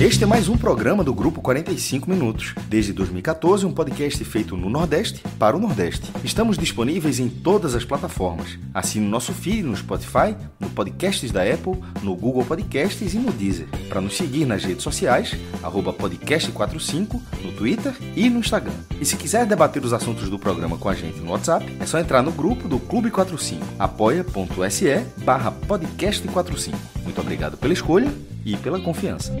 Este é mais um programa do Grupo 45 Minutos. Desde 2014, um podcast feito no Nordeste para o Nordeste. Estamos disponíveis em todas as plataformas. Assine o nosso feed no Spotify, no Podcasts da Apple, no Google Podcasts e no Deezer. Para nos seguir nas redes sociais, podcast45 no Twitter e no Instagram. E se quiser debater os assuntos do programa com a gente no WhatsApp, é só entrar no grupo do Clube 45, apoia.se barra podcast45. Muito obrigado pela escolha e pela confiança.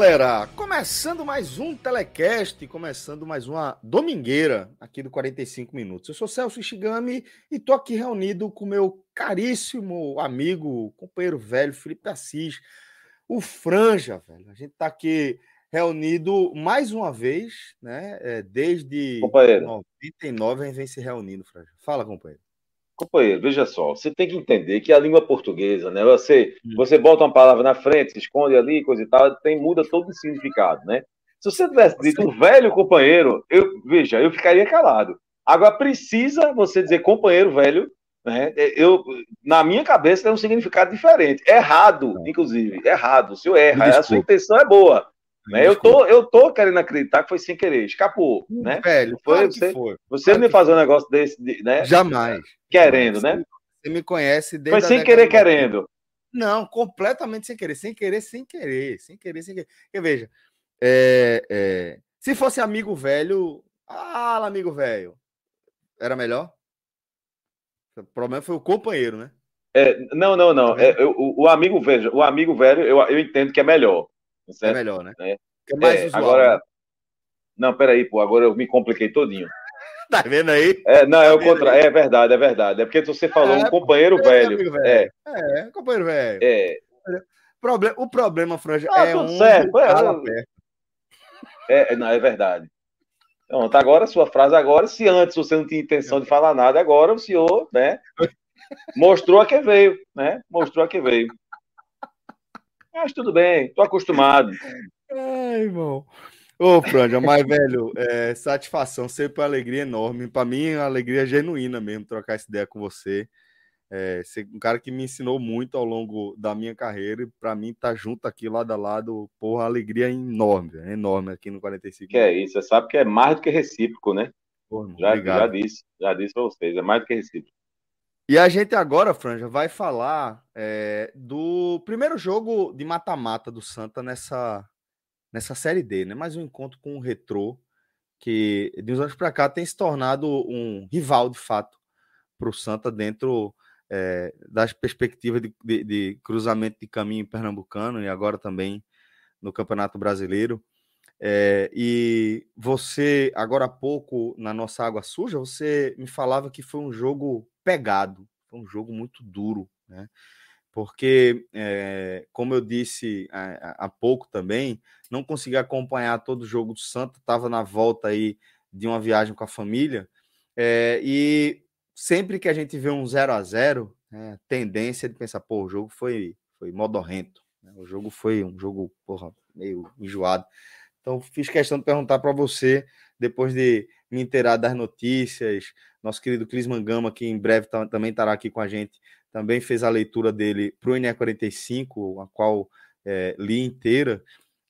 galera! Começando mais um Telecast, começando mais uma domingueira aqui do 45 Minutos. Eu sou Celso Ishigami e tô aqui reunido com meu caríssimo amigo, companheiro velho, Felipe Assis, o Franja, velho. A gente tá aqui reunido mais uma vez, né? É, desde companheiro. 99 a gente vem se reunindo, Franja. Fala, companheiro. Companheiro, veja só, você tem que entender que a língua portuguesa, né? Você, hum. você bota uma palavra na frente, se esconde ali, coisa e tal, tem, muda todo o significado, né? Se você tivesse dito um velho companheiro, eu, veja, eu ficaria calado. Agora, precisa você dizer companheiro velho, né? É, eu, na minha cabeça, tem um significado diferente. Errado, inclusive, errado. O senhor erra, a sua intenção é boa. Né? Eu, tô, eu tô querendo acreditar que foi sem querer, escapou, hum, né? Velho, foi, claro você, foi. Você claro me fazer um negócio desse, né? Jamais. Querendo, Jamais. né? Você me conhece desde. Foi sem querer, querendo. Não, completamente sem querer, sem querer, sem querer, sem querer, sem querer. Porque veja, é, é, se fosse amigo velho, ah, amigo velho, era melhor? O problema foi o companheiro, né? É, não, não, não. Tá é, eu, o, amigo veja o amigo velho, eu, eu entendo que é melhor. Certo? É melhor, né? É. é mais é, usual, agora. Né? Não, peraí, pô, agora eu me compliquei todinho. tá vendo aí? É, não, é o tá contrário. É verdade, é verdade. É porque você ah, falou é, é. é, um companheiro velho. velho. É. é, companheiro velho. É. o problema, Franja, ah, tá é um. Certo. É, não, é verdade. então tá agora sua frase agora, se antes você não tinha intenção de falar nada, agora o senhor, né, mostrou a que veio, né? Mostrou a que veio. Mas tudo bem, tô acostumado. Ai, irmão. Ô, Franja, mas, velho, é, satisfação, sempre uma alegria enorme. Para mim, é uma alegria genuína mesmo trocar essa ideia com você. É, você, um cara que me ensinou muito ao longo da minha carreira, e para mim tá junto aqui, lado a lado, porra, alegria enorme, é enorme aqui no 45. Que é isso, você sabe que é mais do que recíproco, né? Porra, já, já, disse, já disse pra vocês, é mais do que recíproco. E a gente agora, Franja, vai falar é, do primeiro jogo de mata-mata do Santa nessa, nessa Série D, né? Mais um encontro com o Retrô, que de uns anos para cá tem se tornado um rival, de fato, para o Santa dentro é, das perspectivas de, de, de cruzamento de caminho pernambucano e agora também no Campeonato Brasileiro. É, e você, agora há pouco, na nossa Água Suja, você me falava que foi um jogo pegado, foi um jogo muito duro, né? Porque, é, como eu disse há, há, pouco também, não consegui acompanhar todo o jogo do Santa, estava na volta aí de uma viagem com a família, é, e sempre que a gente vê um 0 a 0 né, tendência de pensar, pô, o jogo foi, foi modorrento, né? o jogo foi um jogo porra, meio enjoado. Então, fiz questão de perguntar para você, depois de me inteirar das notícias. Nosso querido Cris Mangama, que em breve também estará aqui com a gente, também fez a leitura dele para o NE45, a qual é, li inteira.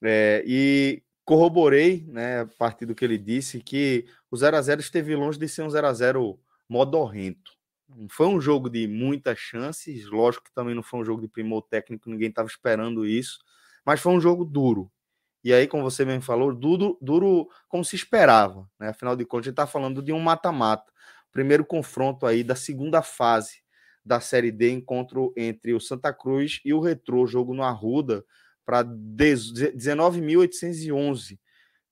É, e corroborei, né, a partir do que ele disse, que o 0 a 0 esteve longe de ser um 0 a 0 modorrento. Não foi um jogo de muitas chances, lógico que também não foi um jogo de primor técnico, ninguém estava esperando isso, mas foi um jogo duro, e aí, como você mesmo falou, duro, duro como se esperava. Né? Afinal de contas, a gente está falando de um mata-mata. Primeiro confronto aí da segunda fase da Série D, encontro entre o Santa Cruz e o Retrô, jogo no Arruda, para 19.811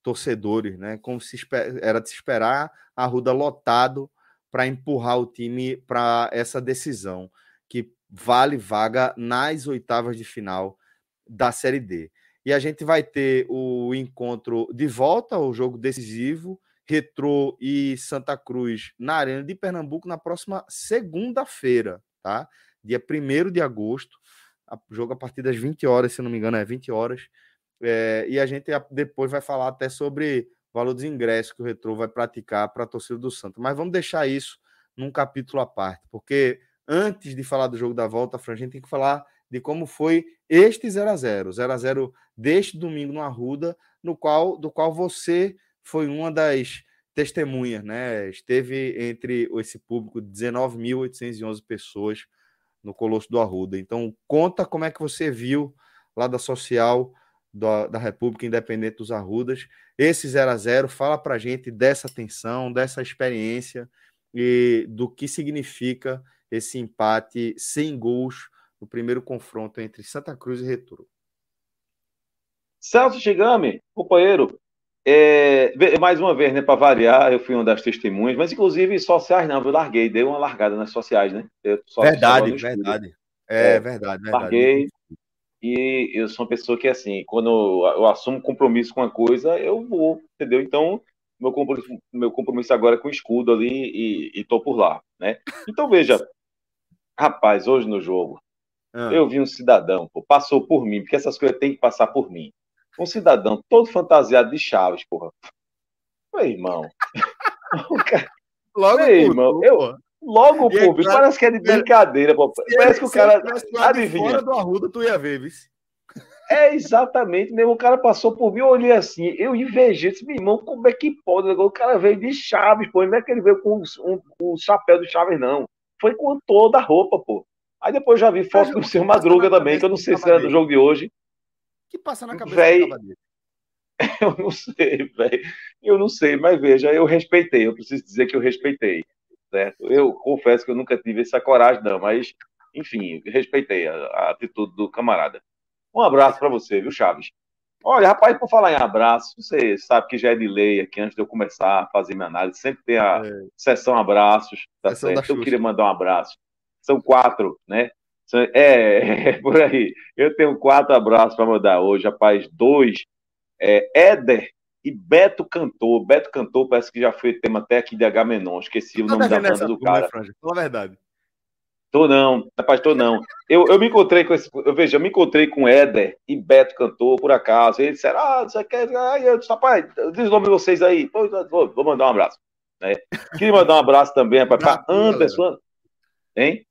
torcedores, né? Como se era de se esperar, Arruda lotado para empurrar o time para essa decisão que vale vaga nas oitavas de final da Série D. E a gente vai ter o encontro de volta, o jogo decisivo, Retrô e Santa Cruz na Arena de Pernambuco na próxima segunda-feira, tá? Dia 1 de agosto. jogo a partir das 20 horas, se não me engano, é 20 horas. É, e a gente depois vai falar até sobre o valor dos ingressos que o Retrô vai praticar para a torcida do Santa. Mas vamos deixar isso num capítulo à parte, porque antes de falar do jogo da volta, Fran, a gente tem que falar de como foi este 0 a 0 0 a 0 deste domingo no Arruda, no qual, do qual você foi uma das testemunhas, né? Esteve entre esse público de 19.811 pessoas no Colosso do Arruda. Então, conta como é que você viu lá da social da, da República Independente dos Arrudas esse 0 a 0 Fala pra gente dessa tensão, dessa experiência e do que significa esse empate sem gols no primeiro confronto entre Santa Cruz e Retro. Celso Chigami, companheiro, é, mais uma vez, né, para variar, eu fui uma das testemunhas, mas inclusive sociais não, eu larguei, dei uma largada nas sociais, né? verdade, verdade. É, é, verdade, verdade. Larguei. E eu sou uma pessoa que, assim, quando eu assumo compromisso com uma coisa, eu vou, entendeu? Então, meu compromisso, meu compromisso agora é com o escudo ali e, e tô por lá, né? Então, veja, rapaz, hoje no jogo, ah. Eu vi um cidadão, pô, passou por mim, porque essas coisas têm que passar por mim. Um cidadão todo fantasiado de Chaves, porra. Meu irmão. Logo, Meu irmão, eu, Logo, é pô, é, parece que é de brincadeira, pô. Parece que o cara. Adivinha. Fora do Arruda, tu ia ver, viu? É exatamente mesmo. O cara passou por mim, eu olhei assim, eu invejei, disse, meu irmão, como é que pode? O cara veio de Chaves, pô. Não é que ele veio com o um, um chapéu de Chaves, não. Foi com toda a roupa, pô. Aí depois já vi foto do seu Madruga também, que eu não sei se era do jogo de hoje. que passa na cabeça véi, Eu não sei, velho. Eu não sei, mas veja, eu respeitei. Eu preciso dizer que eu respeitei. Certo? Eu confesso que eu nunca tive essa coragem, não, mas, enfim, respeitei a, a atitude do camarada. Um abraço para você, viu, Chaves? Olha, rapaz, por falar em abraço, você sabe que já é de lei aqui antes de eu começar a fazer minha análise. Sempre tem a é. sessão abraços. Tá sessão eu queria mandar um abraço são quatro, né? É, é por aí. Eu tenho quatro abraços para mandar hoje, rapaz. Dois, é, Éder e Beto Cantor. Beto Cantor parece que já foi tema até aqui de H Menon. Esqueci o nome da banda do é cara. Fala a verdade. Tô não, rapaz, tô não. Eu, eu me encontrei com esse. Eu vejo, eu me encontrei com Éder e Beto Cantor, por acaso. Eles disseram, ah, você quer. Aí eu disse, rapaz, diz o nome de vocês aí. Vou, então, vou, vou mandar um abraço. Né? Queria mandar um abraço também, rapaz, para Anderson. Hein?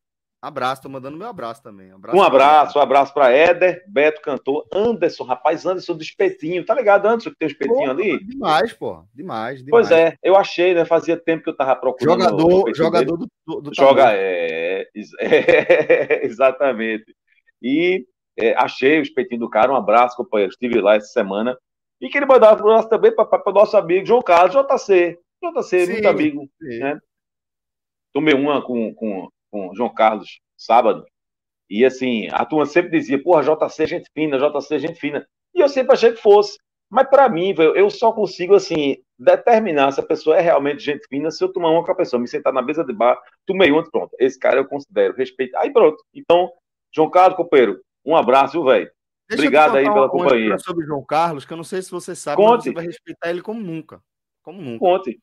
Abraço, tô mandando meu abraço também. Abraço um abraço, um abraço para Éder, Beto Cantor, Anderson, rapaz, Anderson do espetinho, tá ligado, Anderson, que tem o um espetinho ali? Demais, pô, demais, demais, Pois é, eu achei, né, fazia tempo que eu tava procurando. Jogador, jogador do, do, do Joga, é, é, exatamente. E é, achei o espetinho do cara, um abraço, companheiro, estive lá essa semana. E queria mandar um abraço também para o nosso amigo João Carlos, JC, JC, sim, muito amigo, sim. né? Tomei uma com, com com o João Carlos sábado. E assim, a turma sempre dizia, porra, JC é gente fina, JC é gente fina. E eu sempre achei que fosse. Mas para mim, eu só consigo assim determinar se a pessoa é realmente gente fina se eu tomar uma com a pessoa, me sentar na mesa de bar, tomei ontem, pronto. Esse cara eu considero, respeito. Aí pronto. Então, João Carlos, companheiro, um abraço, velho. Obrigado aí pela companhia. sobre João Carlos, que eu não sei se você sabe, Conte. mas você vai respeitar ele como nunca. Como nunca. Conte.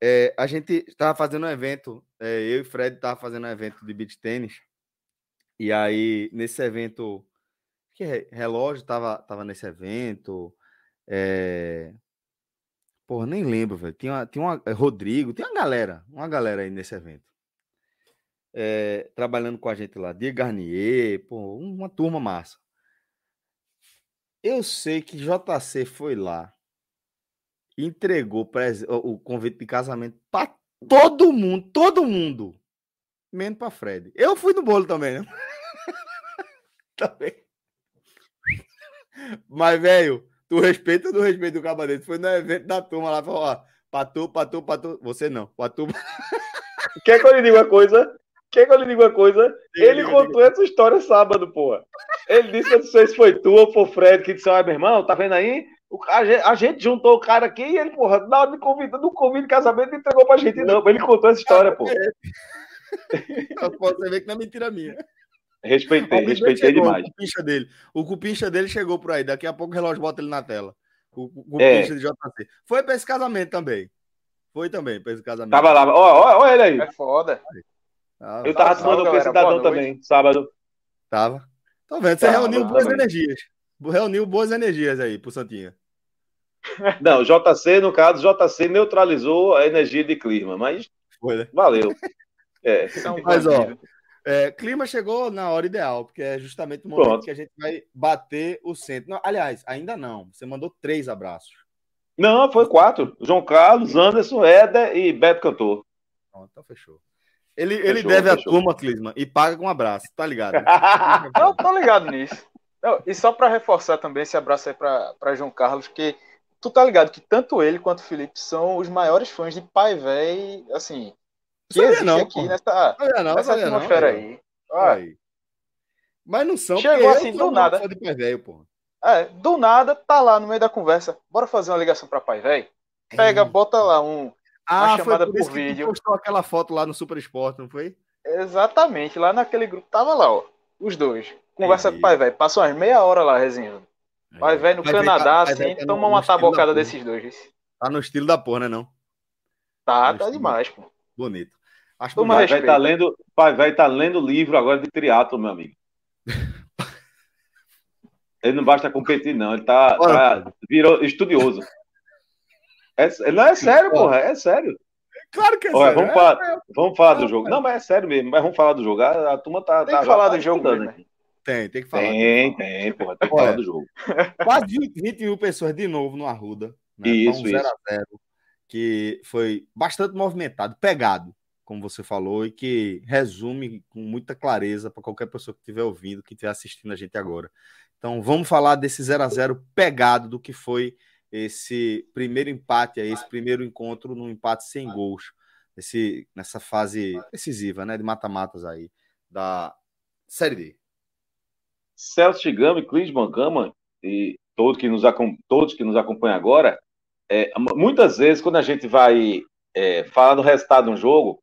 É, a gente estava fazendo um evento, é, eu e Fred estava fazendo um evento de beach tênis. E aí, nesse evento, que relógio estava, tava nesse evento. É... Porra, nem lembro, velho. Tinha, tinha uma. É, Rodrigo, tem uma galera, uma galera aí nesse evento. É, trabalhando com a gente lá, de Garnier, porra, uma turma massa. Eu sei que JC foi lá entregou o convite de casamento para todo mundo, todo mundo, menos para Fred. Eu fui no bolo também, né? também. Mas, velho, tu respeita do respeito do o Foi no evento da turma lá, falou, ó, tu, pra tu. Você não, tu. Quer que eu lhe diga uma coisa? Quer que eu lhe diga uma coisa? Diga, ele diga, contou diga. essa história sábado, porra. Ele disse que não sei se foi tu ou foi o Fred que disse, ó, meu irmão, tá vendo aí? A gente, juntou o cara aqui e ele, porra, não convida não convida, no casamento, e entregou pra gente, não. Ele contou essa história, pô. Você vê que não é mentira minha. Respeitei, respeitei chegou, demais. O cupincha, dele, o cupincha dele chegou por aí. Daqui a pouco o relógio bota ele na tela. O cupincha é. de JC. Foi pra esse casamento também. Foi também pra esse casamento. Tava lá. Ó, ó, ele aí. É foda. Ah, eu tava tá tomando com esse cidadão também, sábado. Tava. Tá vendo? Você tava, reuniu duas energias reuniu boas energias aí pro Santinha. Não, JC, no caso, JC neutralizou a energia de clima, mas Foi, né? valeu. É. mas, ó, é, clima chegou na hora ideal, porque é justamente o momento Pronto. que a gente vai bater o centro. Não, aliás, ainda não. Você mandou três abraços. Não, foi quatro. João Carlos, Anderson, Éder e Beto Cantor. Pronto, então fechou. Ele, fechou, ele deve fechou. a turma, Clisma, e paga com um abraço, tá ligado? eu tô ligado nisso. Não, e só para reforçar também esse abraço aí para João Carlos, que tu tá ligado que tanto ele quanto o Felipe são os maiores fãs de Pai Véi, assim, que existe não, aqui pô. nessa, não, nessa atmosfera não, aí. Ah. aí. Mas não são, Chegou assim, do nada. De pai véio, pô. É, do nada, tá lá no meio da conversa, bora fazer uma ligação para Pai Véi? Pega, é. bota lá um, ah, uma chamada foi por, por vídeo. postou aquela foto lá no Super Esporte, não foi? Exatamente, lá naquele grupo tava lá, ó, os dois. Conversa com o pai, velho. passou umas meia hora lá resenhando. É. Pai, velho, no pai Canadá, tá, assim, tá toma uma tabocada desses dois. Tá no estilo da porra, né, não? Tá, tá, tá demais, pô. Bonito. Acho que o pai tá lendo, pai, velho tá lendo livro agora de triatlo, meu amigo. ele não basta competir, não. Ele tá, tá virou estudioso. É, não, é sério, porra. É sério. Claro que é Olha, sério. Vamos, é, falar, é, vamos falar do jogo. É. Não, mas é sério mesmo. Mas vamos falar do jogo. A, a turma tá. Tem tá que falar do tá jogo, né? Tem, tem que falar. Tem, tem, porra, tem que falar do jogo. Quase 20 mil pessoas de novo no Arruda. Né? Tá isso, então, um isso. 0 0, que foi bastante movimentado, pegado, como você falou, e que resume com muita clareza para qualquer pessoa que estiver ouvindo, que estiver assistindo a gente agora. Então vamos falar desse 0 a 0 pegado do que foi esse primeiro empate, esse primeiro encontro num empate sem gols, esse, nessa fase decisiva, né, de mata-matas aí da Série D. Celso Chigami, Clisman Gama e todo que nos, todos que nos acompanham agora, é, muitas vezes quando a gente vai é, falar do resultado de um jogo,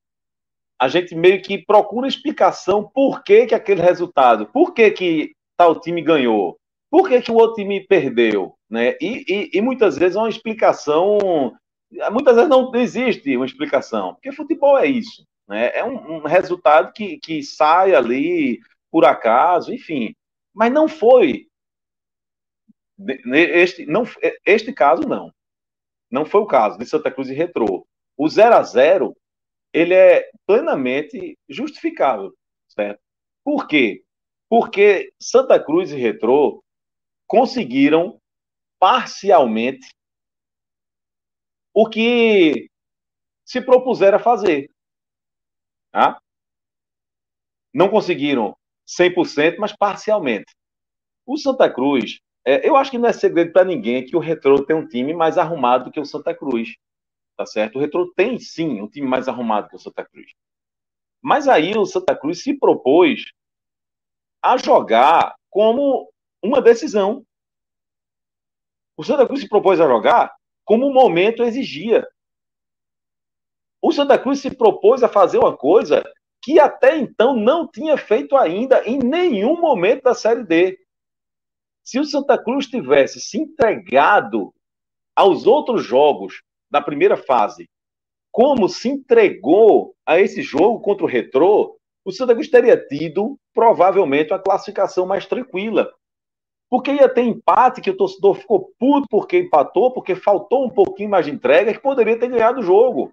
a gente meio que procura explicação por que, que aquele resultado, por que, que tal time ganhou, por que, que o outro time perdeu, né? E, e, e muitas vezes é uma explicação, muitas vezes não existe uma explicação, porque futebol é isso, né? É um, um resultado que, que sai ali por acaso, enfim. Mas não foi. Este, não, é, este caso, não. Não foi o caso de Santa Cruz e Retrô. O 0 a 0 ele é plenamente justificável, certo? Por quê? Porque Santa Cruz e Retrô conseguiram parcialmente o que se propuseram a fazer. Tá? Não conseguiram 100%, mas parcialmente. O Santa Cruz, é, eu acho que não é segredo para ninguém que o Retro tem um time mais arrumado que o Santa Cruz. Tá certo? O Retro tem sim um time mais arrumado que o Santa Cruz. Mas aí o Santa Cruz se propôs a jogar como uma decisão. O Santa Cruz se propôs a jogar como o momento exigia. O Santa Cruz se propôs a fazer uma coisa que até então não tinha feito ainda em nenhum momento da Série D. Se o Santa Cruz tivesse se entregado aos outros jogos da primeira fase, como se entregou a esse jogo contra o Retrô, o Santa Cruz teria tido provavelmente uma classificação mais tranquila. Porque ia ter empate, que o torcedor ficou puto porque empatou, porque faltou um pouquinho mais de entrega, que poderia ter ganhado o jogo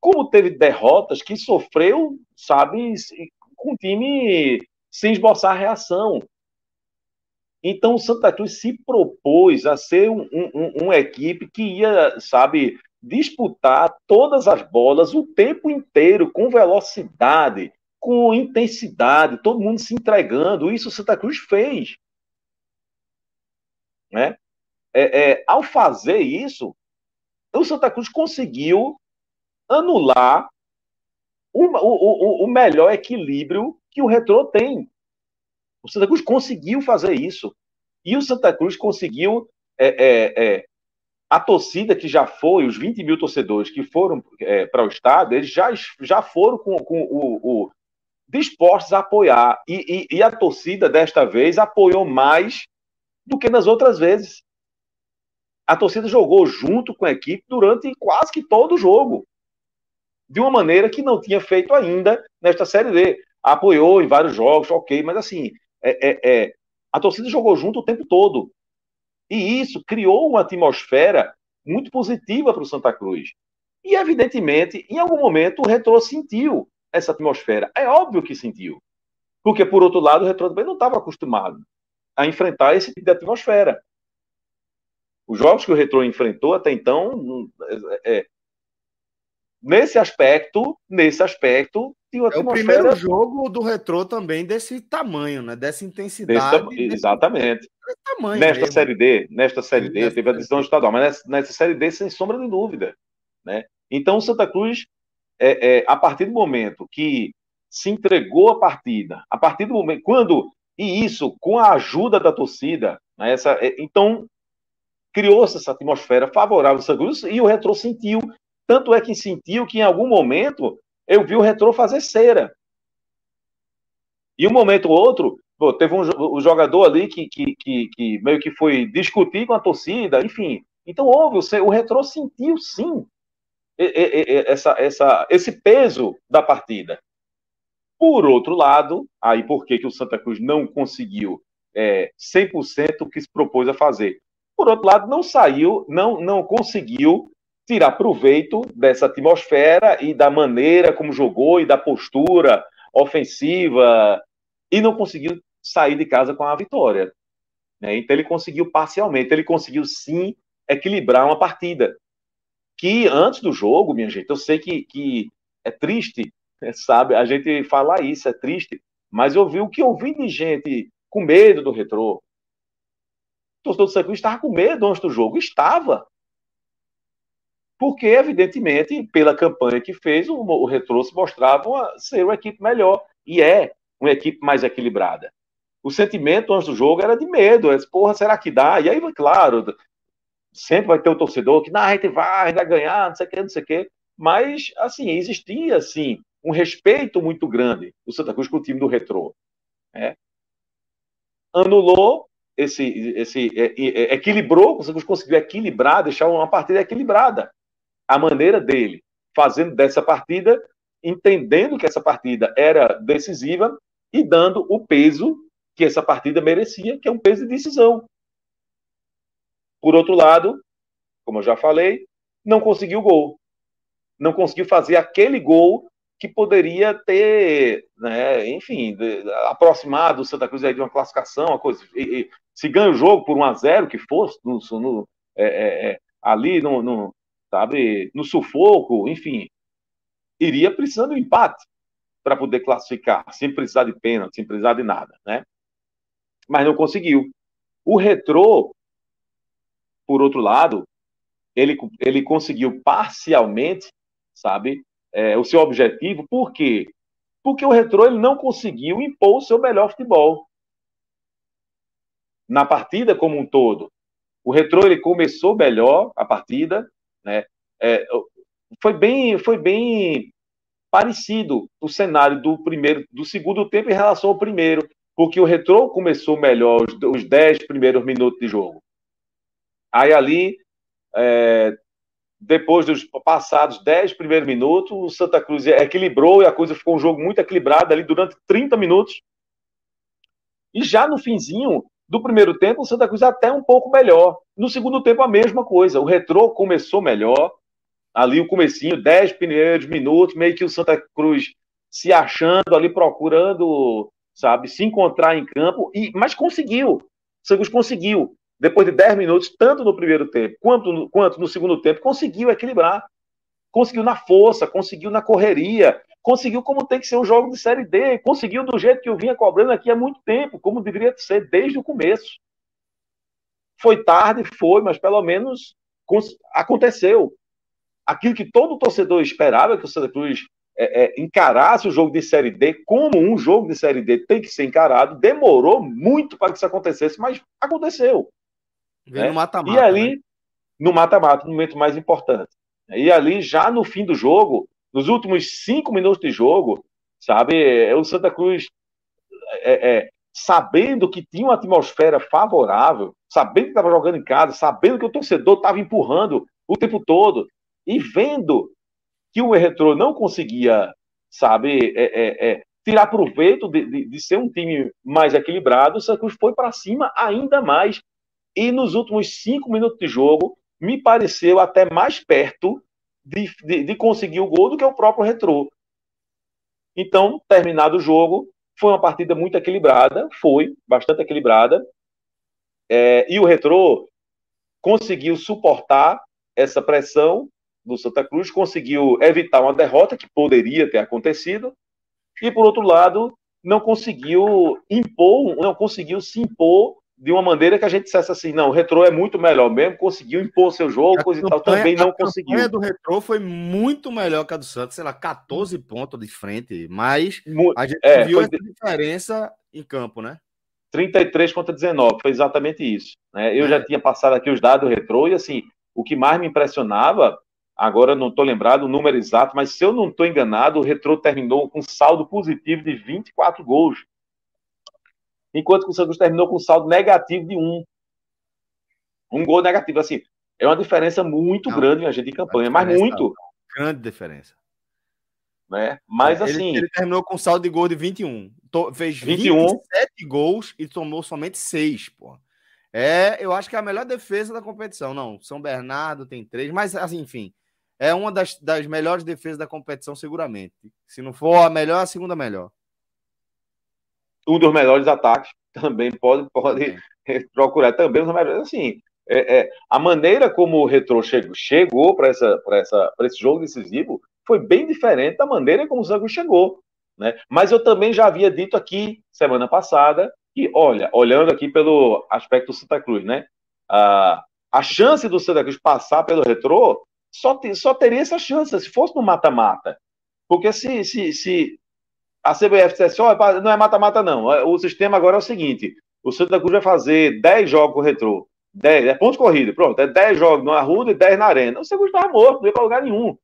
como teve derrotas que sofreu, sabe, com o time sem esboçar a reação. Então o Santa Cruz se propôs a ser um, um, uma equipe que ia, sabe, disputar todas as bolas o tempo inteiro, com velocidade, com intensidade, todo mundo se entregando. Isso o Santa Cruz fez. Né? É, é, ao fazer isso, o Santa Cruz conseguiu anular o, o, o melhor equilíbrio que o retrô tem. O Santa Cruz conseguiu fazer isso. E o Santa Cruz conseguiu. É, é, é, a torcida que já foi, os 20 mil torcedores que foram é, para o estádio, eles já, já foram com, com o, o dispostos a apoiar. E, e, e, a torcida, desta vez, apoiou mais do que nas outras vezes. A torcida jogou junto com a equipe durante quase que todo o jogo de uma maneira que não tinha feito ainda nesta Série D. Apoiou em vários jogos, ok, mas assim, é, é, é, a torcida jogou junto o tempo todo. E isso criou uma atmosfera muito positiva para o Santa Cruz. E, evidentemente, em algum momento, o Retro sentiu essa atmosfera. É óbvio que sentiu. Porque, por outro lado, o Retro também não estava acostumado a enfrentar esse tipo de atmosfera. Os jogos que o Retro enfrentou até então, é, é nesse aspecto, nesse aspecto, tinha uma é atmosfera... o primeiro jogo do retrô também desse tamanho, né? Dessa intensidade. Desse desse... Exatamente. Desse tamanho nesta mesmo. série D, nesta série D, teve a decisão estadual, mas nessa, nessa, série D, sem sombra de dúvida. Né? Então o Santa Cruz, é, é, a partir do momento que se entregou a partida, a partir do momento. Quando. E isso com a ajuda da torcida, né? Essa, é, então criou-se essa atmosfera favorável ao Santa Cruz e o retrô sentiu tanto é que sentiu que em algum momento eu vi o retrô fazer cera. E um momento ou outro, pô, teve um, um, jogador ali que, que, que, que, meio que foi discutir com a torcida, enfim. Então houve, o, o sentiu sim essa, essa, esse peso da partida. Por outro lado, aí por que, que o Santa Cruz não conseguiu é, 100% o que se propôs a fazer? Por outro lado, não saiu, não, não conseguiu tirar proveito dessa atmosfera e da maneira como jogou e da postura ofensiva e não conseguiu sair de casa com a vitória. Né? Então ele conseguiu parcialmente, ele conseguiu sim equilibrar uma partida. Que antes do jogo, minha gente, eu sei que, que é triste, né? sabe? A gente falar isso é triste, mas eu vi o que eu vi de gente com medo do retrô. O torcedor do Santa Cruz estava com medo antes do jogo. Estava porque, evidentemente, pela campanha que fez, o, o se mostrava uma, ser uma equipe melhor, e é uma equipe mais equilibrada. O sentimento antes do jogo era de medo, era, porra, será que dá? E aí, claro, sempre vai ter o um torcedor que, não, a gente vai, a gente vai ganhar, não sei o que, não sei o que, mas, assim, existia, assim, um respeito muito grande do Santa Cruz com o time do retrô Né? Anulou esse, esse é, é, é, equilibrou, o Santa Cruz conseguiu equilibrar, deixar uma partida equilibrada a maneira dele, fazendo dessa partida, entendendo que essa partida era decisiva e dando o peso que essa partida merecia, que é um peso de decisão. Por outro lado, como eu já falei, não conseguiu gol. Não conseguiu fazer aquele gol que poderia ter, né, enfim, aproximado o Santa Cruz de uma classificação, uma coisa. E, e, se ganha o jogo por 1 a 0 que fosse, no, no, é, é, é ali no, no, sabe, no sufoco, enfim, iria precisando de um empate para poder classificar, sem precisar de pênalti, sem precisar de nada, né? Mas não conseguiu. O Retrô, por outro lado, ele, ele conseguiu parcialmente, sabe, é, o seu objetivo, por quê? Porque o Retrô ele não conseguiu impor o seu melhor futebol na partida como um todo. O Retrô ele começou melhor a partida, né? É, foi bem, foi bem parecido o cenário do primeiro, do segundo tempo em relação ao primeiro, porque o retrô começou melhor os, os 10 primeiros minutos de jogo. Aí ali, é, depois dos passados 10 primeiros minutos, o Santa Cruz equilibrou e a coisa ficou um jogo muito equilibrado ali durante 30 minutos. E já no finzinho, do primeiro tempo, o Santa Cruz é até um pouco melhor. No segundo tempo, a mesma coisa. O retrô começou melhor, ali o comecinho, 10 primeiros minutos, meio que o Santa Cruz se achando ali, procurando, sabe, se encontrar em campo, e mas conseguiu. O Santa Cruz conseguiu. Depois de 10 minutos, tanto no primeiro tempo quanto no, quanto no segundo tempo, conseguiu equilibrar. Conseguiu na força, conseguiu na correria, conseguiu como tem que ser um jogo de Série D, conseguiu do jeito que eu vinha cobrando aqui há muito tempo, como deveria ser desde o começo. Foi tarde, foi, mas pelo menos aconteceu. Aquilo que todo torcedor esperava que o Santa Cruz é, é, encarasse o jogo de Série D como um jogo de Série D tem que ser encarado, demorou muito para que isso acontecesse, mas aconteceu. Né? No mata -mata, e né? ali, né? no mata-mata, no momento mais importante. E ali, já no fim do jogo, nos últimos cinco minutos de jogo, sabe, é, o Santa Cruz é, é, sabendo que tinha uma atmosfera favorável, sabendo que estava jogando em casa, sabendo que o torcedor estava empurrando o tempo todo e vendo que o Retro não conseguia, sabe, é, é, é, tirar proveito de, de, de, ser um time mais equilibrado, o Santa Cruz foi para cima ainda mais. E nos últimos cinco minutos de jogo, me pareceu até mais perto de, de, de conseguir o gol do que o próprio retrô. Então, terminado o jogo, foi uma partida muito equilibrada, foi bastante equilibrada. É, e o retrô conseguiu suportar essa pressão do Santa Cruz, conseguiu evitar uma derrota que poderia ter acontecido, e por outro lado, não conseguiu impor, não conseguiu se impor de uma maneira que a gente dissesse assim, não, o Retro é muito melhor mesmo, conseguiu impor seu jogo, a coisa e tal, também não conseguiu. A do Retro foi muito melhor que a do Santos, sei lá, 14 pontos de frente, mas a gente é, viu foi... essa diferença em campo, né? 33 contra 19, foi exatamente isso. Né? Eu é. já tinha passado aqui os dados do Retro e assim, o que mais me impressionava, agora não estou lembrado o número exato, mas se eu não estou enganado, o Retro terminou com saldo positivo de 24 gols enquanto que o Santos terminou com saldo negativo de um. Um gol negativo, assim. É uma diferença muito não, grande, minha gente, de campanha, mas muito. Grande diferença. Né? Mas ele, assim. Ele terminou com saldo de gol de 21. To, fez 21. 27 gols e tomou somente 6, pô. É, eu acho que é a melhor defesa da competição. Não, São Bernardo tem três, mas assim, enfim. É uma das, das melhores defesas da competição, seguramente. Se não for a melhor, a segunda melhor um dos melhores ataques também pode, pode procurar também os melhores. Assim, é, é, a maneira como o Retro chegou, chegou para esse jogo decisivo foi bem diferente da maneira como o Zango chegou. Né? Mas eu também já havia dito aqui semana passada que, olha, olhando aqui pelo aspecto Santa Cruz, né? Ah, a chance do Santa Cruz passar pelo Retro só, te, só teria essa chance se fosse no mata-mata. Porque se, se, se a CBF dissesse, assim, oh, não é mata-mata não, é, o sistema agora é o seguinte, o Santa Cruz vai fazer 10 jogos com o retrô, 10, é ponto corrido, pronto, é 10 jogos no Arruda e 10 na Arena. O Santa Cruz estava morto, não ia para lugar nenhum.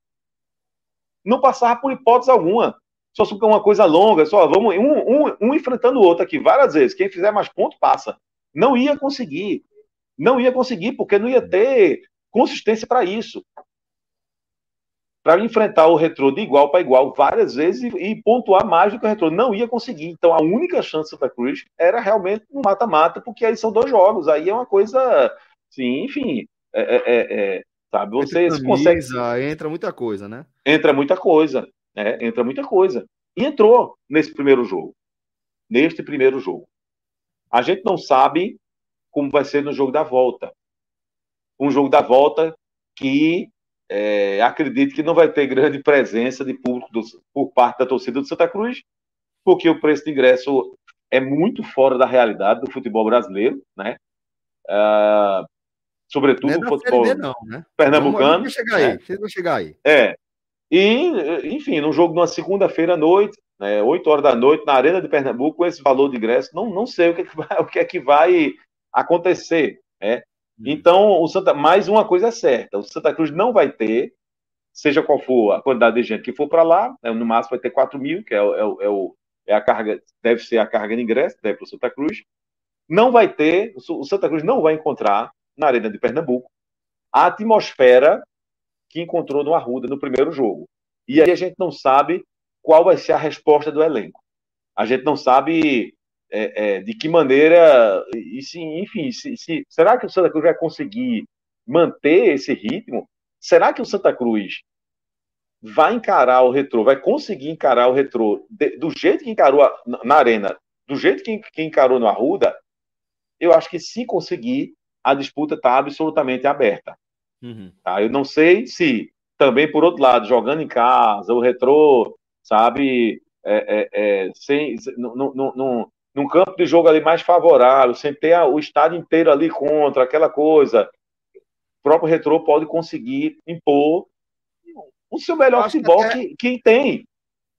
Não passava por hipótese alguma. Só se uma coisa longa, só vamos um, um, um enfrentando o outro aqui várias vezes. Quem fizer mais ponto, passa. Não ia conseguir. Não ia conseguir, porque não ia ter consistência para isso para enfrentar o retrô de igual para igual várias vezes e, e, pontuar mais do que o retrô. Não ia conseguir. Então a única chance do Santa Cruz era realmente no mata-mata, porque aí são dois jogos. Aí é uma coisa, sim, enfim. É, é, é, é sabe? Você camisa, consegue. Entra muita coisa, né? Entra muita coisa. Né? Entra muita coisa. E entrou nesse primeiro jogo. Neste primeiro jogo. A gente não sabe como vai ser no jogo da volta. Um jogo da volta que é, acredito que não vai ter grande presença de público do, por parte da torcida do Santa Cruz, porque o preço de ingresso é muito fora da realidade do futebol brasileiro, né? Uh, sobretudo é o futebol não, né? pernambucano. Vamos, chegar aí, né? vocês chegar aí. É. E, enfim, num jogo numa segunda-feira à noite, né, 8 horas da noite, na Arena de Pernambuco, com esse valor de ingresso, não, não sei o que, é que vai, o que, é que vai acontecer. Né? Hum. Então, o Santa, mais uma coisa é certa, o Santa Cruz não vai ter, seja qual for a quantidade de gente que for para lá, né, no máximo vai ter 4 mil, que é, é, é, o, é a carga, deve ser a carga de ingresso, deve para o Santa Cruz. Não vai ter, o Santa Cruz não vai encontrar na Arena de Pernambuco a atmosfera que encontrou no Arruda no primeiro jogo. E aí a gente não sabe qual vai ser a resposta do elenco. A gente não sabe é, é, de que maneira, e se, enfim, se, se, será que o Santa Cruz vai conseguir manter esse ritmo? Será que o Santa Cruz vai encarar o retrô, vai conseguir encarar o retrô do jeito que encarou a, na Arena, do jeito que, que encarou no Arruda? Eu acho que se conseguir, a disputa está absolutamente aberta. Uhum. Tá? Eu não sei se também, por outro lado, jogando em casa, o retrô, sabe, é, é, é, sem, não, não, não, num campo de jogo ali mais favorável, sem ter a, o estádio inteiro ali contra, aquela coisa, o próprio retrô pode conseguir impor o seu melhor futebol que, até... que, que tem.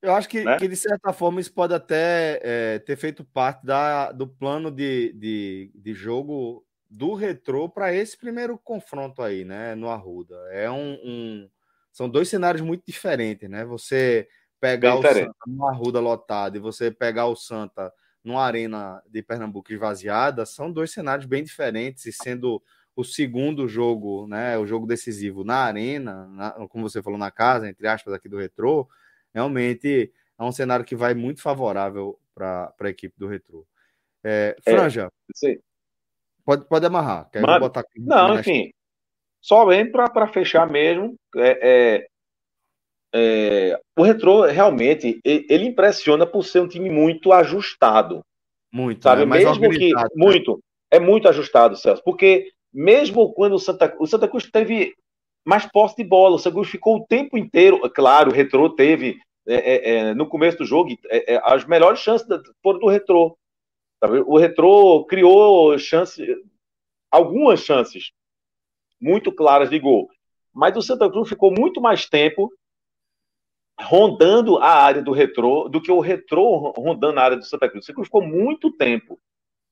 Eu acho que, né? que, de certa forma, isso pode até é, ter feito parte da, do plano de, de, de jogo do retrô para esse primeiro confronto aí, né, no Arruda. É um, um, são dois cenários muito diferentes, né? Você pegar Bem o diferente. Santa no Arruda lotado e você pegar o Santa numa arena de Pernambuco esvaziada, são dois cenários bem diferentes, e sendo o segundo jogo, né, o jogo decisivo na arena, na, como você falou, na casa, entre aspas, aqui do Retro realmente é um cenário que vai muito favorável para a equipe do Retro É, é Franja, é, pode, pode amarrar. Quero botar aqui não, enfim, só bem para fechar mesmo, é, é, é, o Retro realmente ele impressiona por ser um time muito ajustado. Muito, sabe? É mesmo que né? muito, é muito ajustado, Celso, porque mesmo quando o Santa, o Santa Cruz teve mais posse de bola, o Santa Cruz ficou o tempo inteiro, é claro, o Retro teve é, é, é no começo do jogo as melhores chances foram do Retro. Sabe? O Retro criou chances, algumas chances muito claras de gol, mas o Santa Cruz ficou muito mais tempo rondando a área do retrô do que o retrô rondando a área do Santa Cruz. O Santa Cruz ficou muito tempo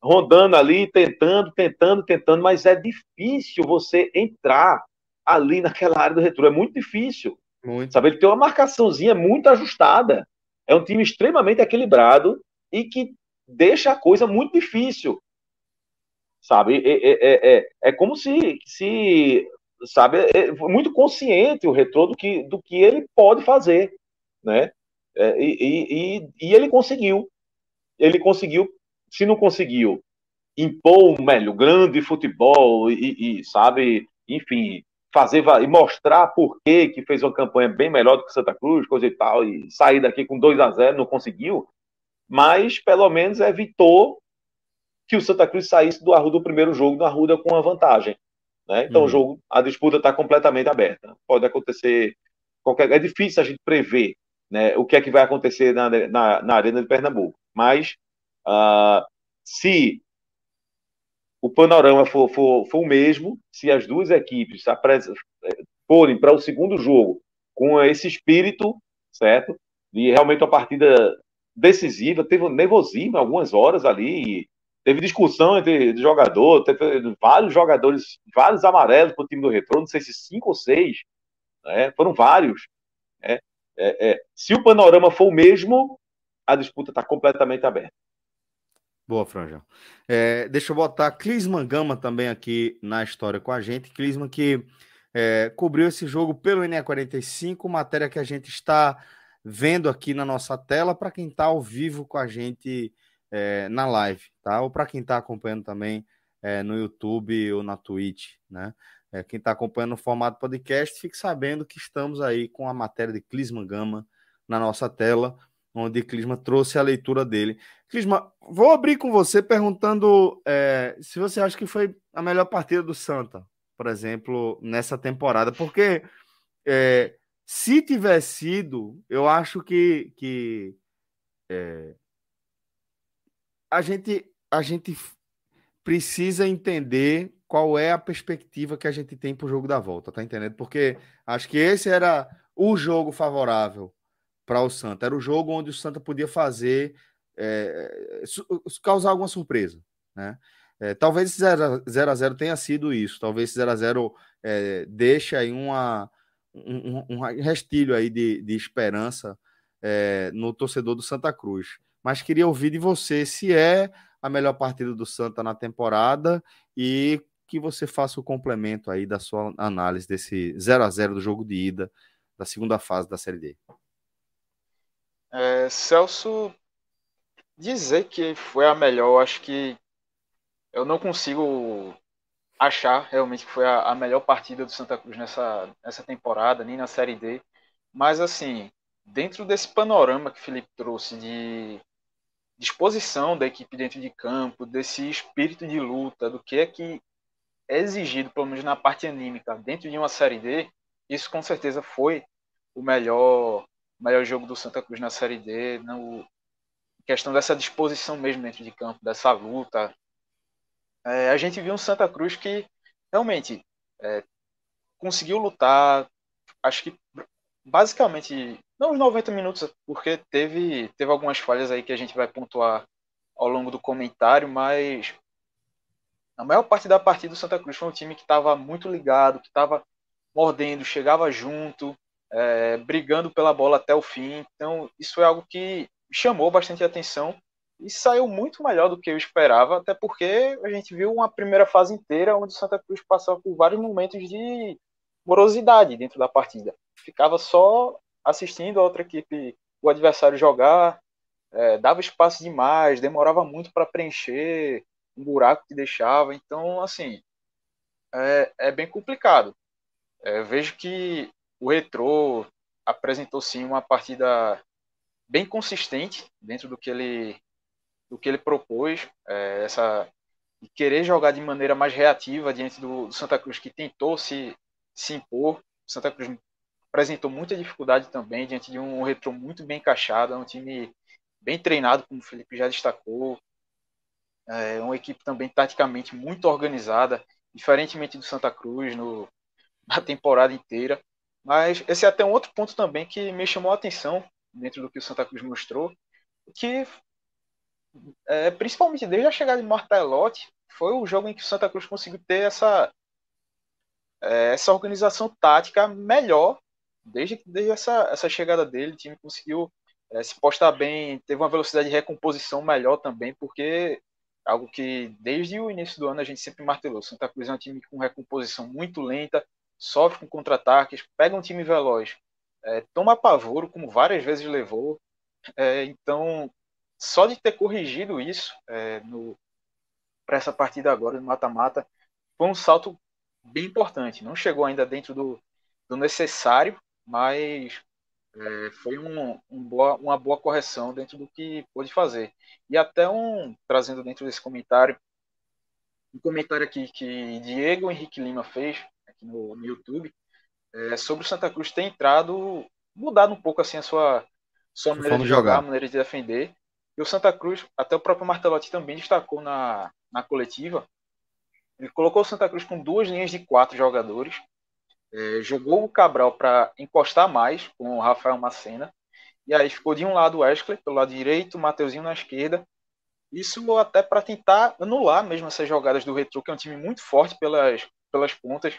rondando ali, tentando, tentando, tentando, mas é difícil você entrar ali naquela área do retrô. É muito difícil. Muito. Sabe? Ele tem uma marcaçãozinha muito ajustada. É um time extremamente equilibrado e que deixa a coisa muito difícil. Sabe? É, é, é, é, é como se, se sabe? É, é muito consciente o retrô do que, do que ele pode fazer, né? É, e, e, e, ele conseguiu. Ele conseguiu, se não conseguiu impor um melhor, grande futebol e, e, sabe, enfim, fazer e mostrar por que que fez uma campanha bem melhor do que Santa Cruz, coisa e tal, e sair daqui com 2 a 0 não conseguiu, mas pelo menos evitou que o Santa Cruz saísse do Arruda do primeiro jogo do Arruda com uma vantagem. Né? Então, uhum. o jogo, a disputa está completamente aberta. Pode acontecer qualquer. É difícil a gente prever né, o que é que vai acontecer na, na, na Arena de Pernambuco. Mas, uh, se o panorama for, for, for o mesmo, se as duas equipes eh, forem para o segundo jogo com esse espírito, certo? De realmente uma partida decisiva, teve um nervosismo algumas horas ali, Teve discussão entre jogador, teve vários jogadores, vários amarelos para o time do retorno, não sei se cinco ou seis, né? foram vários. Né? É, é. Se o panorama for o mesmo, a disputa está completamente aberta. Boa, Franjão. É, deixa eu botar Clisman Gama também aqui na história com a gente. Clisman que é, cobriu esse jogo pelo NE45, matéria que a gente está vendo aqui na nossa tela para quem está ao vivo com a gente é, na live, tá? Ou para quem está acompanhando também é, no YouTube ou na Twitch, né? É, quem está acompanhando o formato podcast, fique sabendo que estamos aí com a matéria de Clisma Gama na nossa tela, onde Clisma trouxe a leitura dele. Clisma, vou abrir com você perguntando é, se você acha que foi a melhor partida do Santa, por exemplo, nessa temporada, porque é, se tiver sido, eu acho que, que é, a gente, a gente precisa entender qual é a perspectiva que a gente tem para o jogo da volta, tá entendendo? Porque acho que esse era o jogo favorável para o Santa. Era o jogo onde o Santa podia fazer é, causar alguma surpresa, né? É, talvez esse 0 a 0 tenha sido isso. Talvez esse 0 a 0 é, deixe aí uma, um, um restilho aí de, de esperança é, no torcedor do Santa Cruz mas queria ouvir de você se é a melhor partida do Santa na temporada e que você faça o complemento aí da sua análise desse 0 a 0 do jogo de ida da segunda fase da Série D. É, Celso, dizer que foi a melhor, acho que eu não consigo achar realmente que foi a, a melhor partida do Santa Cruz nessa, nessa temporada, nem na Série D. Mas, assim, dentro desse panorama que o Felipe trouxe de disposição da equipe dentro de campo, desse espírito de luta, do que é que é exigido, pelo menos na parte anímica, dentro de uma Série D, isso com certeza foi o melhor, melhor jogo do Santa Cruz na Série D, no, né? questão dessa disposição mesmo dentro de campo, dessa luta. É, a gente viu um Santa Cruz que realmente é, conseguiu lutar, acho que basicamente não os 90 minutos, porque teve, teve algumas falhas aí que a gente vai pontuar ao longo do comentário, mas na maior parte da partida o Santa Cruz foi um time que estava muito ligado, que estava mordendo, chegava junto, é, brigando pela bola até o fim. Então isso é algo que chamou bastante atenção e saiu muito melhor do que eu esperava, até porque a gente viu uma primeira fase inteira onde o Santa Cruz passava por vários momentos de morosidade dentro da partida. Ficava só assistindo a outra equipe, o adversário jogar, é, dava espaço demais, demorava muito para preencher um buraco que deixava. Então, assim, é, é bem complicado. É, vejo que o Retrô apresentou sim uma partida bem consistente dentro do que ele do que ele propôs é, essa querer jogar de maneira mais reativa diante do, do Santa Cruz que tentou se se impor Santa Cruz apresentou muita dificuldade também diante de um retrô muito bem encaixado, é um time bem treinado, como o Felipe já destacou. É uma equipe também taticamente muito organizada, diferentemente do Santa Cruz no, na temporada inteira. Mas esse é até um outro ponto também que me chamou a atenção dentro do que o Santa Cruz mostrou, que é, principalmente desde a chegada de Martelotti, foi o jogo em que o Santa Cruz conseguiu ter essa, é, essa organização tática melhor desde, desde essa, essa chegada dele, o time conseguiu é, se postar bem, teve uma velocidade de recomposição melhor também, porque é algo que desde o início do ano a gente sempre martelou. Santa Cruz é um time com recomposição muito lenta, sofre com contra-ataques, pega um time veloz, é, toma pavoro, como várias vezes levou. É, então, só de ter corrigido isso é, para essa partida agora no mata-mata, foi um salto bem importante. Não chegou ainda dentro do, do necessário, mas é, foi um, um boa, uma boa correção dentro do que pôde fazer. E até um, trazendo dentro desse comentário, um comentário aqui que Diego Henrique Lima fez aqui no, no YouTube, é, sobre o Santa Cruz ter entrado, mudado um pouco assim a sua, sua Vamos maneira de jogar, jogar, a maneira de defender. E o Santa Cruz, até o próprio Martelotti também destacou na, na coletiva, ele colocou o Santa Cruz com duas linhas de quatro jogadores, é, jogou o Cabral para encostar mais com o Rafael Macena. E aí ficou de um lado o Wesley, pelo lado direito, o Mateuzinho na esquerda. Isso até para tentar anular mesmo essas jogadas do Retro, que é um time muito forte pelas, pelas pontas.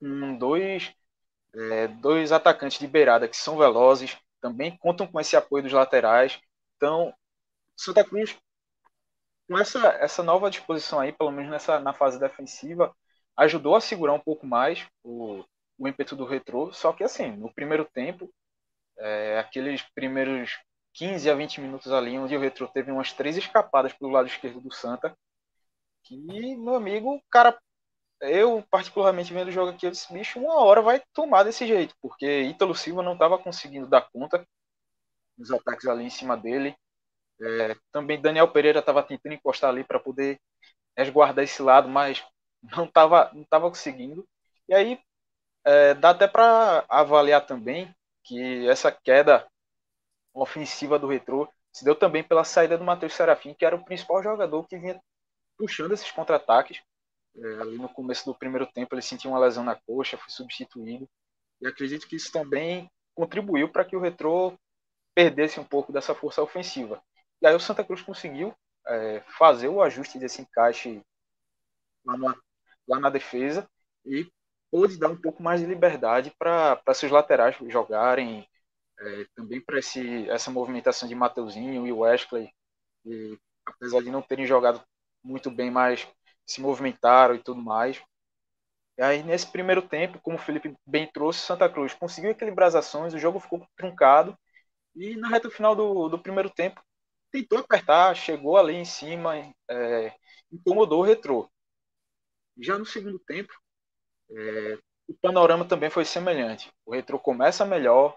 Com dois, é, dois atacantes de beirada que são velozes, também contam com esse apoio dos laterais. Então, Santa Cruz, com essa, essa nova disposição aí, pelo menos nessa, na fase defensiva, ajudou a segurar um pouco mais o, o ímpeto do retrô. Só que, assim, no primeiro tempo, é, aqueles primeiros 15 a 20 minutos ali, onde o retrô teve umas três escapadas pelo lado esquerdo do Santa, que, meu amigo, cara, eu particularmente vendo o jogo aqui, eu disse, bicho, uma hora vai tomar desse jeito, porque Ítalo Silva não estava conseguindo dar conta nos ataques ali em cima dele. É, também Daniel Pereira estava tentando encostar ali para poder resguardar esse lado, mas não estava não tava conseguindo. E aí é, dá até para avaliar também que essa queda ofensiva do retrô se deu também pela saída do Matheus Serafim, que era o principal jogador que vinha puxando esses contra-ataques. É, ali no começo do primeiro tempo ele sentiu uma lesão na coxa, foi substituído. E acredito que isso também contribuiu para que o retrô perdesse um pouco dessa força ofensiva. E aí o Santa Cruz conseguiu é, fazer o ajuste desse encaixe lá no, lá na defesa e pôde dar um pouco mais de liberdade para seus laterais jogarem, é, também para essa movimentação de Mateuzinho e Wesley, que, apesar de não terem jogado muito bem, mas se movimentaram e tudo mais. E aí, nesse primeiro tempo, como o Felipe bem trouxe, Santa Cruz conseguiu equilibrar as ações, o jogo ficou truncado, e na reta final do, do primeiro tempo, tentou apertar, chegou ali em cima, é, incomodou o retrô. Já no segundo tempo, é, o panorama também foi semelhante. O Retro começa melhor,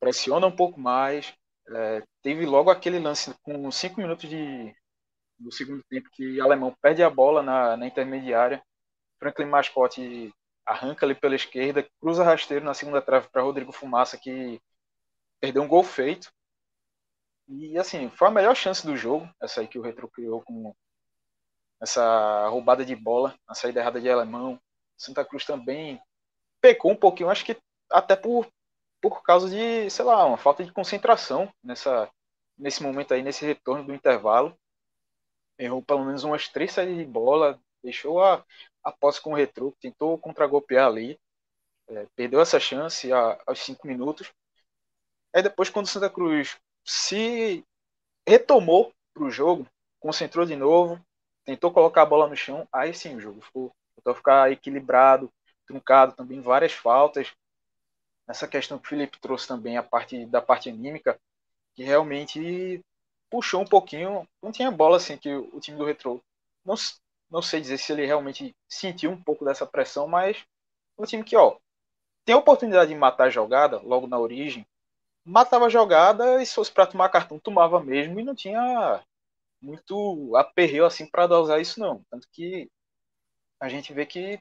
pressiona um pouco mais, é, teve logo aquele lance com cinco minutos de, do segundo tempo que o Alemão perde a bola na, na intermediária, Franklin mascote arranca ali pela esquerda, cruza rasteiro na segunda trave para Rodrigo Fumaça, que perdeu um gol feito. E assim, foi a melhor chance do jogo, essa aí que o Retro criou com nessa roubada de bola, na saída errada de Alemão. Santa Cruz também pecou um pouquinho, acho que até por, por causa de, sei lá, uma falta de concentração nessa, nesse momento aí, nesse retorno do intervalo. Errou pelo menos umas três saídas de bola, deixou a, a posse com o retru, tentou contragolpear ali, é, perdeu essa chance a, aos cinco minutos. Aí depois, quando o Santa Cruz se retomou para o jogo, concentrou de novo, tentou colocar a bola no chão, aí sim o jogo ficou, tentou ficar equilibrado, truncado também, várias faltas. Essa questão que o Felipe trouxe também, a parte da parte anímica, que realmente puxou um pouquinho, não tinha bola assim que o time do Retro, não, não sei dizer se ele realmente sentiu um pouco dessa pressão, mas um time que, ó, tem a oportunidade de matar a jogada logo na origem, matava a jogada e se fosse para tomar cartão, tomava mesmo e não tinha muito aperreio assim para dosar isso não. Tanto que a gente vê que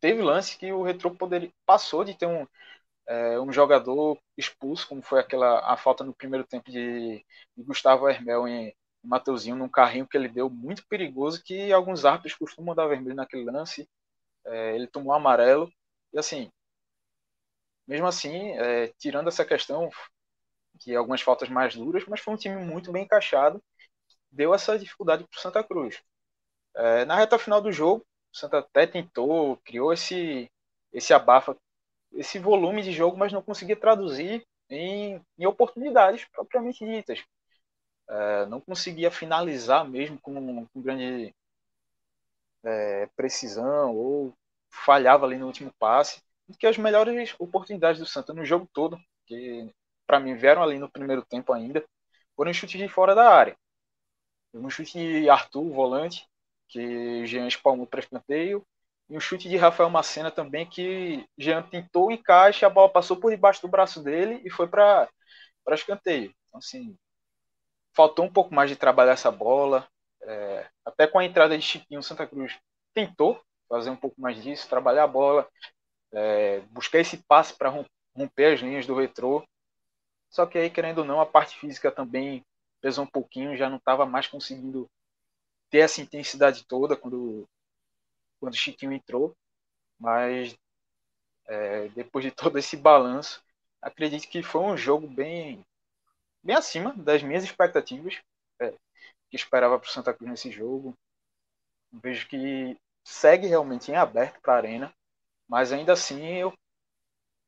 teve lance que o retrô poderia, passou de ter um, é, um jogador expulso, como foi aquela a falta no primeiro tempo de, de Gustavo Hermel em, em Mateuzinho, num carrinho que ele deu muito perigoso, que alguns árbitros costumam dar vermelho naquele lance. É, ele tomou amarelo. E assim, mesmo assim, é, tirando essa questão, que algumas faltas mais duras, mas foi um time muito bem encaixado deu essa dificuldade para o Santa Cruz. É, na reta final do jogo, o Santa até tentou, criou esse, esse abafa, esse volume de jogo, mas não conseguia traduzir em, em oportunidades propriamente ditas. É, não conseguia finalizar mesmo com, com grande é, precisão ou falhava ali no último passe. Que as melhores oportunidades do Santa no jogo todo, que para mim vieram ali no primeiro tempo ainda, foram chutes de fora da área. Um chute de Arthur, volante, que Jean espalmou para escanteio. E um chute de Rafael Macena também, que Jean tentou o encaixe, a bola passou por debaixo do braço dele e foi para escanteio. Então, assim, faltou um pouco mais de trabalhar essa bola. É, até com a entrada de Chiquinho, Santa Cruz tentou fazer um pouco mais disso, trabalhar a bola, é, buscar esse passe para romper as linhas do retrô. Só que aí, querendo ou não, a parte física também pesou um pouquinho, já não estava mais conseguindo ter essa intensidade toda quando, quando o Chiquinho entrou, mas é, depois de todo esse balanço, acredito que foi um jogo bem, bem acima das minhas expectativas, é, que esperava para o Santa Cruz nesse jogo. Vejo que segue realmente em aberto para a Arena, mas ainda assim eu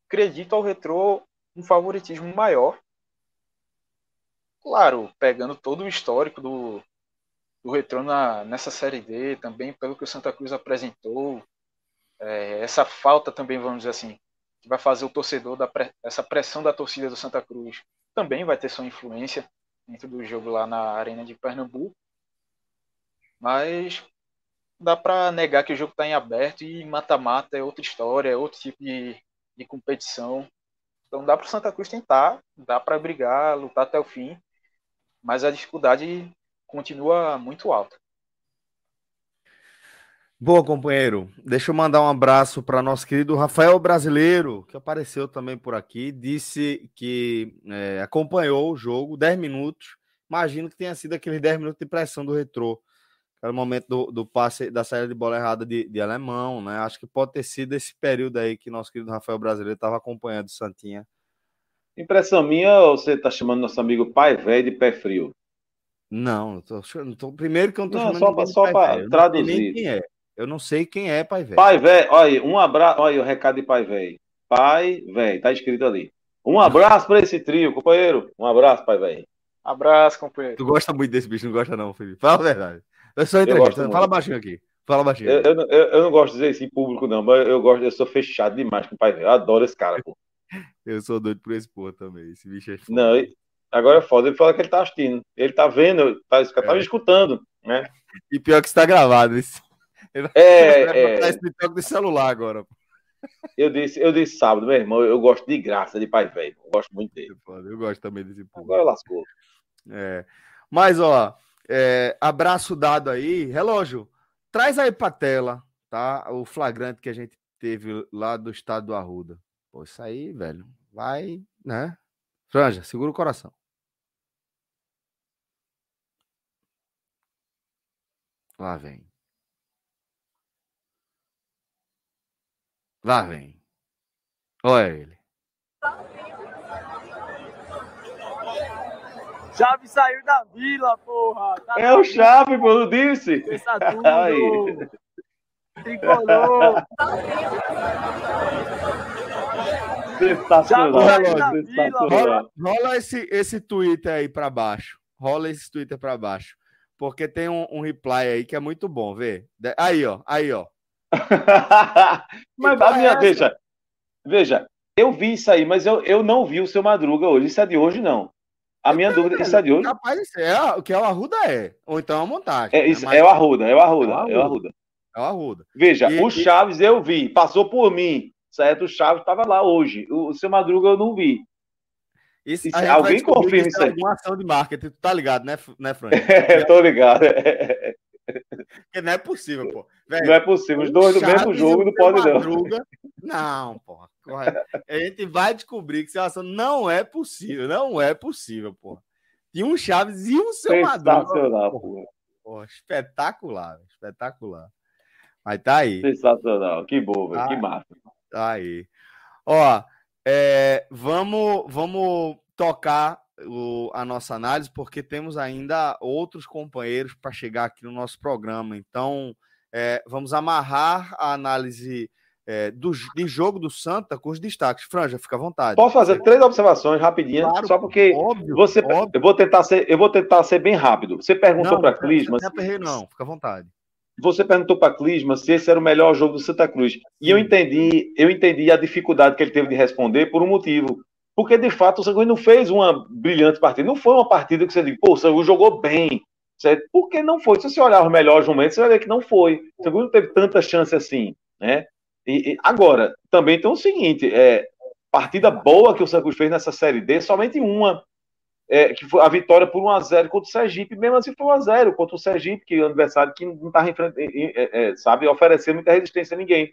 acredito ao Retrô um favoritismo maior Claro, pegando todo o histórico do, do retrô na, nessa Série D, também pelo que o Santa Cruz apresentou, é, essa falta também, vamos dizer assim, que vai fazer o torcedor, da pre, essa pressão da torcida do Santa Cruz também vai ter sua influência dentro do jogo lá na Arena de Pernambuco. Mas dá para negar que o jogo está em aberto e mata-mata é outra história, é outro tipo de, de competição. Então dá para o Santa Cruz tentar, dá para brigar, lutar até o fim mas a dificuldade continua muito alta. Boa, companheiro. Deixa eu mandar um abraço para nosso querido Rafael Brasileiro, que apareceu também por aqui. Disse que é, acompanhou o jogo 10 minutos. Imagino que tenha sido aqueles 10 minutos de pressão do retrô. Aquele momento do, do passe, da saída de bola errada de, de, alemão, né? Acho que pode ter sido esse período aí que nosso querido Rafael Brasileiro estava acompanhando o Santinha Impressão minha ou você está chamando nosso amigo pai velho de pé frio? Não, tô, tô, primeiro que eu não tô chamando só para traduzir. quem é. Eu não sei quem é pai velho. Pai velho, olha um abraço, olha o recado de pai velho. Pai velho, tá escrito ali. Um abraço para esse trio, companheiro. Um abraço, pai velho. Abraço, companheiro. Tu gosta muito desse bicho, não gosta não, Felipe. Fala a verdade. Eu sou entrevista. Fala baixinho aqui. Fala baixinho. Eu, eu, eu, não gosto de dizer isso em público, não, mas eu gosto, eu sou fechado demais com o pai velho. Eu adoro esse cara, pô. Eu sou doido por esse porra também. Esse bicho é foda. Não, agora é foda. Ele fala que ele tá assistindo. Ele tá vendo, tá, tá é. escutando, né? E pior que está gravado. isso. Ele é, vai é... esse TikTok de celular agora. Eu disse, eu disse sábado, meu irmão, eu gosto de graça de pai velho. Eu gosto muito dele. É eu gosto também desse porra. Agora lascou. É. Mas, ó, é, abraço dado aí. Relógio, traz aí pra tela, tá? O flagrante que a gente teve lá do estado do Arruda. Pô, isso aí, velho, vai, né? Franja, segura o coração. Lá vem. Lá vem. Olha ele. Chave saiu da vila, porra. Tá é o Chave, pô, eu disse. Pensa Aí. Tricolor. Sensacional. Rola, rola esse, esse Twitter aí para baixo. Rola esse Twitter para baixo. Porque tem um, um, reply aí que é muito bom, vê. Aí, ó, aí, ó. mas a minha, é veja, veja, eu vi isso aí, mas eu, eu não vi o seu Madruga hoje. Isso é de hoje, não. A minha é, dúvida é isso é de hoje. Rapaz, é, o que é o Arruda é. Ou então é uma montagem. É, né, isso, né? é o Arruda, é o Arruda, é o Arruda. É o Arruda. É o Arruda. Veja, e, o Chaves e... eu vi, passou por mim certo? O Chaves estava lá hoje. O, o seu Madruga eu não vi. isso, alguém confirma isso aí. Alguma ação de marketing, tu tá ligado, né, né Fran? É, tô ligado. Porque não é possível, pô. não é possível. Os dois do mesmo jogo não pode madruga. não. Não, pô. A gente vai descobrir que essa ação não é possível. Não é possível, pô. E um Chaves e um seu Madruga. Pô. pô. espetacular, espetacular. Mas tá aí. Sensacional. Que bom, Ah. Que massa. Aí. Ó, é, vamos, vamos tocar o, a nossa análise, porque temos ainda outros companheiros para chegar aqui no nosso programa. Então, é, vamos amarrar a análise é, do, de jogo do Santa com os destaques. Franja, fica à vontade. Posso fazer é. três observações rapidinho, claro, só porque óbvio, você óbvio. eu vou tentar ser eu vou tentar ser bem rápido. Você perguntou para a Não, não, não, é não, fica à vontade. Você perguntou para Clisma se esse era o melhor jogo do Santa Cruz. E eu entendi, eu entendi a dificuldade que ele teve de responder por um motivo. Porque, de fato, o Santa Cruz não fez uma brilhante partida. Não foi uma partida que você diz, pô, o Santa Cruz jogou bem. Certo? Porque não foi. Se você olhar os melhores momentos, você vai ver que não foi. O Santa Cruz não teve tanta chance assim, né? E, e agora, também tem o seguinte, é, partida boa que o Santa Cruz fez nessa Série D, somente uma, é, que foi a vitória por 1x0 contra o Sergipe, mesmo assim foi 1x0 contra o Sergipe, que é o adversário que não tá estava é, é, sabe, oferecendo muita resistência a ninguém.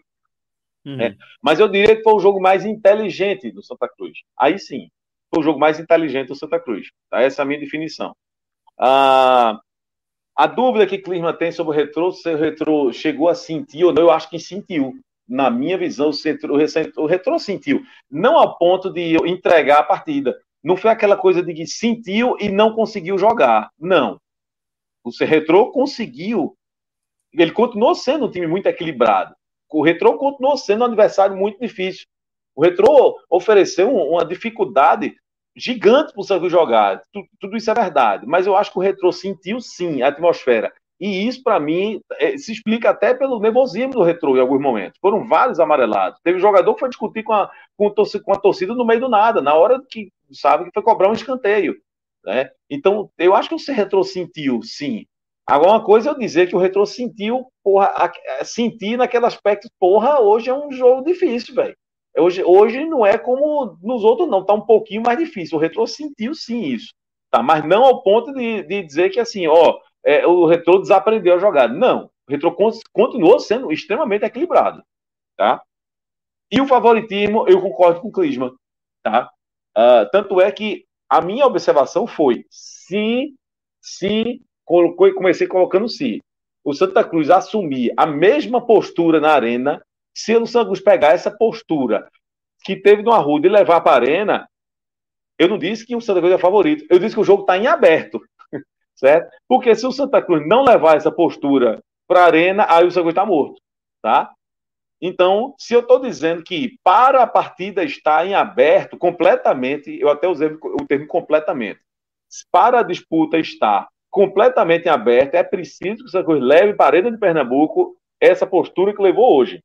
Uhum. É. Mas eu diria que foi o jogo mais inteligente do Santa Cruz. Aí sim, foi o jogo mais inteligente do Santa Cruz. Tá? Essa é a minha definição. Ah, a dúvida que o Clima tem sobre o retrô, se o retrô chegou a sentir ou não, eu acho que sentiu. Na minha visão, o retrô, o retrô sentiu. Não ao ponto de entregar a partida, não foi aquela coisa de que sentiu e não conseguiu jogar. Não. O Retro conseguiu. Ele continuou sendo um time muito equilibrado. O Retro continuou sendo um adversário muito difícil. O Retro ofereceu uma dificuldade gigante para o Santos jogar. Tudo isso é verdade. Mas eu acho que o Retro sentiu sim a atmosfera. E isso, para mim, é, se explica até pelo nervosismo do retrô em alguns momentos. Foram vários amarelados. Teve um jogador que foi discutir com a, com, torcida, com a torcida no meio do nada, na hora que sabe que foi cobrar um escanteio. Né? Então, eu acho que o retrô sentiu, sim. Agora, uma coisa é eu dizer que o retrô sentiu, porra, sentir naquele aspecto, porra, hoje é um jogo difícil, velho. Hoje, hoje não é como nos outros, não. Tá um pouquinho mais difícil. O retrô sentiu, sim, isso. Tá? Mas não ao ponto de, de dizer que, assim, ó é, o Retro desaprendeu a jogar. Não, o Retro continuou sendo extremamente equilibrado, tá? E o favoritismo, eu concordo com o Clisma, tá? Uh, tanto é que a minha observação foi se, se, colocou, comecei colocando se, o Santa Cruz assumir a mesma postura na arena, se o Santa Cruz pegar essa postura que teve no Arruda e levar para a arena, eu não disse que o Santa Cruz é favorito, eu disse que o jogo está em aberto certo? Porque se o Santa Cruz não levar essa postura para a arena, aí o Santa está morto, tá? Então, se eu estou dizendo que para a partida estar em aberto completamente, eu até usei o termo completamente, para a disputa estar completamente em aberto, é preciso que o Santa Cruz leve para a arena de Pernambuco essa postura que levou hoje.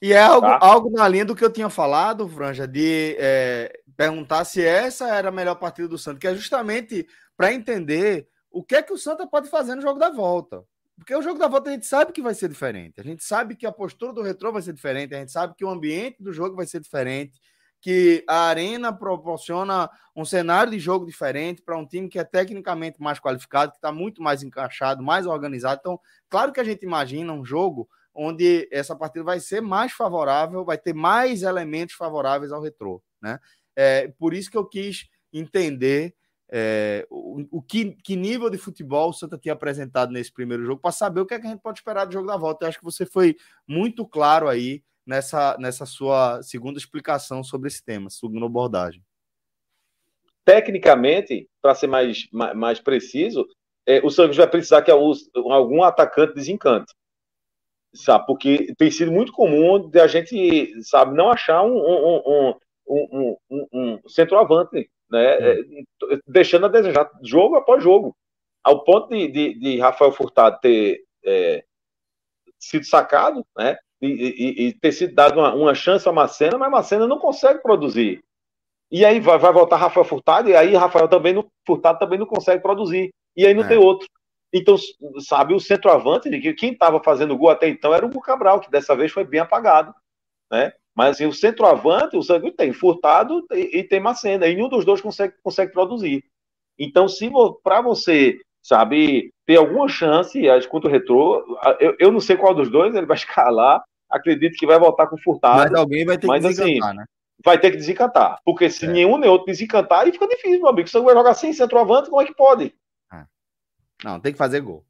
E é algo, tá? algo na linha do que eu tinha falado, Franja, de é, perguntar se essa era a melhor partida do Santos, que é justamente para entender o que é que o Santa pode fazer no jogo da volta? Porque o jogo da volta a gente sabe que vai ser diferente. A gente sabe que a postura do retrô vai ser diferente. A gente sabe que o ambiente do jogo vai ser diferente. Que a arena proporciona um cenário de jogo diferente para um time que é tecnicamente mais qualificado, que está muito mais encaixado, mais organizado. Então, claro que a gente imagina um jogo onde essa partida vai ser mais favorável, vai ter mais elementos favoráveis ao retrô. Né? É, por isso que eu quis entender é, o, o que, que, nível de futebol o Santa tinha apresentado nesse primeiro jogo para saber o que, é que a gente pode esperar do jogo da volta. Eu acho que você foi muito claro aí nessa, nessa sua segunda explicação sobre esse tema, segunda abordagem. Tecnicamente, para ser mais, mais, mais preciso, é, o Santos vai precisar que algum, atacante desencante. Sabe? Porque tem sido muito comum de a gente, sabe, não achar um, um, um, um centroavante né? É, deixando a desejar jogo após jogo. Ao ponto de, de, de Rafael Furtado ter é, sido sacado, né? E, e, e, ter sido dado uma, uma chance a Macena, mas Macena não consegue produzir. E aí vai, vai voltar Rafael Furtado, e aí Rafael também não, Furtado também não consegue produzir. E aí não é. tem outro. Então, sabe, o centroavante, quem estava fazendo gol até então era o Cabral, que dessa vez foi bem apagado. Né? Mas assim, o centroavante, o Sanguinho tem Furtado e, e tem Macena. E nenhum dos dois consegue, consegue produzir. Então, se para você, sabe, ter alguma chance quanto o Retrô, eu, eu não sei qual dos dois ele vai escalar. Acredito que vai voltar com Furtado. Mas alguém vai ter mas, que assim, desencantar, né? Vai ter que desencantar. Porque se é. nenhum nem outro desencantar, aí fica difícil, meu amigo. O Sanguinho vai jogar sem centroavante, como é que pode? É. Não, tem que fazer gol.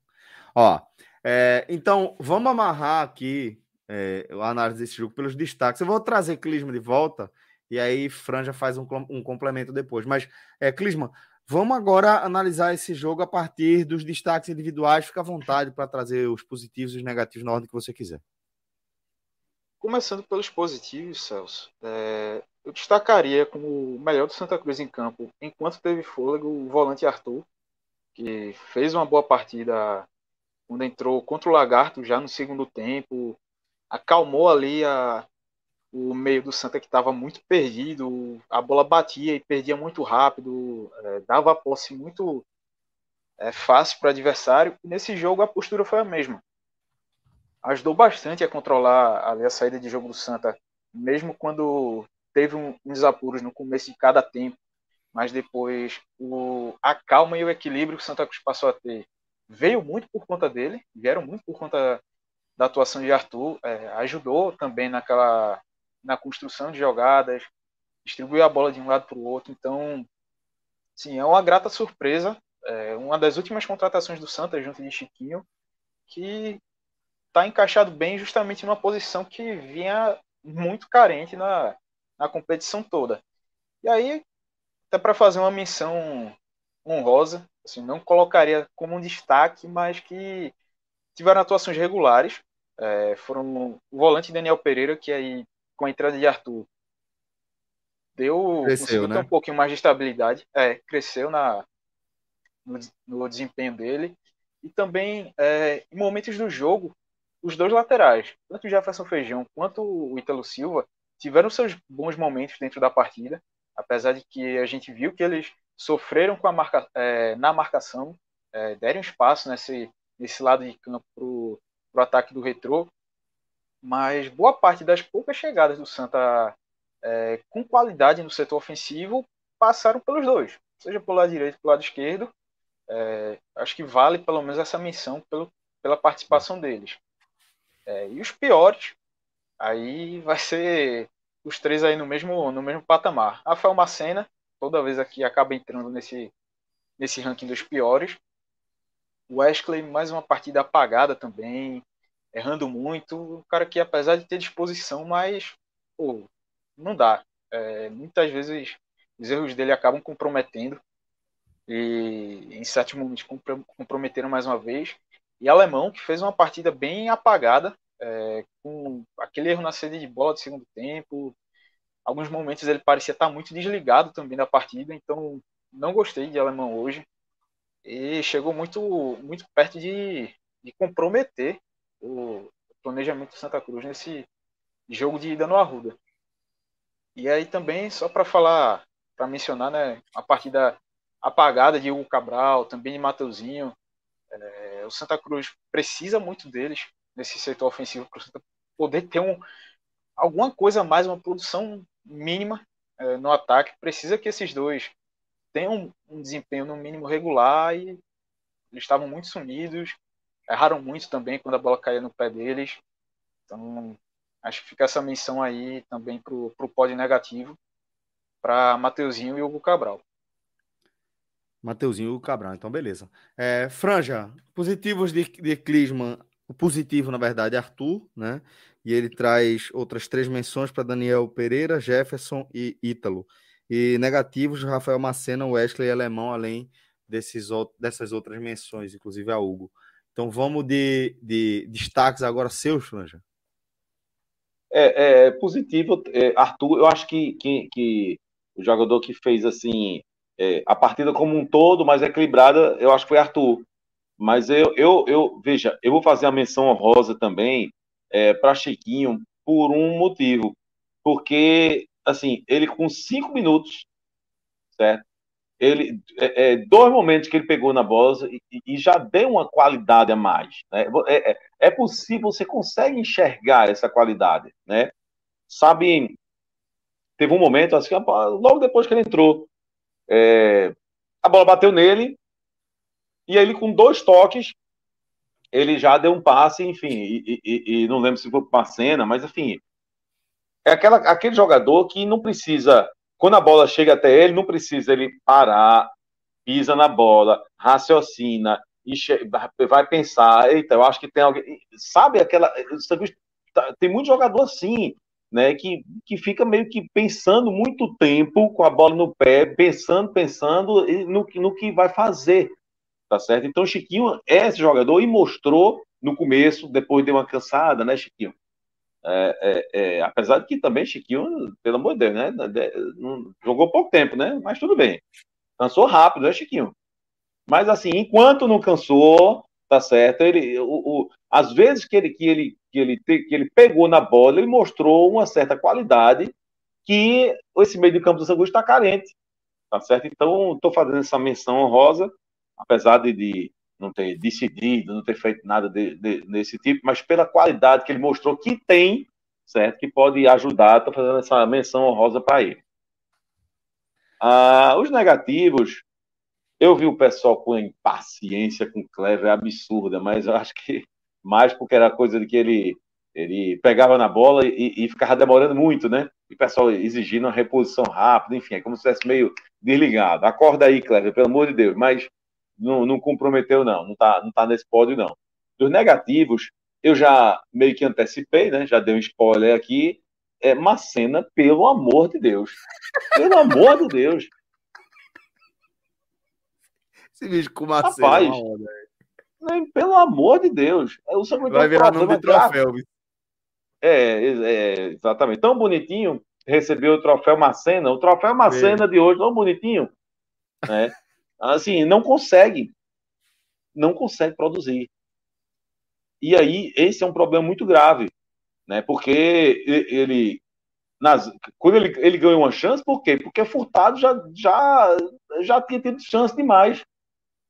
Ó, é, então, vamos amarrar aqui é, eh, a análise desse jogo pelos destaques. Eu vou trazer Clisma de volta e aí Fran já faz um, um complemento depois. Mas, é, Clisma, vamos agora analisar esse jogo a partir dos destaques individuais. Fica à vontade para trazer os positivos e os negativos na ordem que você quiser. Começando pelos positivos, Celso, é, eu destacaria como o melhor do Santa Cruz em campo, enquanto teve fôlego, o volante Arthur, que fez uma boa partida quando entrou contra o Lagarto já no segundo tempo, acalmou ali a, o meio do Santa que estava muito perdido, a bola batia e perdia muito rápido, é, dava posse muito é, fácil para o adversário. E nesse jogo a postura foi a mesma. Ajudou bastante a controlar ali a saída de jogo do Santa, mesmo quando teve um, uns apuros no começo de cada tempo, mas depois o, a calma e o equilíbrio que o Santa Cruz passou a ter veio muito por conta dele, vieram muito por conta da atuação de Arthur, é, ajudou também naquela na construção de jogadas, distribuiu a bola de um lado para o outro. Então, sim, é uma grata surpresa. É uma das últimas contratações do Santa junto de Chiquinho, que está encaixado bem justamente numa posição que vinha muito carente na, na competição toda. E aí, até para fazer uma menção honrosa, assim, não colocaria como um destaque, mas que tiveram atuações regulares, é, foram o volante Daniel Pereira, que aí com a entrada de Arthur deu cresceu, né? um pouquinho mais de estabilidade, é, cresceu na, no, no desempenho dele. E também, é, em momentos do jogo, os dois laterais, tanto o Jefferson Feijão quanto o Ítalo Silva, tiveram seus bons momentos dentro da partida, apesar de que a gente viu que eles sofreram com a marca, é, na marcação, é, deram espaço nesse, nesse lado de campo para o ataque do Retrô, mas boa parte das poucas chegadas do Santa é, com qualidade no setor ofensivo passaram pelos dois, seja pelo lado direito, pelo lado esquerdo. É, acho que vale pelo menos essa menção pelo, pela participação deles. É, e os piores, aí vai ser os três aí no mesmo, no mesmo patamar. Rafael Macena, toda vez aqui acaba entrando nesse, nesse ranking dos piores. Wesley, mais uma partida apagada também, errando muito. Um cara que, apesar de ter disposição, mas pô, não dá. É, muitas vezes os erros dele acabam comprometendo. E em certos momentos comprometeram mais uma vez. E Alemão, que fez uma partida bem apagada, é, com aquele erro na sede de bola do segundo tempo. Alguns momentos ele parecia estar muito desligado também da partida, então não gostei de Alemão hoje e chegou muito, muito perto de, de comprometer o planejamento do Santa Cruz nesse jogo de ida no Arruda. E aí também, só para falar, para mencionar, né, a partida apagada de Hugo Cabral, também de Mateuzinho, é, o Santa Cruz precisa muito deles nesse setor ofensivo para poder ter um, alguma coisa a mais, uma produção mínima é, no ataque. Precisa que esses dois tem um, um desempenho no mínimo regular e eles estavam muito sumidos, erraram muito também quando a bola caía no pé deles. Então, acho que fica essa menção aí também para o pódio negativo para Mateuzinho e Hugo Cabral. Mateuzinho e Hugo Cabral, então beleza. É, Franja, positivos de, de Clisman, o positivo, na verdade, é Arthur, né? E ele traz outras três menções para Daniel Pereira, Jefferson e Ítalo. E negativos, Rafael Macena, Wesley Alemão, além desses, dessas outras menções, inclusive a Hugo. Então vamos de, de destaques agora seus, Franja. É, é, positivo, é, Arthur. Eu acho que, que, que, o jogador que fez assim é, a partida como um todo mais equilibrada, eu acho que foi Arthur. Mas eu, eu, eu veja, eu vou fazer a menção honrosa também é, para Chiquinho por um motivo, porque assim, ele com cinco minutos, certo? Ele, é, é, dois momentos que ele pegou na bola e, e já deu uma qualidade a mais. Né? É, é, é, possível, você consegue enxergar essa qualidade, né? Sabe, teve um momento assim, logo depois que ele entrou, é, a bola bateu nele e ele com dois toques ele já deu um passe, enfim, e, e, e não lembro se foi para cena, mas enfim, é aquela, aquele jogador que não precisa, quando a bola chega até ele, não precisa ele parar, pisa na bola, raciocina, vai pensar, eita, eu acho que tem alguém. Sabe aquela. Tá, tem muito jogador assim, né? Que, que fica meio que pensando muito tempo com a bola no pé, pensando, pensando no, no que vai fazer. Tá certo? Então, Chiquinho é esse jogador e mostrou no começo, depois deu uma cansada, né, Chiquinho? É, é, é, apesar de que também Chiquinho, pelo amor de Deus, né? jogou pouco tempo, né? Mas tudo bem. Cansou rápido, né, Chiquinho? Mas assim, enquanto não cansou, tá certo? Ele, o, o, as vezes que ele, que, ele, que, ele, que ele pegou na bola, ele mostrou uma certa qualidade que esse meio de campo do Sanguí está carente, tá certo? Então, estou fazendo essa menção honrosa, apesar de, de, não ter decidido, não ter feito nada de, de, desse tipo, mas pela qualidade que ele mostrou que tem, certo? Que pode ajudar, estou fazendo essa menção honrosa para ele. Ah, os negativos, eu vi o pessoal com impaciência com o Clever absurda, mas eu acho que mais porque era coisa de que ele ele pegava na bola e, e, ficava demorando muito, né? E o pessoal exigindo uma reposição rápida, enfim, é como se estivesse meio desligado. Acorda aí, Cleber, pelo amor de Deus. Mas não, não comprometeu, não. Não está não tá nesse pódio, não. Dos negativos, eu já meio que antecipei, né? Já dei um spoiler aqui. É Macena, pelo amor de Deus. Pelo amor de Deus. Esse vídeo com Macena. É Rapaz, onda, né? pelo amor de Deus. É, vai virar nome de troféu. É, é, exatamente. Tão bonitinho recebeu o troféu Macena. O troféu Macena de hoje, tão bonitinho. Né? assim, não consegue, não consegue produzir. E aí, esse é um problema muito grave, né? Porque ele, nas, quando ele, ele ganhou uma chance, por quê? Porque Furtado já, já, já tinha tido chance demais.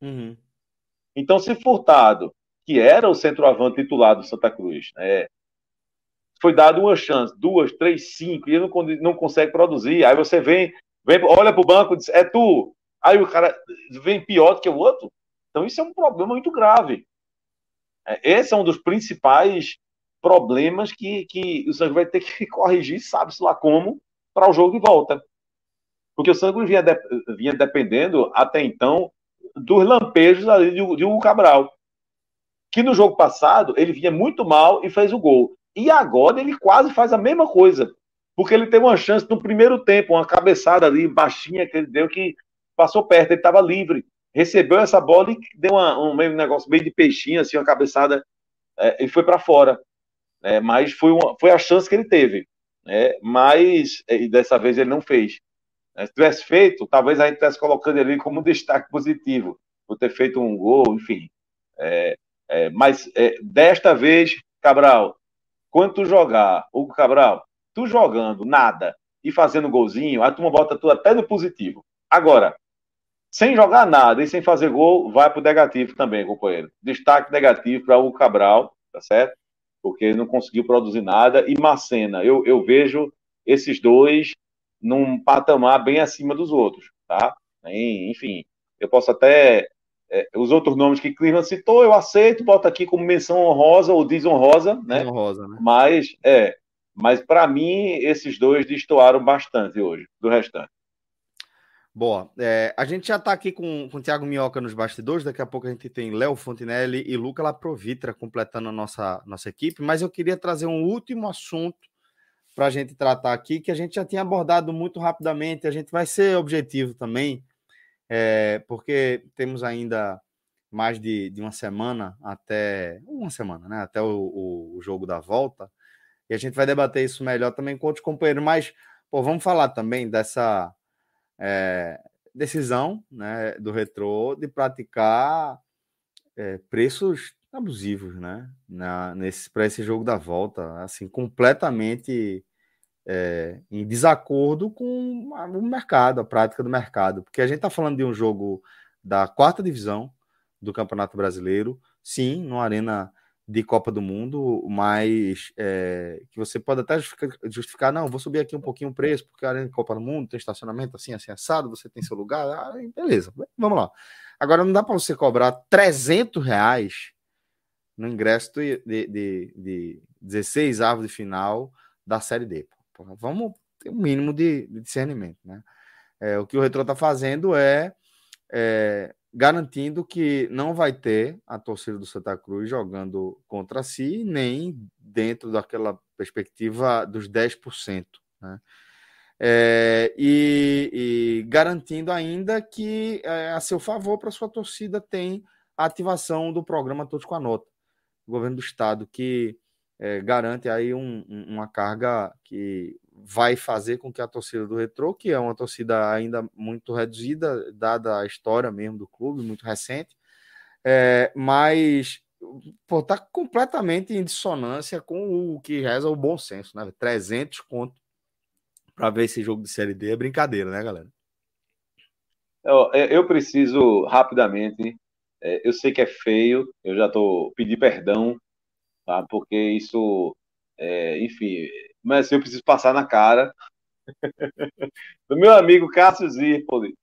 Uhum. Então, se Furtado, que era o centroavante titular do Santa Cruz, né? Foi dado uma chance, duas, três, cinco, e ele não, não consegue produzir. Aí você vem, vem olha para o banco e diz: É tu, Aí o cara vem pior do que o outro. Então isso é um problema muito grave. É, esse é um dos principais problemas que, que o Santos vai ter que corrigir, sabe-se lá como, para o jogo de volta. Porque o Santos vinha, de, vinha dependendo até então dos lampejos ali de, de Hugo Cabral. Que no jogo passado ele vinha muito mal e fez o gol. E agora ele quase faz a mesma coisa. Porque ele teve uma chance no primeiro tempo, uma cabeçada ali baixinha que ele deu que passou perto, ele estava livre, recebeu essa bola e deu uma, um meio negócio meio de peixinho, assim, uma cabeçada, é, e foi para fora. É, mas foi, uma, foi a chance que ele teve. Né? Mas é, e dessa vez ele não fez. É, se tivesse feito, talvez a gente estivesse colocando ele como um destaque positivo, por ter feito um gol, enfim. É, é, mas é, desta vez, Cabral, quando tu jogar, Hugo Cabral, tu jogando nada e fazendo golzinho, a tu bota tu até no positivo. Agora, sem jogar nada e sem fazer gol, vai para o negativo também, companheiro. Destaque negativo para o Cabral, tá certo? Porque não conseguiu produzir nada. E Macena, eu, eu vejo esses dois num patamar bem acima dos outros, tá? Enfim, eu posso até. É, os outros nomes que Clima citou, eu aceito, bota aqui como menção honrosa ou desonrosa, né? Honrosa, né? Mas, é. Mas, para mim, esses dois destoaram bastante hoje, do restante. Boa. É, a gente já está aqui com, com o Thiago Minhoca nos bastidores. Daqui a pouco a gente tem Léo Fontinelli e Luca Laprovitra completando a nossa, nossa equipe. Mas eu queria trazer um último assunto para a gente tratar aqui, que a gente já tinha abordado muito rapidamente. A gente vai ser objetivo também, é, porque temos ainda mais de, de, uma semana até. Uma semana, né? Até o, o, o jogo da volta. E a gente vai debater isso melhor também com outros companheiros. Mas, pô, vamos falar também dessa é, decisão né, do retrô de praticar é, preços abusivos né, para esse jogo da volta, assim, completamente é, em desacordo com o mercado, a prática do mercado, porque a gente está falando de um jogo da quarta divisão do Campeonato Brasileiro, sim, numa arena de Copa do Mundo, mas é, que você pode até justificar, não, vou subir aqui um pouquinho o preço, porque além de Copa do Mundo tem estacionamento assim, assim, assado, você tem seu lugar, ah, beleza, vamos lá. Agora, não dá para você cobrar 300 reais no ingresso de, de, de, de 16 avos de final da Série D. vamos ter um mínimo de, de discernimento, né? É, o que o Retro está fazendo é, é garantindo que não vai ter a torcida do Santa Cruz jogando contra si, nem dentro daquela perspectiva dos 10%. Né? É, e, e, garantindo ainda que, é, a seu favor, para sua torcida, tem a ativação do programa Todos com a Nota, do governo do Estado, que é, garante aí um, uma carga que vai fazer com que a torcida do Retrô, que é uma torcida ainda muito reduzida, dada a história mesmo do clube, muito recente, é, mas pô, tá completamente em dissonância com o que reza o bom senso, né? 300 conto para ver esse jogo de Série D é brincadeira, né, galera? Eu, é, eu preciso rapidamente, é, eu sei que é feio, eu já tô pedindo perdão, tá? Porque isso, é, enfim, mas assim, eu preciso passar na cara do meu amigo Cássio Zirpoli,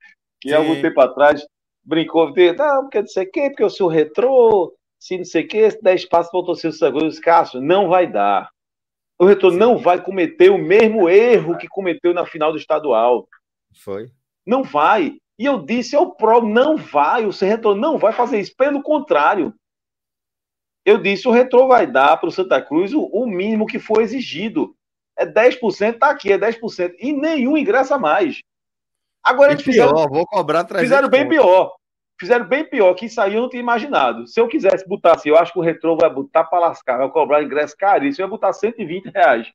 que Sim. algum tempo atrás brincou, de, porque não sei o quê, porque eu sou retrô, se não sei o quê, se der espaço para o torcedor Saguro, Cássio, não vai dar. O retrô não vai cometer o mesmo erro que cometeu na final do estadual. Foi. Não vai. E eu disse ao próprio, não vai, o retrô não vai fazer isso. Pelo contrário. Eu disse, o retrô vai dar para o Santa Cruz o, o mínimo que for exigido é 10%, está aqui, é 10%. E nenhum ingresso a mais. Agora e eles fizeram. Pior, vou cobrar Fizeram bem pior. Fizeram bem pior, que isso aí eu não tinha imaginado. Se eu quisesse botar assim, eu acho que o Retro vai botar para lascar, vai cobrar ingresso caríssimo, vai botar 120 reais.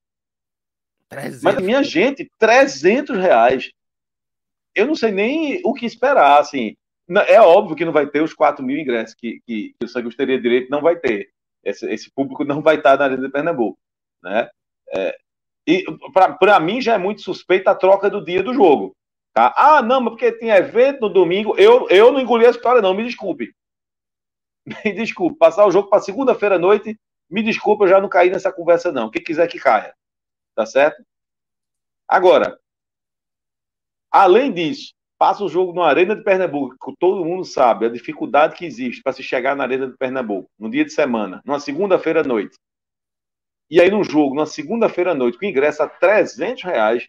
300. Mas, minha gente, 300 reais. Eu não sei nem o que esperar, assim. É óbvio que não vai ter os 4 mil ingressos que, que, que o Santos teria direito, não vai ter. Esse, esse público não vai estar na Arena de Pernambuco, né? É, e para mim já é muito suspeita a troca do dia do jogo. Tá? Ah, não, mas porque tem evento no domingo. Eu, eu não engoli essa história, não. Me desculpe. Me desculpe. Passar o jogo para segunda-feira à noite, me desculpe, eu já não caí nessa conversa, não. Quem quiser que caia. Tá certo? Agora, além disso, passa o jogo na Arena de Pernambuco, todo mundo sabe a dificuldade que existe para se chegar na Arena de Pernambuco, no dia de semana, numa segunda-feira à noite. E aí, num jogo, na segunda-feira à noite, que ingressa a 300 reais,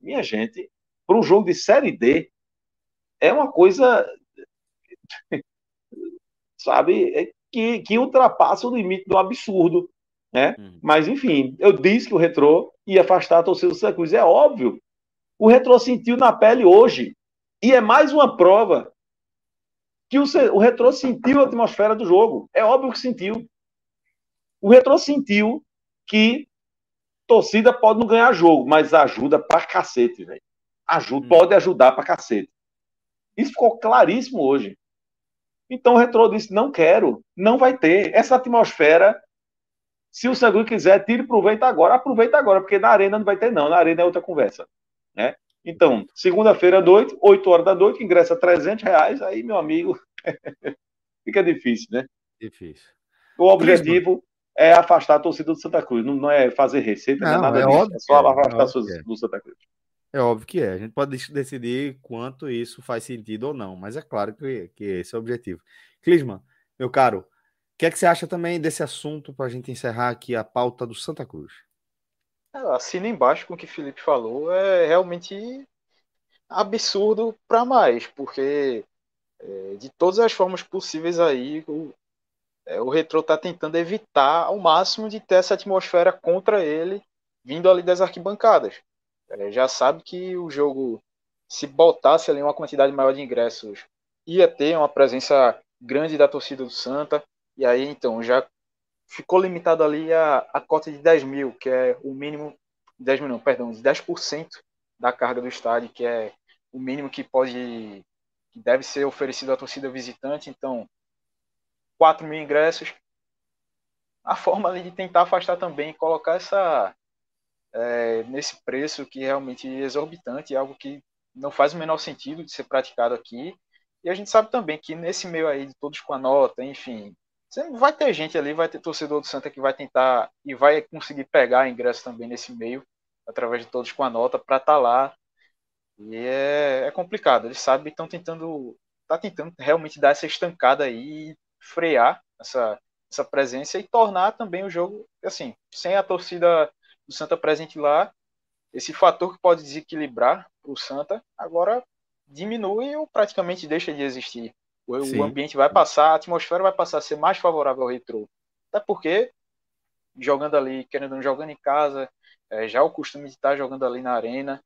minha gente, para um jogo de Série D, é uma coisa, sabe, é que, que ultrapassa o limite do absurdo. Né? Uhum. Mas, enfim, eu disse que o retrô ia afastar a torcida do Santa Cruz. É óbvio. O retrô sentiu na pele hoje. E é mais uma prova que o, o retrô sentiu a atmosfera do jogo. É óbvio que sentiu. O retrô sentiu que torcida pode não ganhar jogo, mas ajuda pra cacete, velho. Ajuda, hum. pode ajudar pra cacete. Isso ficou claríssimo hoje. Então o Retro disse: não quero, não vai ter. Essa atmosfera, se o Sangu quiser, tire proveito agora, aproveita agora, porque na arena não vai ter, não. Na arena é outra conversa. Né? Então, segunda-feira à noite, 8 horas da noite, ingressa 300 reais, aí, meu amigo, fica difícil, né? Difícil. O objetivo é afastar a torcida do Santa Cruz, não, não é fazer receita, não, é não é nada é disso, é óbvio é só é afastar é, a torcida do Santa Cruz. É óbvio que é, a gente pode decidir quanto isso faz sentido ou não, mas é claro que, que esse é o objetivo. Clisman, meu caro, o que é que você acha também desse assunto para a gente encerrar aqui a pauta do Santa Cruz? Ah, assina embaixo com o que o Felipe falou, é realmente absurdo para mais, porque é, de todas as formas possíveis aí, o, é, o Retro está tentando evitar ao máximo de ter essa atmosfera contra ele vindo ali das arquibancadas. É, já sabe que o jogo, se botasse ali uma quantidade maior de ingressos, ia ter uma presença grande da torcida do Santa, e aí então já ficou limitado ali a, a cota de 10 mil, que é o mínimo, 10 mil não, perdão, de 10% da carga do estádio, que é o mínimo que pode, que deve ser oferecido à torcida visitante, então 4 mil ingressos. A forma ali, de tentar afastar também, colocar essa é, nesse preço que é realmente é exorbitante, algo que não faz o menor sentido de ser praticado aqui. E a gente sabe também que nesse meio aí de todos com a nota, enfim, vai ter gente ali, vai ter torcedor do Santa que vai tentar e vai conseguir pegar ingresso também nesse meio, através de todos com a nota, para estar tá lá. E é, é complicado, eles sabem estão tentando, tá tentando realmente dar essa estancada aí frear essa, essa presença e tornar também o jogo, assim, sem a torcida do Santa presente lá, esse fator que pode desequilibrar o Santa, agora diminui ou praticamente deixa de existir. O, o, ambiente vai passar, a atmosfera vai passar a ser mais favorável ao retrô. Até porque, jogando ali, querendo jogando em casa, é, já o costume de estar jogando ali na arena,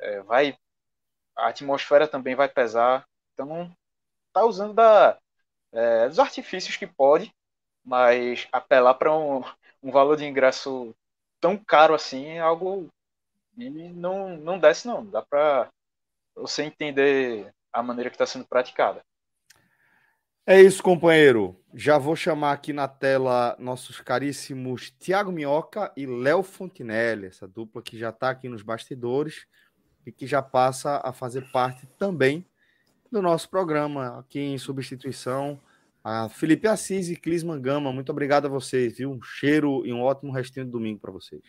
é, vai a atmosfera também vai pesar. Então, tá usando da, é, dos artifícios que pode, mas apelar para um, um valor de ingresso tão caro assim é algo e não, não desce não. Dá para você entender a maneira que está sendo praticada. É isso, companheiro. Já vou chamar aqui na tela nossos caríssimos Tiago Minhoca e Léo Fontinelli, essa dupla que já está aqui nos bastidores e que já passa a fazer parte também do nosso programa aqui em substituição. A Felipe Assis e Clisman Gama, muito obrigado a vocês, viu? Um cheiro e um ótimo restinho de domingo para vocês.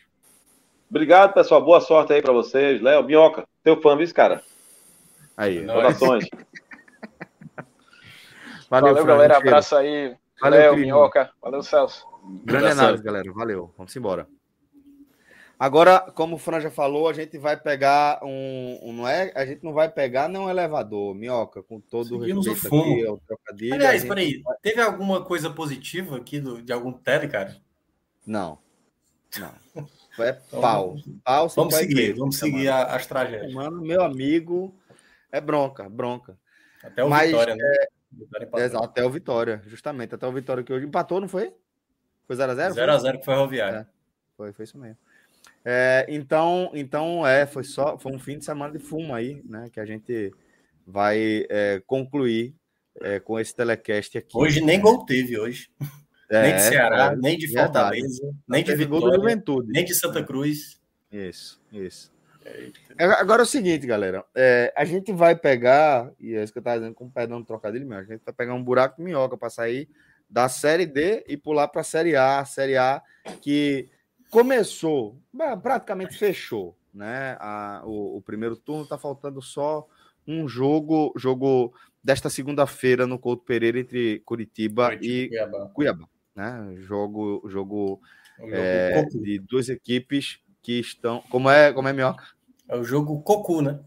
Obrigado, pessoal. Boa sorte aí para vocês. Léo, Minhoca, teu fã, viu, cara? Aí. Corações. Valeu, Valeu galera. Abraço aí. Valeu, Léo, Minhoca. Valeu, Celso. Grande análise, galera. Valeu. Vamos embora. Agora, como o Fran já falou, a gente vai pegar um, um, Não é, a gente não vai pegar nem um elevador, minhoca, com todo Seguimos o respeito é o aqui, ao trocadilho. Aliás, gente... peraí, teve alguma coisa positiva aqui do, de algum tele, cara? Não. Não. É pau. Então, pau vamos seguir, vamos seguir a, as tragédias. Mano, meu amigo, é bronca, bronca. Até o Mas, Vitória, né? É- Vitória Exato, até o Vitória, justamente. Até o Vitória que hoje empatou, não foi? Foi 0x0? 0x0 foi o Ferroviário. É. Foi, foi isso mesmo. É, então, então é, foi só foi um fim de semana de fumo aí, né? Que a gente vai é, concluir é, com esse telecast aqui. Hoje nem gol teve hoje. É, nem de Ceará, nem de Fortaleza, verdade. nem de tá Vitória, Juventude. nem de Santa Cruz. Isso, isso. Agora é o seguinte, galera. É, a gente vai pegar, e é isso que eu estava dizendo com o perdão do trocadilho a gente vai pegar um buraco minhoca para sair da Série D e pular para a Série A. Série A que começou, praticamente fechou, né? A, o, o, primeiro turno está faltando só um jogo, jogo desta segunda-feira no Couto Pereira entre Curitiba e Cuiabá. Cuiabá, né? Jogo, jogo, é jogo é, de duas equipes que estão, como é, como é melhor É o jogo Cocu, né?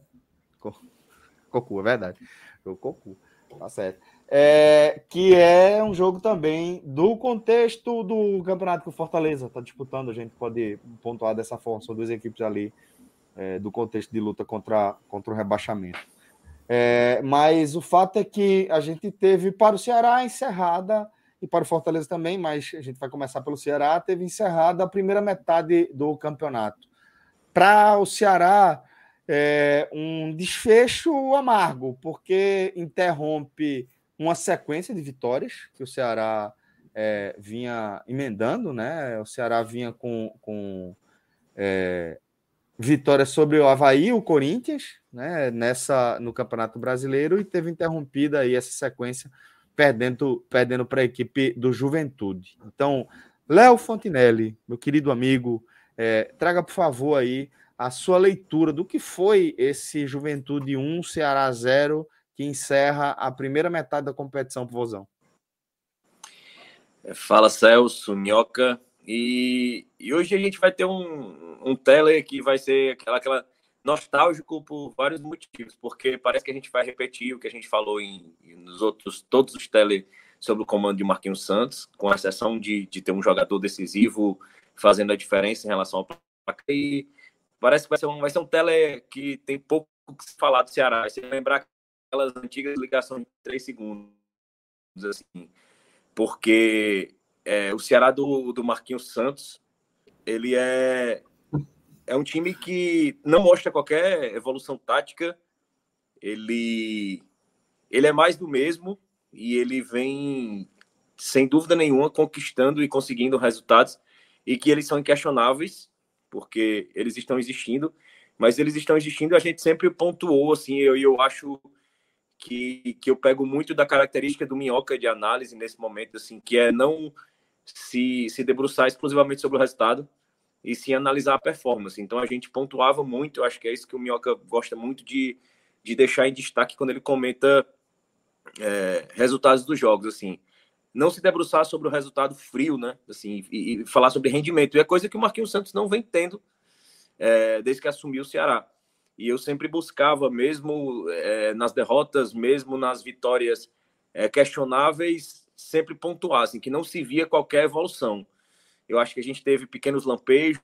Cocu, é verdade. jogo Cocu, tá certo é, que é um jogo também do contexto do campeonato que o Fortaleza está disputando. A gente pode pontuar dessa forma, são duas equipes ali é, do contexto de luta contra, contra o rebaixamento. É, mas o fato é que a gente teve para o Ceará encerrada, e para o Fortaleza também, mas a gente vai começar pelo Ceará, teve encerrada a primeira metade do campeonato. Para o Ceará, é, um desfecho amargo, porque interrompe uma sequência de vitórias que o Ceará é, vinha emendando, né? O Ceará vinha com, com é, vitória sobre o Havaí, o Corinthians, né? Nessa no Campeonato Brasileiro e teve interrompida aí essa sequência perdendo perdendo para a equipe do Juventude. Então, Léo Fontinelli, meu querido amigo, é, traga por favor aí a sua leitura do que foi esse Juventude 1 Ceará 0 que encerra a primeira metade da competição para o Vozão. Fala Celso, Nhoca. E, e, hoje a gente vai ter um, um tele que vai ser aquela, aquela nostálgico por vários motivos, porque parece que a gente vai repetir o que a gente falou em, nos outros, todos os tele sobre o comando de Marquinhos Santos, com exceção de, de ter um jogador decisivo fazendo a diferença em relação ao placar. E parece que vai ser um, vai ser um tele que tem pouco que se falar do Ceará. se lembrar aquelas antigas ligações de três segundos, assim, porque é, o Ceará do, do Marquinhos Santos, ele é, é um time que não mostra qualquer evolução tática, ele, ele é mais do mesmo e ele vem, sem dúvida nenhuma, conquistando e conseguindo resultados e que eles são inquestionáveis, porque eles estão existindo, mas eles estão existindo e a gente sempre pontuou, assim, eu, eu acho que, que eu pego muito da característica do minhoca de análise nesse momento, assim, que é não se, se debruçar exclusivamente sobre o resultado e se analisar a performance. Então a gente pontuava muito, acho que é isso que o minhoca gosta muito de, de deixar em destaque quando ele comenta é, resultados dos jogos, assim. Não se debruçar sobre o resultado frio, né? Assim, e, e falar sobre rendimento. E é coisa que o Marquinhos Santos não vem tendo é, desde que assumiu o Ceará e eu sempre buscava, mesmo é, nas derrotas, mesmo nas vitórias é, questionáveis, sempre pontuassem, que não se via qualquer evolução. Eu acho que a gente teve pequenos lampejos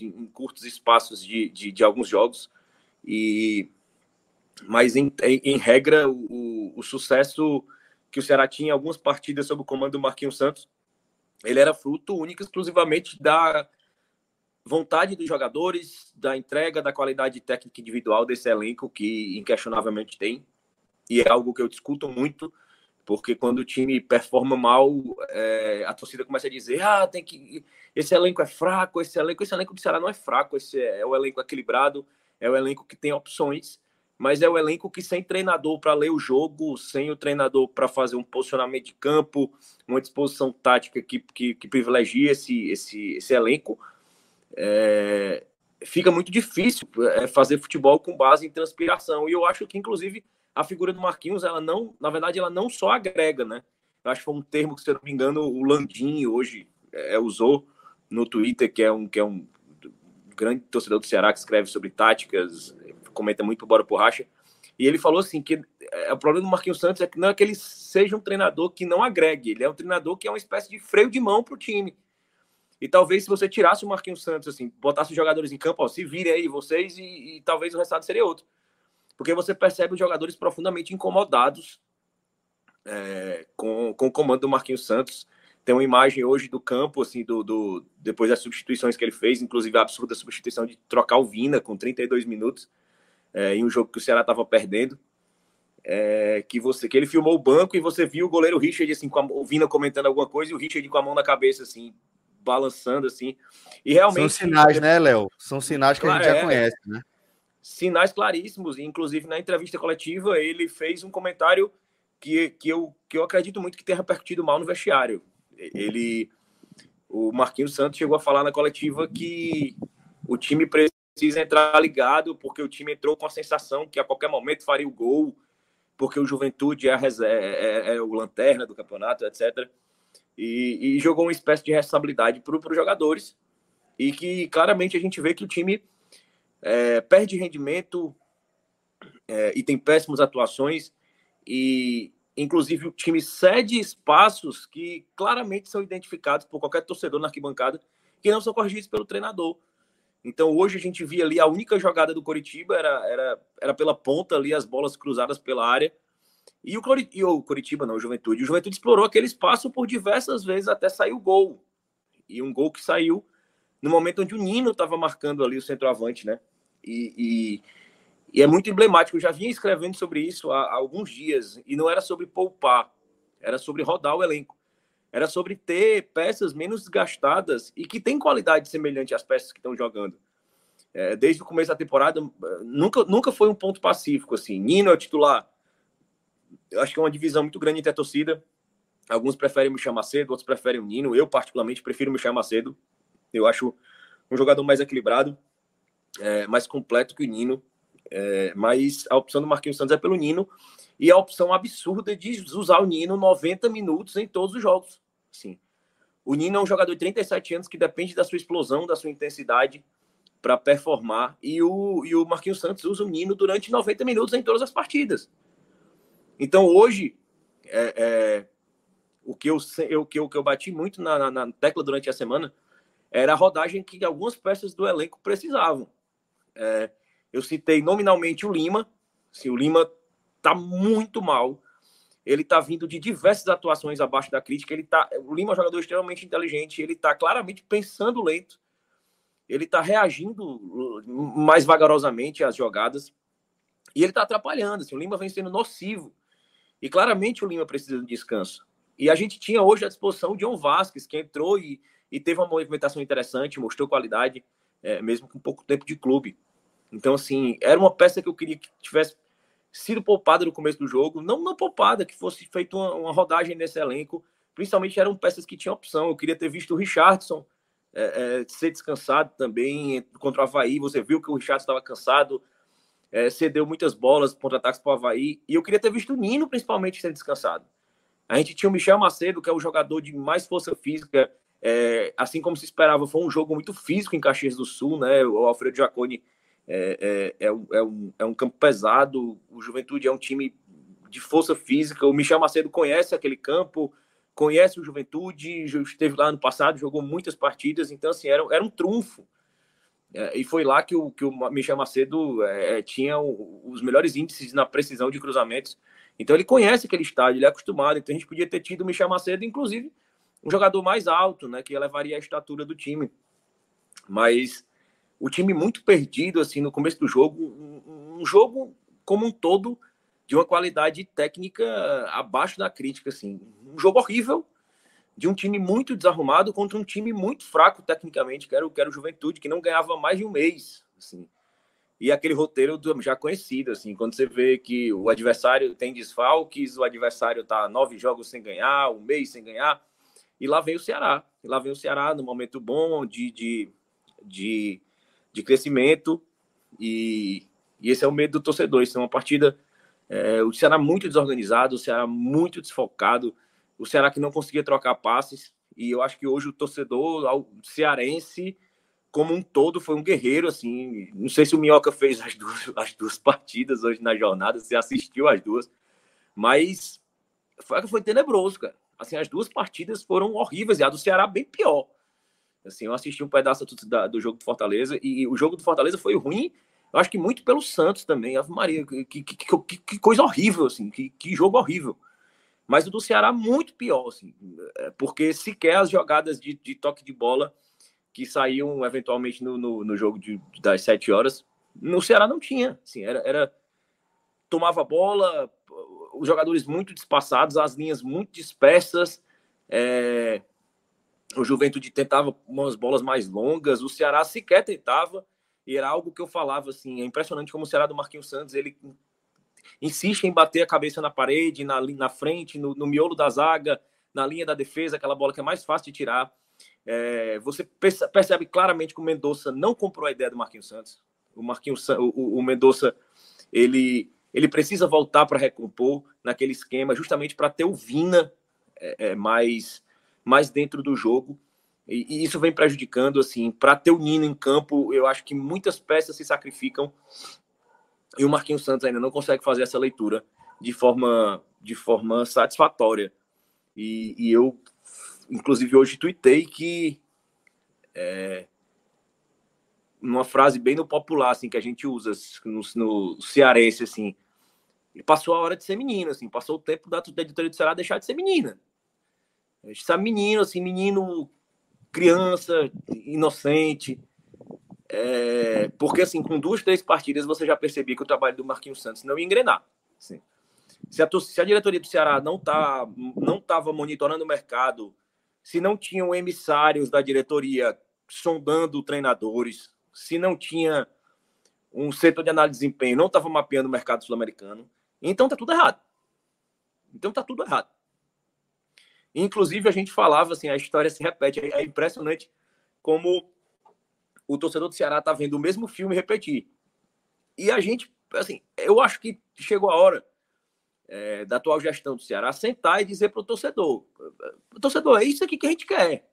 em curtos espaços de, de, de alguns jogos, e mas em, em, em regra, o, o, sucesso que o Ceará tinha em algumas partidas sob o comando do Marquinhos Santos, ele era fruto único exclusivamente da vontade dos jogadores, da entrega, da qualidade técnica individual desse elenco que inquestionavelmente tem. E é algo que eu discuto muito, porque quando o time performa mal, é, a torcida começa a dizer: "Ah, tem que esse elenco é fraco, esse elenco, esse elenco do Ceará não é fraco, esse é, é o elenco equilibrado, é o elenco que tem opções" mas é o elenco que sem treinador para ler o jogo, sem o treinador para fazer um posicionamento de campo, uma disposição tática que, que, que privilegia esse, esse, esse elenco, é, fica muito difícil é, fazer futebol com base em transpiração. E eu acho que, inclusive, a figura do Marquinhos, ela não, na verdade, ela não só agrega, né? Eu acho que foi um termo que, se eu não me engano, o Landim hoje é, usou no Twitter, que é um que é um grande torcedor do Ceará que escreve sobre táticas, comenta muito Bora Porracha. E ele falou assim que é, o problema do Marquinhos Santos é que não é que ele seja um treinador que não agregue, ele é um treinador que é uma espécie de freio de mão para o time. E talvez se você tirasse o Marquinhos Santos, assim, botasse os jogadores em campo, ó, se virem aí vocês, e, e talvez o resultado seria outro. Porque você percebe os jogadores profundamente incomodados é, com, com o comando do Marquinhos Santos. Tem uma imagem hoje do campo, assim, do, do depois das substituições que ele fez, inclusive a absurda substituição de trocar o Vina com 32 minutos, é, em um jogo que o Ceará estava perdendo. É, que você que ele filmou o banco e você viu o goleiro Richard assim, com a, o Vina comentando alguma coisa e o Richard com a mão na cabeça, assim, balançando assim. E realmente. São sinais, né, Léo? São sinais que a gente é, já conhece, né? Sinais claríssimos. Inclusive, na entrevista coletiva, ele fez um comentário que, que, eu, que eu acredito muito que tenha repercutido mal no vestiário. Ele. O Marquinhos Santos chegou a falar na coletiva que o time precisa entrar ligado, porque o time entrou com a sensação que a qualquer momento faria o gol, porque o Juventude é, a reserva, é, é, é o lanterna do campeonato, etc e, e jogou uma espécie de responsabilidade para os jogadores e que claramente a gente vê que o time é, perde rendimento é, e tem péssimas atuações e inclusive o time cede espaços que claramente são identificados por qualquer torcedor na arquibancada que não são corrigidos pelo treinador. Então hoje a gente via ali a única jogada do Coritiba era, era, era pela ponta ali as bolas cruzadas pela área e o, Coritiba, e o Curitiba, não, o Juventude. O Juventude explorou aquele espaço por diversas vezes até sair o gol. E um gol que saiu no momento onde o Nino estava marcando ali o centroavante, né? E, e, e, é muito emblemático. Eu já vinha escrevendo sobre isso há, há alguns dias. E não era sobre poupar, era sobre rodar o elenco. Era sobre ter peças menos desgastadas e que têm qualidade semelhante às peças que estão jogando é, desde o começo da temporada, nunca, nunca foi um ponto pacífico, assim, Nino é o titular, eu acho que é uma divisão muito grande entre a torcida. Alguns preferem o Michel Macedo, outros preferem o Nino. Eu, particularmente, prefiro o Michel Macedo. Eu acho um jogador mais equilibrado, é, mais completo que o Nino. É, mas a opção do Marquinhos Santos é pelo Nino. E a opção absurda de usar o Nino 90 minutos em todos os jogos. Sim. O Nino é um jogador de 37 anos que depende da sua explosão, da sua intensidade para performar. E o, e o Marquinhos Santos usa o Nino durante 90 minutos em todas as partidas. Então, hoje, é, é, o, que eu, eu, que eu, que eu bati muito na, na, na, tecla durante a semana era a rodagem que algumas peças do elenco precisavam. É, eu citei nominalmente o Lima. Assim, o Lima tá muito mal. Ele tá vindo de diversas atuações abaixo da crítica. Ele tá, o Lima é um jogador extremamente inteligente. Ele tá claramente pensando lento. Ele tá reagindo hum, mais vagarosamente às jogadas. E ele tá atrapalhando. Assim, o Lima vem sendo nocivo e claramente o Lima precisa de descanso. E a gente tinha hoje à disposição o John Vasquez, que entrou e, e teve uma movimentação interessante, mostrou qualidade, é, mesmo com pouco tempo de clube. Então, assim, era uma peça que eu queria que tivesse sido poupada no começo do jogo, não, não poupada, que fosse feita uma, uma, rodagem nesse elenco. Principalmente eram peças que tinham opção. Eu queria ter visto o Richardson é, é, ser descansado também contra o Havaí. Você viu que o Richardson estava cansado, é, cedeu muitas bolas, contra-ataques para o Havaí. E eu queria ter visto o Nino, principalmente, sendo descansado. A gente tinha o Michel Macedo, que é o jogador de mais força física, é, assim como se esperava, foi um jogo muito físico em Caxias do Sul, né? O Alfredo Jaconi é, é, é, é, um, é um campo pesado, o Juventude é um time de força física. O Michel Macedo conhece aquele campo, conhece o Juventude, esteve lá no passado, jogou muitas partidas, então, assim, era, era um trunfo é, e foi lá que o, que o Michel Macedo é, é, tinha o, os melhores índices na precisão de cruzamentos. Então ele conhece aquele estádio, ele é acostumado. Então a gente podia ter tido o Michel Macedo, inclusive, um jogador mais alto, né, que elevaria a estatura do time. Mas o time muito perdido assim no começo do jogo, um, um jogo como um todo de uma qualidade técnica é, abaixo da crítica, assim, um jogo horrível de um time muito desarrumado contra um time muito fraco tecnicamente, que era, que era o Juventude, que não ganhava mais de um mês, assim. E aquele roteiro do, já conhecido, assim, quando você vê que o adversário tem desfalques, o adversário está nove jogos sem ganhar, um mês sem ganhar, e lá vem o Ceará. E lá vem o Ceará no momento bom de, de, de, de crescimento, e, e esse é o medo do torcedor. Isso é uma partida. É, o Ceará muito desorganizado, o Ceará muito desfocado, o Ceará que não conseguia trocar passes. E eu acho que hoje o torcedor cearense, como um todo, foi um guerreiro. assim Não sei se o Minhoca fez as duas, as duas partidas hoje na jornada, se assistiu as duas, mas foi, foi tenebroso, cara. Assim, as duas partidas foram horríveis e a do Ceará bem pior. Assim, eu assisti um pedaço do, do jogo do Fortaleza e, e o jogo do Fortaleza foi ruim eu acho que muito pelo Santos também. Ave Maria, que, que, que, que coisa horrível, assim, que, jogo horrível. Mas o do Ceará muito pior, assim, é, porque sequer as jogadas de, de toque de bola que saíam eventualmente no, no, no jogo de, das sete horas, no Ceará não tinha. Assim, era, era tomava a bola, os jogadores muito despassados, as linhas muito dispersas. É, o Juventude tentava umas bolas mais longas, o Ceará sequer tentava. E era algo que eu falava assim, é impressionante como o Ceará do Marquinhos Santos, ele insiste em bater a cabeça na parede, na, na frente, no, no miolo da zaga, na linha da defesa, aquela bola que é mais fácil de tirar. É, você percebe claramente que o Mendonça não comprou a ideia do Marquinhos Santos. O Marquinhos, o, o Mendonça, ele, ele precisa voltar para recompor naquele esquema, justamente para ter o Vina é, é, mais, mais dentro do jogo. E, e isso vem prejudicando, assim, para ter o Nino em campo, eu acho que muitas peças se sacrificam e o Marquinhos Santos ainda não consegue fazer essa leitura de forma, de forma satisfatória. E, e eu, inclusive, hoje tuitei que. É, uma frase bem no popular, assim, que a gente usa assim, no, no cearense, assim. Passou a hora de ser menina, assim, passou o tempo da, da editoria do Ceará deixar de ser menina. Essa menina, assim, menino, criança, inocente. É, porque, assim, com duas, três partidas, você já percebia que o trabalho do Marquinhos Santos não ia engrenar. Assim. Se, a, se, a, diretoria do Ceará não tá, não estava monitorando o mercado, se não tinham emissários da diretoria sondando treinadores, se não tinha um setor de análise de desempenho, não estava mapeando o mercado sul-americano, então tá tudo errado. Então tá tudo errado. Inclusive, a gente falava assim, a história se repete, é, é impressionante como o torcedor do Ceará está vendo o mesmo filme repetir. E a gente, assim, eu acho que chegou a hora é, da atual gestão do Ceará sentar e dizer para o torcedor: torcedor, é isso aqui que a gente quer.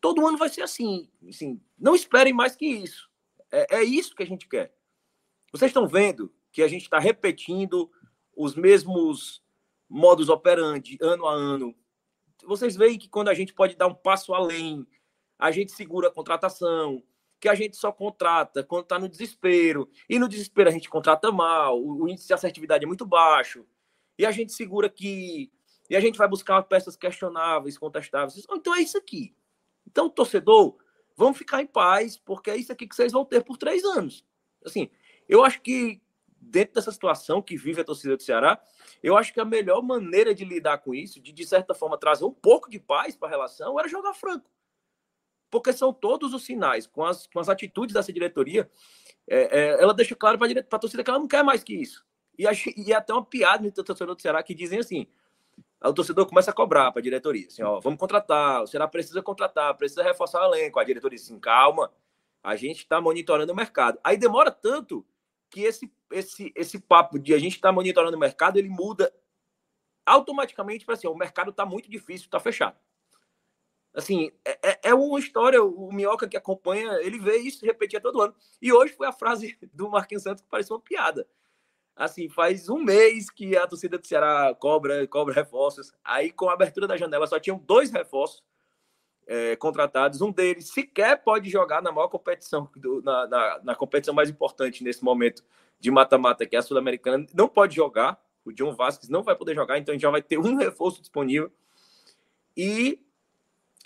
Todo ano vai ser assim. assim não esperem mais que isso. É, é isso que a gente quer. Vocês estão vendo que a gente está repetindo os mesmos modus operandi ano a ano. Vocês veem que quando a gente pode dar um passo além, a gente segura a contratação, que a gente só contrata quando está no desespero. E no desespero a gente contrata mal, o índice de assertividade é muito baixo. E a gente segura que. E a gente vai buscar peças questionáveis, contestáveis. Então é isso aqui. Então, torcedor, vamos ficar em paz, porque é isso aqui que vocês vão ter por três anos. Assim, eu acho que dentro dessa situação que vive a torcida do Ceará, eu acho que a melhor maneira de lidar com isso, de de certa forma trazer um pouco de paz para a relação, era jogar franco porque são todos os sinais, com as, com as atitudes dessa diretoria, é, é, ela deixa claro para a torcida que ela não quer mais que isso. E, a, e é até uma piada do torcedor do Ceará que dizem assim: o torcedor começa a cobrar para a diretoria, assim, ó, vamos contratar, o Ceará precisa contratar, precisa reforçar o elenco. A diretoria diz assim: calma, a gente está monitorando o mercado. Aí demora tanto que esse, esse, esse papo de a gente está monitorando o mercado, ele muda automaticamente para assim, ó, o mercado está muito difícil, está fechado. Assim, é, é, é uma história, o Minhoca que acompanha, ele vê isso, repetia todo ano. E hoje foi a frase do Marquinhos Santos que pareceu uma piada. Assim, faz um mês que a torcida do Ceará cobra, cobra reforços. Aí, com a abertura da janela, só tinham dois reforços é, contratados. Um deles sequer pode jogar na maior competição, do, na, na, na competição mais importante nesse momento de mata-mata, que é a Sul-Americana. Não pode jogar, o John Vasquez não vai poder jogar, então já vai ter um reforço disponível. E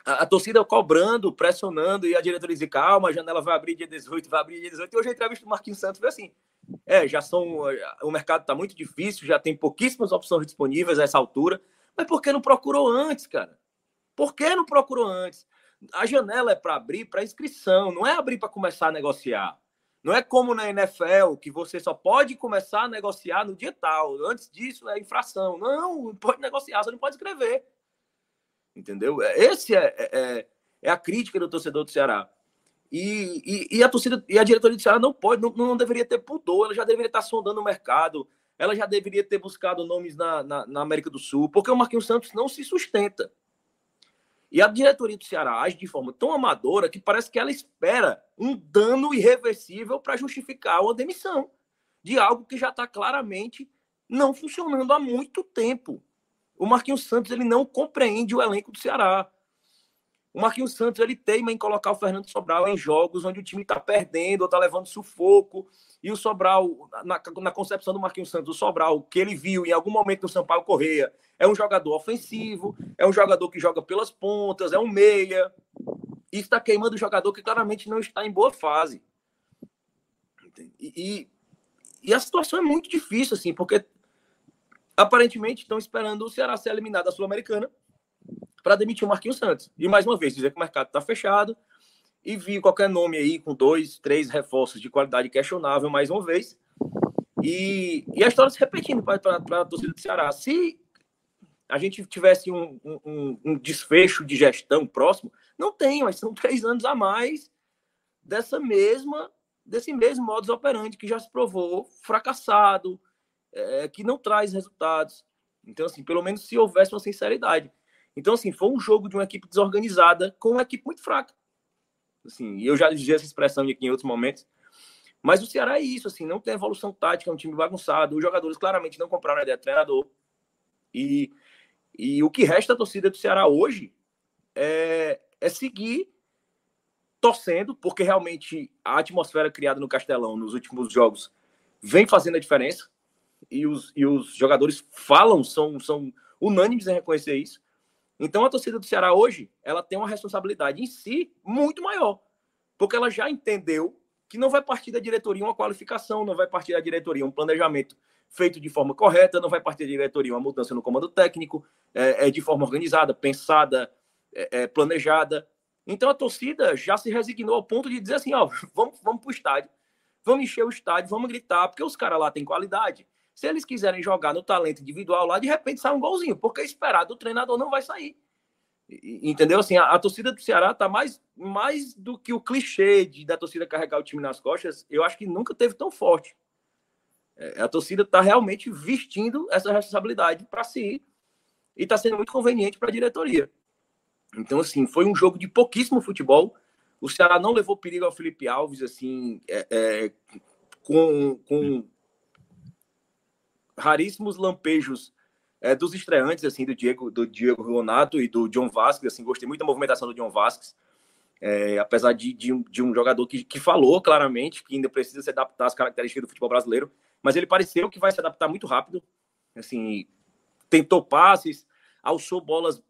a, torcida cobrando, pressionando, e a diretoria dizia, calma, a janela vai abrir dia 18, vai abrir dia 18. E hoje a entrevista do Marquinhos Santos foi assim, é, já são, o mercado está muito difícil, já tem pouquíssimas opções disponíveis a essa altura, mas por que não procurou antes, cara? Por que não procurou antes? A janela é para abrir para inscrição, não é abrir para começar a negociar. Não é como na NFL, que você só pode começar a negociar no dia tal. Antes disso é infração. Não, pode negociar, você não pode escrever entendeu? É, esse é, é, é, é a crítica do torcedor do Ceará. E, e, e, a torcida e a diretoria do Ceará não pode, não, não deveria ter pudor, ela já deveria estar sondando o mercado, ela já deveria ter buscado nomes na, na, na, América do Sul, porque o Marquinhos Santos não se sustenta. E a diretoria do Ceará age de forma tão amadora que parece que ela espera um dano irreversível para justificar uma demissão de algo que já está claramente não funcionando há muito tempo. O Marquinhos Santos ele não compreende o elenco do Ceará. O Marquinhos Santos ele teima em colocar o Fernando Sobral em jogos onde o time está perdendo ou está levando sufoco. E o Sobral, na, na, concepção do Marquinhos Santos, o Sobral, que ele viu em algum momento no São Paulo Correia, é um jogador ofensivo, é um jogador que joga pelas pontas, é um meia. E está queimando o jogador que claramente não está em boa fase. E, e, e a situação é muito difícil, assim, porque aparentemente estão esperando o Ceará ser eliminado da Sul-Americana para demitir o Marquinhos Santos. E mais uma vez, dizer que o mercado está fechado e vir qualquer nome aí com dois, três reforços de qualidade questionável mais uma vez. E, e a história se repetindo para a torcida do Ceará. Se a gente tivesse um, um, um, desfecho de gestão próximo, não tem, mas são três anos a mais dessa mesma desse mesmo modus operandi que já se provou fracassado, é, que não traz resultados. Então, assim, pelo menos se houvesse uma sinceridade. Então, assim, foi um jogo de uma equipe desorganizada com uma equipe muito fraca. Assim, eu já dizia essa expressão aqui em outros momentos. Mas o Ceará é isso, assim, não tem evolução tática, é um time bagunçado. Os jogadores claramente não compraram a ideia do treinador. E, e o que resta da torcida do Ceará hoje é, é seguir torcendo, porque realmente a atmosfera criada no Castelão nos últimos jogos vem fazendo a diferença e os, e os jogadores falam, são, são unânimes em reconhecer isso. Então a torcida do Ceará hoje, ela tem uma responsabilidade em si muito maior, porque ela já entendeu que não vai partir da diretoria uma qualificação, não vai partir da diretoria um planejamento feito de forma correta, não vai partir da diretoria uma mudança no comando técnico, é, é de forma organizada, pensada, é, é, planejada. Então a torcida já se resignou ao ponto de dizer assim, ó, vamos, vamos para o estádio, vamos encher o estádio, vamos gritar, porque os caras lá têm qualidade. Se eles quiserem jogar no talento individual lá, de repente sai um golzinho, porque esperar do treinador não vai sair. entendeu? Assim, a, a, torcida do Ceará tá mais, mais do que o clichê de, da torcida carregar o time nas costas, eu acho que nunca teve tão forte. É, a torcida está realmente vestindo essa responsabilidade para si e está sendo muito conveniente para a diretoria. Então, assim, foi um jogo de pouquíssimo futebol. O Ceará não levou perigo ao Felipe Alves, assim, é, é, com, com raríssimos lampejos é, dos estreantes, assim, do Diego, do Diego Ronato e do John Vasquez, assim, gostei muito da movimentação do John Vasquez, é, apesar de, de, um, de um jogador que, que falou claramente que ainda precisa se adaptar às características do futebol brasileiro, mas ele pareceu que vai se adaptar muito rápido, assim, tentou passes, alçou bolas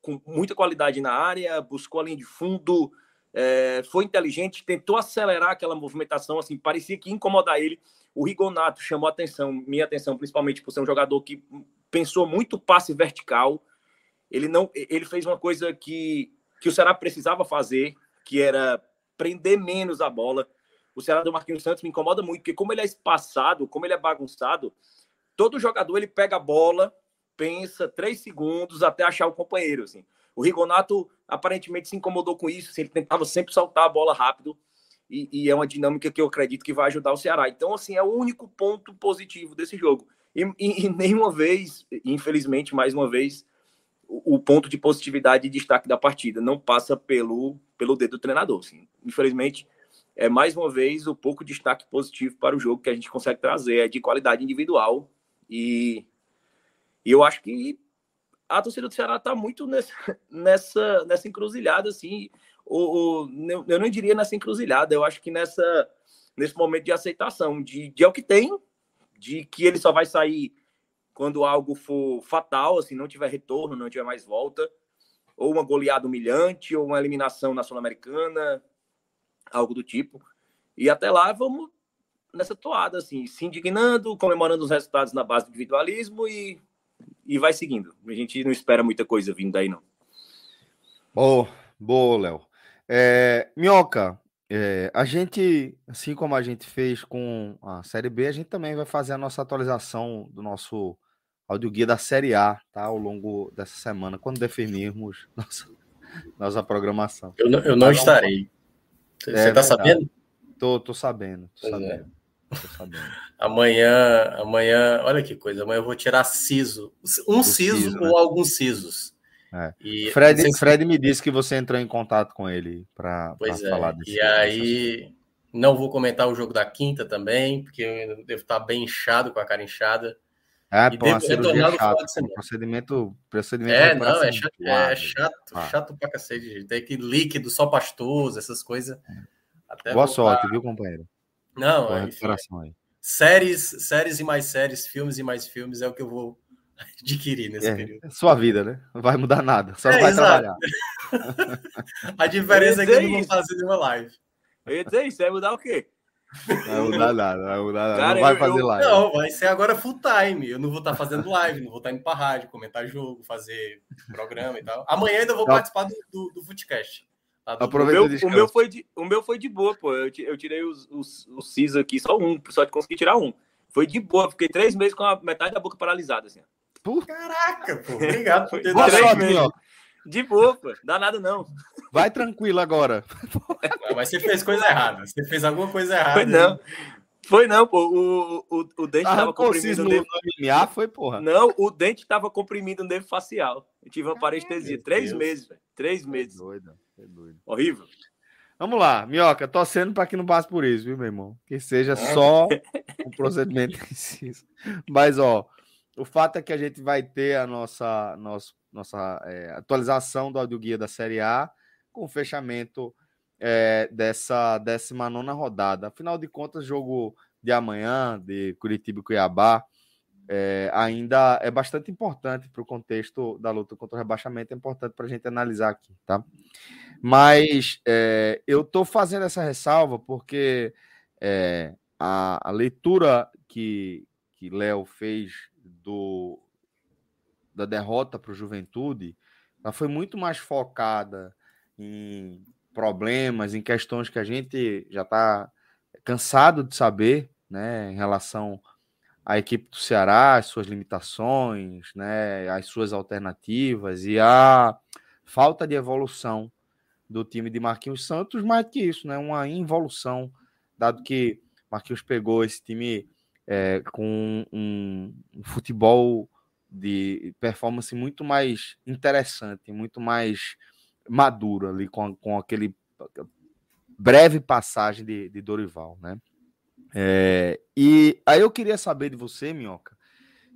com muita qualidade na área, buscou a linha de fundo, é, foi inteligente, tentou acelerar aquela movimentação, assim, parecia que incomodar ele, o Rigonato chamou atenção, minha atenção, principalmente por ser um jogador que pensou muito passe vertical. Ele não, ele fez uma coisa que, que o Ceará precisava fazer, que era prender menos a bola. O Ceará do Marquinhos Santos me incomoda muito, porque como ele é espaçado, como ele é bagunçado, todo jogador ele pega a bola, pensa três segundos até achar o companheiro. Assim. O Rigonato aparentemente se incomodou com isso, assim, ele tentava sempre soltar a bola rápido e, e, é uma dinâmica que eu acredito que vai ajudar o Ceará. Então, assim, é o único ponto positivo desse jogo. E, e, e nenhuma vez, infelizmente, mais uma vez, o, o, ponto de positividade e destaque da partida não passa pelo, pelo dedo do treinador. Assim. Infelizmente, é mais uma vez o pouco destaque positivo para o jogo que a gente consegue trazer, é de qualidade individual. E, eu acho que a torcida do Ceará está muito nessa, nessa, nessa encruzilhada, assim o, eu não diria nessa encruzilhada, eu acho que nessa nesse momento de aceitação, de, de é o que tem, de que ele só vai sair quando algo for fatal, assim, não tiver retorno, não tiver mais volta, ou uma goleada humilhante, ou uma eliminação na Sul-Americana, algo do tipo. E até lá vamos nessa toada, assim, se indignando, comemorando os resultados na base do individualismo e, e vai seguindo. A gente não espera muita coisa vindo daí, não. Boa, boa, Léo. É, Minhoca, é, a gente, assim como a gente fez com a Série B, a gente também vai fazer a nossa atualização do nosso audioguia da Série A, tá? Ao longo dessa semana, quando definirmos nossa, nossa programação. Eu não, eu não estarei. É Você é, tá sabendo? Tô, tô é. sabendo, tô sabendo. amanhã, amanhã, olha que coisa, amanhã eu vou tirar siso. Um siso, siso, né? ou né? alguns sisos. É. E, Fred, se... Fred me disse que você entrou em contato com ele para é. falar disso. E aí, não vou comentar o jogo da quinta também, porque eu devo estar bem inchado, com a cara inchada. É, pô, devo retornar no final de Procedimento, procedimento é, não, é chato, é chato, ah. chato pra cacete. Tem que líquido, só pastoso, essas coisas. É. Boa voltar. sorte, viu, companheiro? Não, Boa é enfim, aí. Séries, séries e mais séries, filmes e mais filmes é o que eu vou adquirir nesse é, período. É sua vida, né? Não vai mudar nada, só é, não vai exato. trabalhar. a diferença é que eu não vou fazer nenhuma live. Eu ia dizer isso, vai mudar o quê? vai mudar nada, vai mudar nada. Cara, não vai eu, fazer live. Não, vai ser agora full time. Eu não vou estar tá fazendo live, não vou estar tá indo para rádio, comentar jogo, fazer programa e tal. Amanhã ainda vou participar do, do, do Footcast. Tá, o, meu, o, meu, foi de, o meu foi de boa, pô. Eu, eu tirei os, os, os aqui, só um, só consegui tirar um. Foi de boa, fiquei três meses com a metade da boca paralisada, assim. Caraca, pô. Obrigado por ter dado sorte, De boa, pô. Dá nada não. Vai tranquilo agora. Mas você fez coisa errada. Você fez alguma coisa errada. Foi não. Hein? Foi não, pô. O, o, o dente estava tava comprimindo dedo. MMA foi, porra. Não, o dente tava comprimido no nervo facial. Eu tive uma ah, parestesia. Três Deus. meses, velho. Três tá meses. É doido, é doido. Horrível. Vamos lá, Minhoca, torcendo para que não passe por isso, viu, meu irmão? Que seja ah. só o procedimento preciso. Mas, ó, o fato é que a gente vai ter a nossa, nossa, nossa é, atualização do audioguia da Série A com o fechamento é, dessa 19 rodada. Afinal de contas, jogo de amanhã, de Curitiba e Cuiabá, é, ainda é bastante importante para o contexto da luta contra o rebaixamento, é importante para a gente analisar aqui, tá? Mas é, eu estou fazendo essa ressalva porque é, a, a, leitura que, que Léo fez do, da derrota para o Juventude, ela foi muito mais focada em problemas, em questões que a gente já está cansado de saber, né, em relação à equipe do Ceará, as suas limitações, né, as suas alternativas e a falta de evolução do time de Marquinhos Santos, mais que isso, né, uma involução, dado que Marquinhos pegou esse time é, com um, futebol de performance muito mais interessante, muito mais maduro ali com, com aquele breve passagem de, de Dorival, né? É, e aí eu queria saber de você, Minhoca,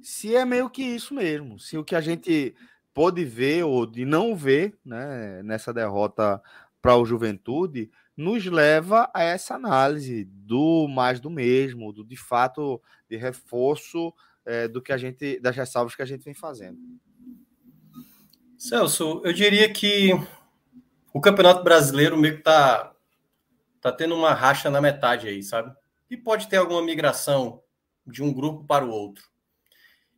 se é meio que isso mesmo, se o que a gente pôde ver ou de não ver né, nessa derrota para o Juventude nos leva a essa análise do mais do mesmo, do de fato de reforço é, do que a gente das ressalvas que a gente vem fazendo. Celso, eu diria que o Campeonato Brasileiro meio que tá tá tendo uma racha na metade aí, sabe? E pode ter alguma migração de um grupo para o outro.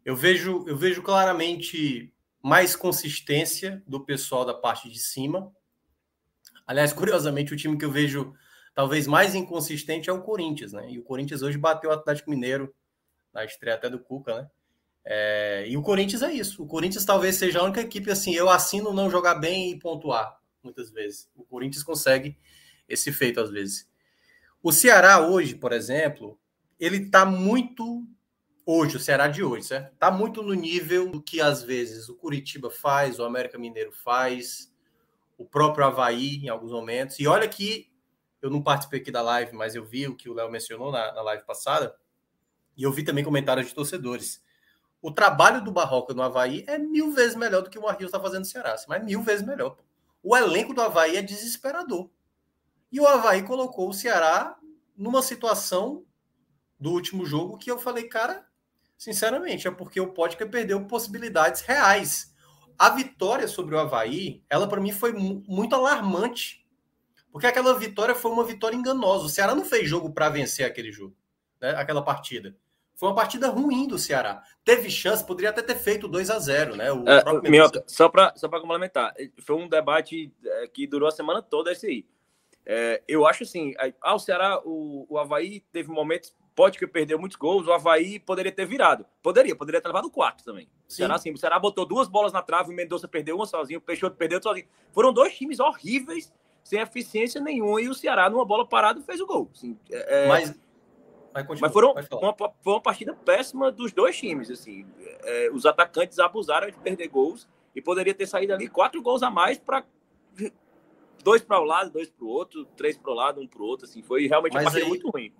Eu vejo eu vejo claramente mais consistência do pessoal da parte de cima Aliás, curiosamente, o time que eu vejo talvez mais inconsistente é o Corinthians, né? E o Corinthians hoje bateu o Atlético Mineiro na estreia até do Cuca, né? É, e o Corinthians é isso. O Corinthians talvez seja a única equipe assim, eu assino não jogar bem e pontuar muitas vezes. O Corinthians consegue esse feito às vezes. O Ceará hoje, por exemplo, ele está muito hoje, o Ceará de hoje, certo? Tá muito no nível do que às vezes o Curitiba faz, o América Mineiro faz, o próprio Havaí em alguns momentos. E olha que eu não participei aqui da live, mas eu vi o que o Léo mencionou na, na, live passada, e eu vi também comentários de torcedores. O trabalho do Barroca no Havaí é mil vezes melhor do que o Arrios está fazendo no Ceará, assim, mas mil vezes melhor. O elenco do Havaí é desesperador. E o Havaí colocou o Ceará numa situação do último jogo que eu falei, cara, sinceramente, é porque o pódica perdeu possibilidades reais a vitória sobre o Havaí, ela para mim foi muito alarmante. Porque aquela vitória foi uma vitória enganosa. O Ceará não fez jogo para vencer aquele jogo, né? aquela partida. Foi uma partida ruim do Ceará. Teve chance, poderia até ter feito 2 a 0 né? O é, só para só complementar, eh, foi um debate eh, que durou a semana toda esse aí. É, eu acho assim, ah, Ceará, o, o Havaí teve momentos Pode que perdeu muitos gols, o Havaí poderia ter virado. Poderia, poderia ter levado quatro também. Sim. Será assim? O Ceará botou duas bolas na trave, o Mendonça perdeu uma sozinho, o Peixoto perdeu sozinho. Foram dois times horríveis, sem eficiência nenhuma, e o Ceará, numa bola parada, fez o gol. Assim, é... é mas, mas, mas foram, uma, foi uma partida péssima dos dois times. Assim, é, os atacantes abusaram de perder gols e poderia ter saído ali quatro gols a mais para dois para o um lado, dois para o outro, três para o lado, um para o outro. Assim, foi realmente mas uma partida aí... muito ruim.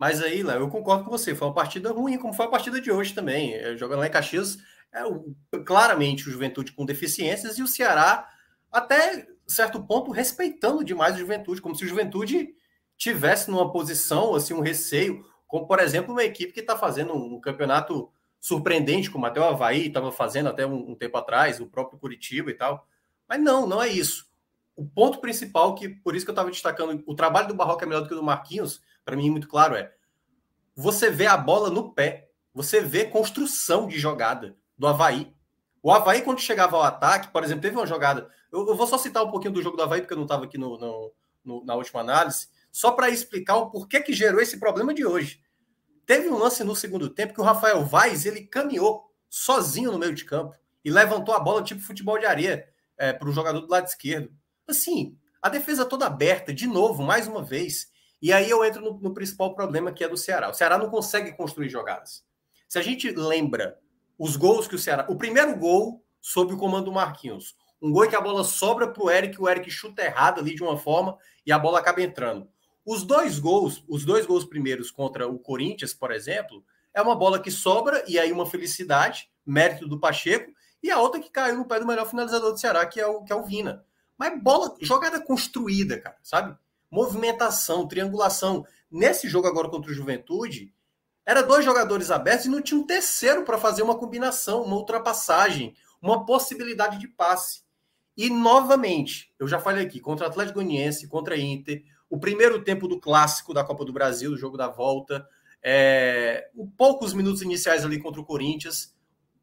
Mas aí, Léo, eu concordo com você. Foi uma partida ruim, como foi a partida de hoje também. É, jogando lá em Caxias, é, o, claramente o Juventude com deficiências e o Ceará, até certo ponto, respeitando demais o Juventude, como se o Juventude tivesse numa posição, assim, um receio, como, por exemplo, uma equipe que está fazendo um, um, campeonato surpreendente, como até o Havaí estava fazendo até um, um tempo atrás, o próprio Curitiba e tal. Mas não, não é isso. O ponto principal, que por isso que eu estava destacando, o trabalho do Barroca é melhor do que o do Marquinhos, para mim muito claro é você vê a bola no pé, você vê construção de jogada do Havaí. O Havaí, quando chegava ao ataque, por exemplo, teve uma jogada. Eu, eu vou só citar um pouquinho do jogo do Havaí, porque eu não estava aqui no, no, no, na última análise, só para explicar o porquê que gerou esse problema de hoje. Teve um lance no segundo tempo que o Rafael Vaz ele caminhou sozinho no meio de campo e levantou a bola tipo futebol de areia é, para o jogador do lado esquerdo. Assim, a defesa toda aberta, de novo, mais uma vez. E aí eu entro no, no principal problema que é do Ceará. O Ceará não consegue construir jogadas. Se a gente lembra os gols que o Ceará. O primeiro gol sob o comando do Marquinhos. Um gol que a bola sobra para o Eric, o Eric chuta errado ali de uma forma e a bola acaba entrando. Os dois gols, os dois gols primeiros contra o Corinthians, por exemplo, é uma bola que sobra e aí uma felicidade, mérito do Pacheco, e a outra que caiu no pé do melhor finalizador do Ceará, que é o, que é o Vina. Mas bola, jogada construída, cara, sabe? movimentação, triangulação. Nesse jogo agora contra o Juventude, era dois jogadores abertos e não tinha um terceiro para fazer uma combinação, uma ultrapassagem, uma possibilidade de passe. E novamente, eu já falei aqui, contra o Atlético Goianiense, contra a Inter, o primeiro tempo do clássico da Copa do Brasil, do jogo da volta, é, poucos minutos iniciais ali contra o Corinthians,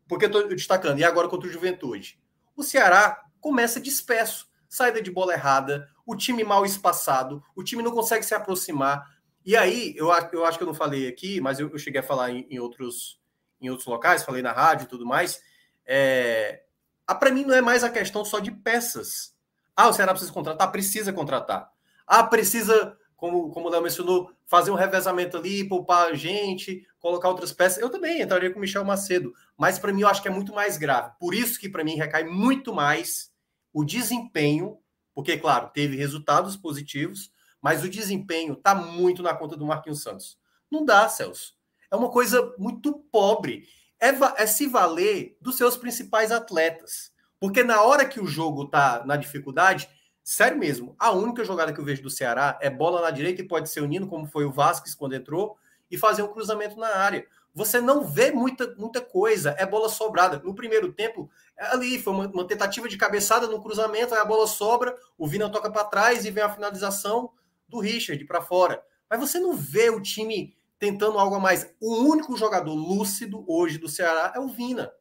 porque eu estou destacando, e agora contra o Juventude. O Ceará começa disperso, saída de bola errada, o time mal espaçado, o time não consegue se aproximar. E aí, eu, eu acho que eu não falei aqui, mas eu, eu cheguei a falar em, em, outros, em outros locais, falei na rádio e tudo mais. É, ah, para mim, não é mais a questão só de peças. Ah, o Ceará precisa contratar? Precisa contratar. Ah, precisa, como, como o Léo mencionou, fazer um revezamento ali, poupar gente, colocar outras peças. Eu também entraria com o Michel Macedo, mas para mim eu acho que é muito mais grave. Por isso que para mim recai muito mais o desempenho porque, claro, teve resultados positivos, mas o desempenho está muito na conta do Marquinhos Santos. Não dá, Celso. É uma coisa muito pobre. É, é se valer dos seus principais atletas. Porque na hora que o jogo está na dificuldade, sério mesmo, a única jogada que eu vejo do Ceará é bola na direita e pode ser o Nino, como foi o Vasquez quando entrou, e fazer um cruzamento na área você não vê muita, muita coisa. É bola sobrada. No primeiro tempo, ali foi uma, uma tentativa de cabeçada no cruzamento, aí a bola sobra, o Vina toca para trás e vem a finalização do Richard para fora. Mas você não vê o time tentando algo a mais. O único jogador lúcido hoje do Ceará é o Vina.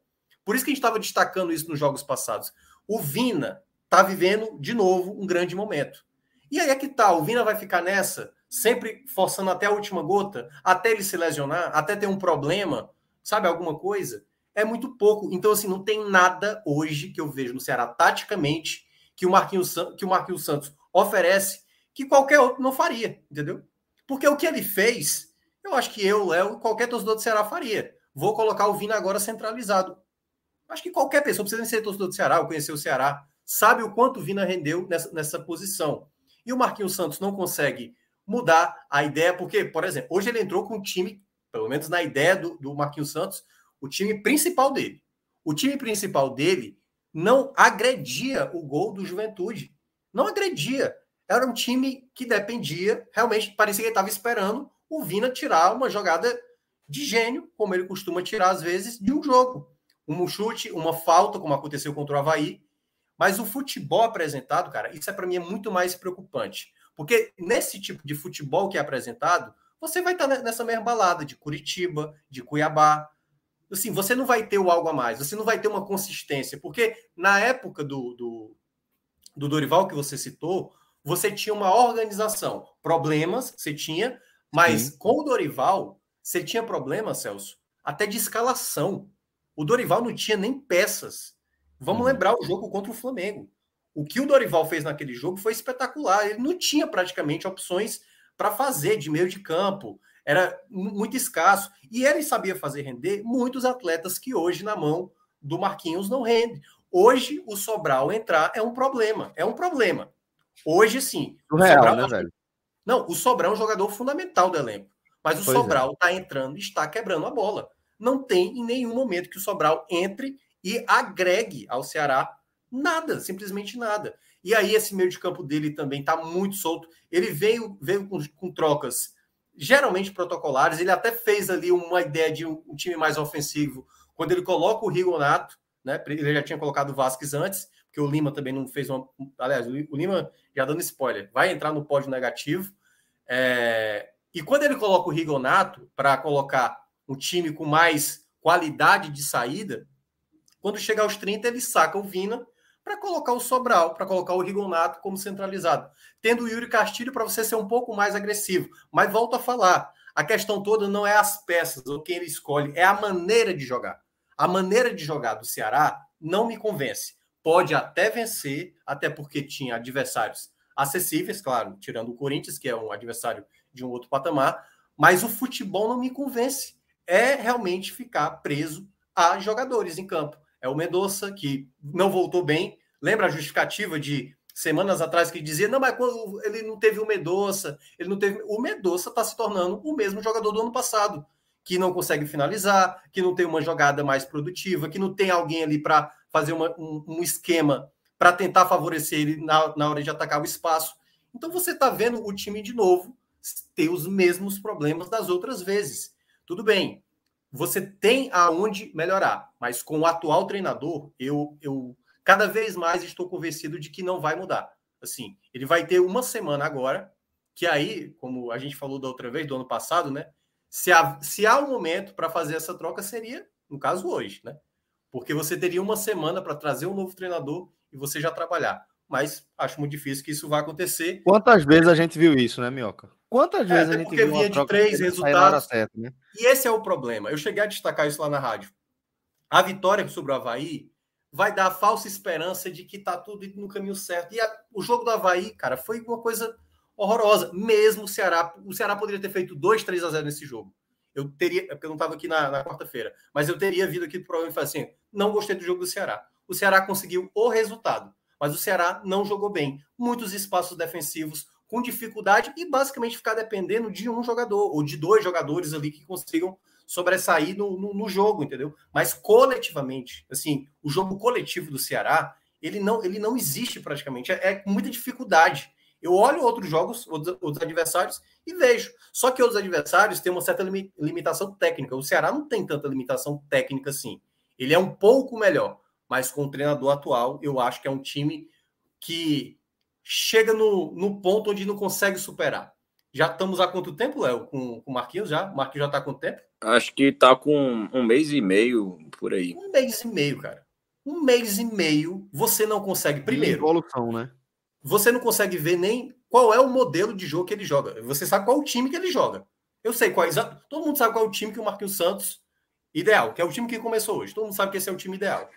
Por isso que a gente estava destacando isso nos jogos passados. O Vina está vivendo de novo um grande momento. E aí é que tá, o Vina vai ficar nessa sempre forçando até a última gota, até ele se lesionar, até ter um problema, sabe, alguma coisa, é muito pouco. Então, assim, não tem nada hoje que eu vejo no Ceará taticamente que o Marquinhos, que o Marquinhos Santos oferece que qualquer outro não faria, entendeu? Porque o que ele fez, eu acho que eu, Léo, qualquer torcedor do Ceará faria. Vou colocar o Vina agora centralizado. Acho que qualquer pessoa, precisa ser torcedor do Ceará ou conhecer o Ceará, sabe o quanto o Vina rendeu nessa, nessa posição. E o Marquinhos Santos não consegue mudar a ideia, porque, por exemplo, hoje ele entrou com o time, pelo menos na ideia do, do Marquinhos Santos, o time principal dele. O time principal dele não agredia o gol do Juventude. Não agredia. Era um time que dependia, realmente parecia que ele estava esperando o Vina tirar uma jogada de gênio, como ele costuma tirar às vezes, de um jogo. Um chute, uma falta, como aconteceu contra o Havaí. Mas o futebol apresentado, cara, isso é para mim é muito mais preocupante. Porque nesse tipo de futebol que é apresentado, você vai tá estar nessa mesma balada de Curitiba, de Cuiabá. Assim, você não vai ter o algo a mais, você não vai ter uma consistência, porque na época do, do, do Dorival que você citou, você tinha uma organização, problemas você tinha, mas Sim. com o Dorival você tinha problemas, Celso, até de escalação. O Dorival não tinha nem peças. Vamos hum. lembrar o jogo contra o Flamengo. O que o Dorival fez naquele jogo foi espetacular. Ele não tinha praticamente opções para fazer de meio de campo. Era muito escasso. E ele sabia fazer render muitos atletas que hoje, na mão do Marquinhos, não rende. Hoje, o Sobral entrar é um problema. É um problema. Hoje, sim. O Real, Sobral, né, velho? Não, o Sobral é um jogador fundamental do elenco. Mas o pois é. Sobral está é. entrando e está quebrando a bola. Não tem em nenhum momento que o Sobral entre e agregue ao Ceará Nada, simplesmente nada. E aí esse meio de campo dele também está muito solto. Ele veio, veio com, com, trocas geralmente protocolares. Ele até fez ali uma ideia de um, um time mais ofensivo quando ele coloca o Rigonato, né? Ele já tinha colocado o Vasquez antes, porque o Lima também não fez uma. Aliás, o Lima, já dando spoiler, vai entrar no pódio negativo. É... E quando ele coloca o Rigonato para colocar um time com mais qualidade de saída, quando chega aos 30, ele saca o Vina para colocar o Sobral, para colocar o Rigonato como centralizado, tendo o Yuri Castilho para você ser um pouco mais agressivo. Mas volto a falar, a questão toda não é as peças ou quem ele escolhe, é a maneira de jogar. A maneira de jogar do Ceará não me convence. Pode até vencer, até porque tinha adversários acessíveis, claro, tirando o Corinthians, que é um adversário de um outro patamar, mas o futebol não me convence. É realmente ficar preso a jogadores em campo é o Medoça que não voltou bem. Lembra a justificativa de semanas atrás que dizia: não, mas quando ele não teve o Medoça. ele não teve. O Medoça está se tornando o mesmo jogador do ano passado, que não consegue finalizar, que não tem uma jogada mais produtiva, que não tem alguém ali para fazer uma, um, um, esquema para tentar favorecer ele na, na hora de atacar o espaço. Então você está vendo o time de novo ter os mesmos problemas das outras vezes. Tudo bem, você tem aonde melhorar, mas com o atual treinador, eu, eu cada vez mais estou convencido de que não vai mudar. Assim, ele vai ter uma semana agora, que aí, como a gente falou da outra vez, do ano passado, né? Se há, se há um momento para fazer essa troca, seria, no caso, hoje, né? Porque você teria uma semana para trazer um novo treinador e você já trabalhar. Mas acho muito difícil que isso vá acontecer. Quantas vezes a gente viu isso, né, Minhoca? Quantas é, vezes a gente porque via de três resultados. né? E esse é o problema. Eu cheguei a destacar isso lá na rádio. A vitória sobre o Havaí vai dar a falsa esperança de que tá tudo no caminho certo. E a, o jogo do Havaí, cara, foi uma coisa horrorosa. Mesmo o Ceará. O Ceará poderia ter feito 2, 3 a 0 nesse jogo. Eu teria. É porque eu não estava aqui na, na quarta-feira. Mas eu teria vindo aqui do programa e falado assim: não gostei do jogo do Ceará. O Ceará conseguiu o resultado. Mas o Ceará não jogou bem. Muitos espaços defensivos, com dificuldade e basicamente ficar dependendo de um jogador ou de dois jogadores ali que consigam sobressair no, no, no jogo, entendeu? Mas coletivamente, assim, o jogo coletivo do Ceará, ele não, ele não existe praticamente, é, com é muita dificuldade. Eu olho outros jogos, outros, outros, adversários e vejo. Só que outros adversários têm uma certa limitação técnica. O Ceará não tem tanta limitação técnica assim. Ele é um pouco melhor, mas com o treinador atual, eu acho que é um time que chega no, no ponto onde não consegue superar. Já estamos há quanto tempo, Léo, com, com o Marquinhos já? O Marquinhos já está quanto tempo? Acho que está com um mês e meio por aí. Um mês e meio, cara. Um mês e meio você não consegue. Primeiro. Evolução, né? Você não consegue ver nem qual é o modelo de jogo que ele joga. Você sabe qual é o time que ele joga. Eu sei qual é, Todo mundo sabe qual é o time que o Marquinhos Santos ideal, que é o time que começou hoje. Todo mundo sabe que esse é o time ideal.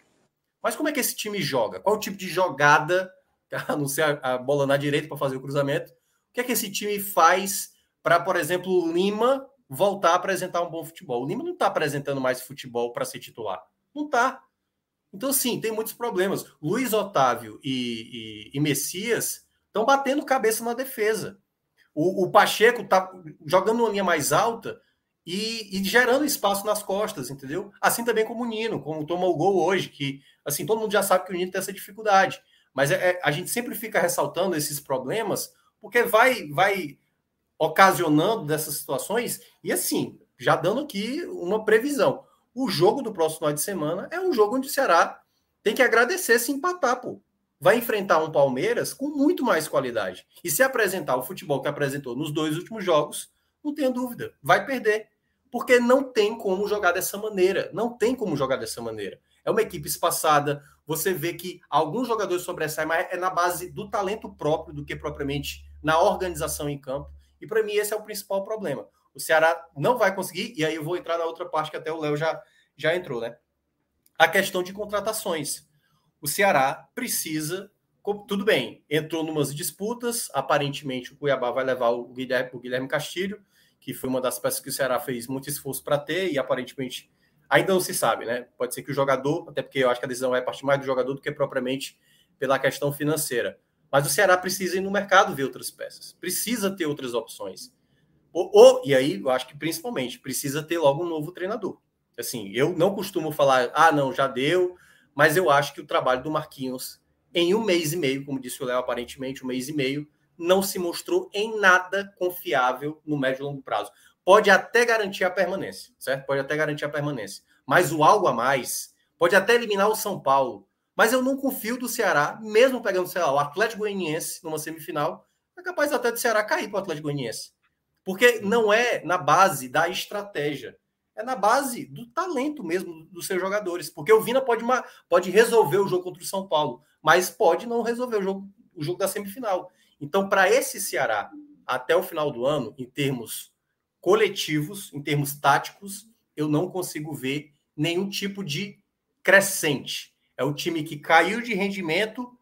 Mas como é que esse time joga? Qual é o tipo de jogada não anunciar a bola na direita para fazer o cruzamento. O que é que esse time faz para, por exemplo, o Lima voltar a apresentar um bom futebol? O Lima não está apresentando mais futebol para ser titular. Não está. Então, sim, tem muitos problemas. Luiz Otávio e, e, e Messias estão batendo cabeça na defesa. O, o Pacheco está jogando uma linha mais alta e, e, gerando espaço nas costas, entendeu? Assim também como o Nino, como tomou o gol hoje, que assim todo mundo já sabe que o Nino tem essa dificuldade. Mas é, é, a gente sempre fica ressaltando esses problemas, porque vai, vai ocasionando dessas situações. E assim, já dando aqui uma previsão: o jogo do próximo final de semana é um jogo onde o Ceará tem que agradecer se empatar, pô. Vai enfrentar um Palmeiras com muito mais qualidade. E se apresentar o futebol que apresentou nos dois últimos jogos, não tenha dúvida, vai perder. Porque não tem como jogar dessa maneira. Não tem como jogar dessa maneira. É uma equipe espaçada, você vê que alguns jogadores sobressaem, mas é na base do talento próprio do que propriamente na organização em campo. E para mim esse é o principal problema. O Ceará não vai conseguir, e aí eu vou entrar na outra parte que até o Léo já, já entrou, né? A questão de contratações. O Ceará precisa. Tudo bem, entrou numas disputas. Aparentemente, o Cuiabá vai levar o Guilherme, o Guilherme Castilho, que foi uma das peças que o Ceará fez muito esforço para ter, e aparentemente Ainda não se sabe, né? Pode ser que o jogador, até porque eu acho que a decisão vai partir mais do jogador do que propriamente pela questão financeira. Mas o Ceará precisa ir no mercado ver outras peças, precisa ter outras opções. Ou, ou, e aí eu acho que principalmente precisa ter logo um novo treinador. Assim, eu não costumo falar, ah, não, já deu, mas eu acho que o trabalho do Marquinhos em um mês e meio, como disse o Léo, aparentemente um mês e meio, não se mostrou em nada confiável no médio e longo prazo pode até garantir a permanência, certo? Pode até garantir a permanência. Mas o algo a mais pode até eliminar o São Paulo. Mas eu não confio do Ceará, mesmo pegando, sei lá, o Atlético Goianiense numa semifinal, é capaz até do Ceará cair para o Atlético Goianiense. Porque não é na base da estratégia, é na base do talento mesmo dos seus jogadores. Porque o Vina pode, uma, pode resolver o jogo contra o São Paulo, mas pode não resolver o jogo, o jogo da semifinal. Então, para esse Ceará, até o final do ano, em termos coletivos, em termos táticos, eu não consigo ver nenhum tipo de crescente. É o time que caiu de rendimento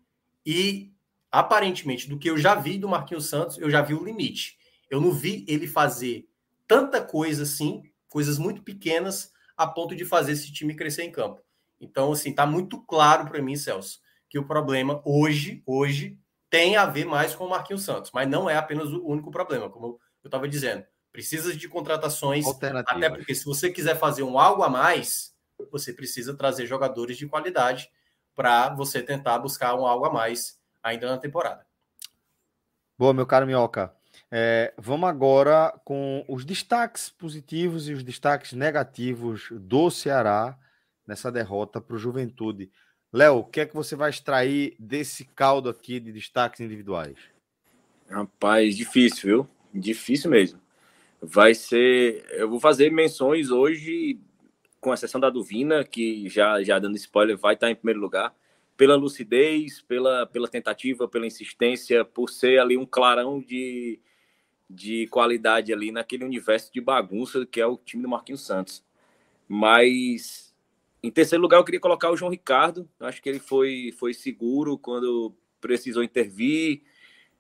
e, aparentemente, do que eu já vi do Marquinhos Santos, eu já vi o limite. Eu não vi ele fazer tanta coisa assim, coisas muito pequenas, a ponto de fazer esse time crescer em campo. Então, assim, tá muito claro para mim, Celso, que o problema hoje, hoje, tem a ver mais com o Marquinhos Santos, mas não é apenas o único problema, como eu estava dizendo. Precisa de contratações, até porque se você quiser fazer um algo a mais, você precisa trazer jogadores de qualidade para você tentar buscar um algo a mais ainda na temporada. Boa, meu caro Minhoca. É, vamos agora com os destaques positivos e os destaques negativos do Ceará nessa derrota para o Juventude. Léo, o que é que você vai extrair desse caldo aqui de destaques individuais? Rapaz, difícil, viu? Difícil mesmo vai ser. Eu vou fazer menções hoje, com exceção da Duvina, que já, já dando spoiler, vai estar em primeiro lugar, pela lucidez, pela, pela tentativa, pela insistência, por ser ali um clarão de, de qualidade ali naquele universo de bagunça que é o time do Marquinhos Santos. Mas. Em terceiro lugar, eu queria colocar o João Ricardo. Eu acho que ele foi, foi seguro quando precisou intervir.